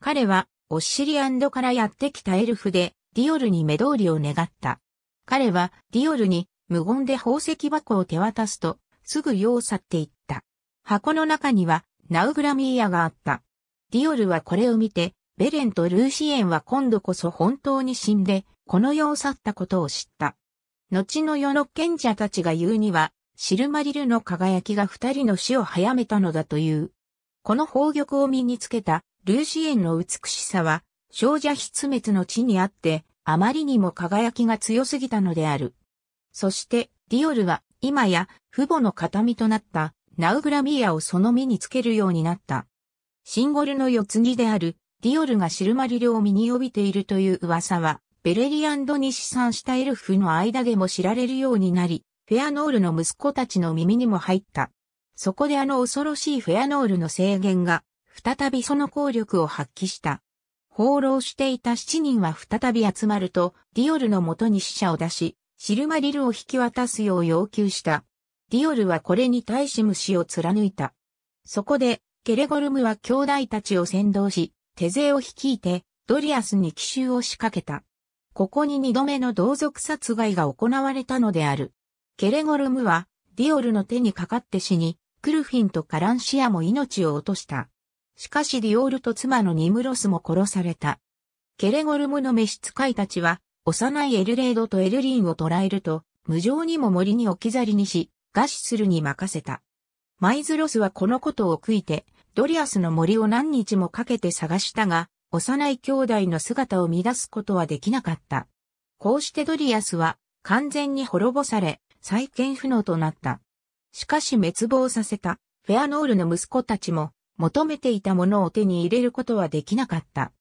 彼は、オッシリアンドからやってきたエルフで、ディオルに目通りを願った。彼はディオルに無言で宝石箱を手渡すと、すぐ世を去っていった。箱の中にはナウグラミーヤがあった。ディオルはこれを見て、ベレンとルーシエンは今度こそ本当に死んで、この世を去ったことを知った。後の世の賢者たちが言うには、シルマリルの輝きが二人の死を早めたのだという。この宝玉を身につけたルーシエンの美しさは、少女筆滅の地にあって、あまりにも輝きが強すぎたのである。そして、ディオルは、今や、父母の形見となった、ナウグラミアをその身につけるようになった。シンゴルの四つ木である、ディオルがシルマリルを身に帯びているという噂は、ベレリアンドに試算したエルフの間でも知られるようになり、フェアノールの息子たちの耳にも入った。そこであの恐ろしいフェアノールの制限が、再びその効力を発揮した。放浪していた七人は再び集まると、ディオルの元に死者を出し、シルマリルを引き渡すよう要求した。ディオルはこれに対し虫を貫いた。そこで、ケレゴルムは兄弟たちを先導し、手勢を率いて、ドリアスに奇襲を仕掛けた。ここに二度目の同族殺害が行われたのである。ケレゴルムは、ディオルの手にかかって死に、クルフィンとカランシアも命を落とした。しかしディオールと妻のニムロスも殺された。ケレゴルムの召使いたちは、幼いエルレードとエルリンを捕らえると、無情にも森に置き去りにし、餓死するに任せた。マイズロスはこのことを悔いて、ドリアスの森を何日もかけて探したが、幼い兄弟の姿を乱すことはできなかった。こうしてドリアスは完全に滅ぼされ、再建不能となった。しかし滅亡させた、フェアノールの息子たちも求めていたものを手に入れることはできなかった。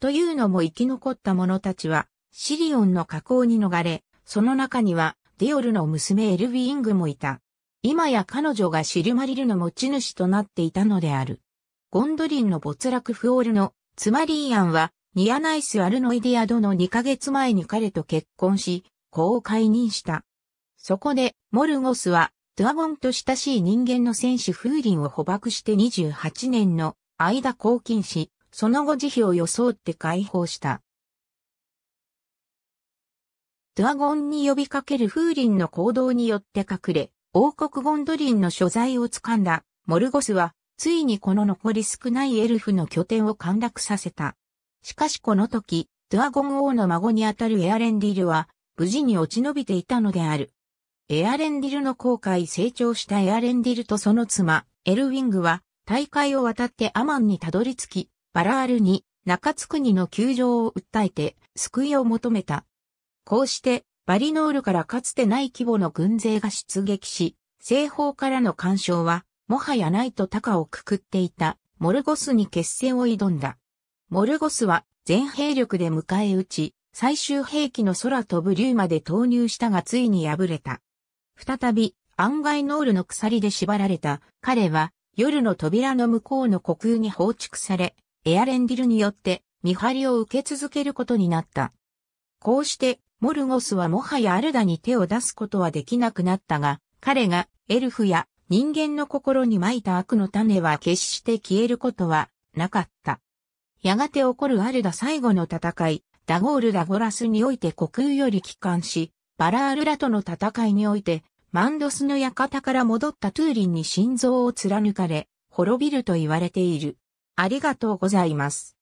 というのも生き残った者たちは、シリオンの河口に逃れ、その中には、デオルの娘エルヴィイングもいた。今や彼女がシルマリルの持ち主となっていたのである。ゴンドリンの没落フオールの、つまりアンは、ニアナイス・アルノイディアドの2ヶ月前に彼と結婚し、子を解任した。そこで、モルゴスは、ドアゴンと親しい人間の戦士風林を捕獲して28年の間拘禁し、その後慈悲を装って解放した。ドアゴンに呼びかける風林の行動によって隠れ、王国ゴンドリンの所在を掴んだモルゴスは、ついにこの残り少ないエルフの拠点を陥落させた。しかしこの時、ドアゴン王の孫にあたるエアレンディルは、無事に落ち延びていたのである。エアレンディルの航海成長したエアレンディルとその妻、エルウィングは、大会を渡ってアマンにたどり着き、バラールに中津国の窮状を訴えて救いを求めた。こうして、バリノールからかつてない規模の軍勢が出撃し、西方からの干渉は、もはやないと高をくくっていた、モルゴスに決戦を挑んだ。モルゴスは全兵力で迎え撃ち、最終兵器の空飛ぶ竜まで投入したがついに敗れた。再び、案外ノールの鎖で縛られた彼は、夜の扉の向こうの虚空に放逐され、エアレンディルによって見張りを受け続けることになった。こうして、モルゴスはもはやアルダに手を出すことはできなくなったが、彼がエルフや人間の心に撒いた悪の種は決して消えることはなかった。やがて起こるアルダ最後の戦い、ダゴール・ダゴラスにおいて虚空より帰還し、バラールラとの戦いにおいて、マンドスの館から戻ったトゥーリンに心臓を貫かれ、滅びると言われている。ありがとうございます。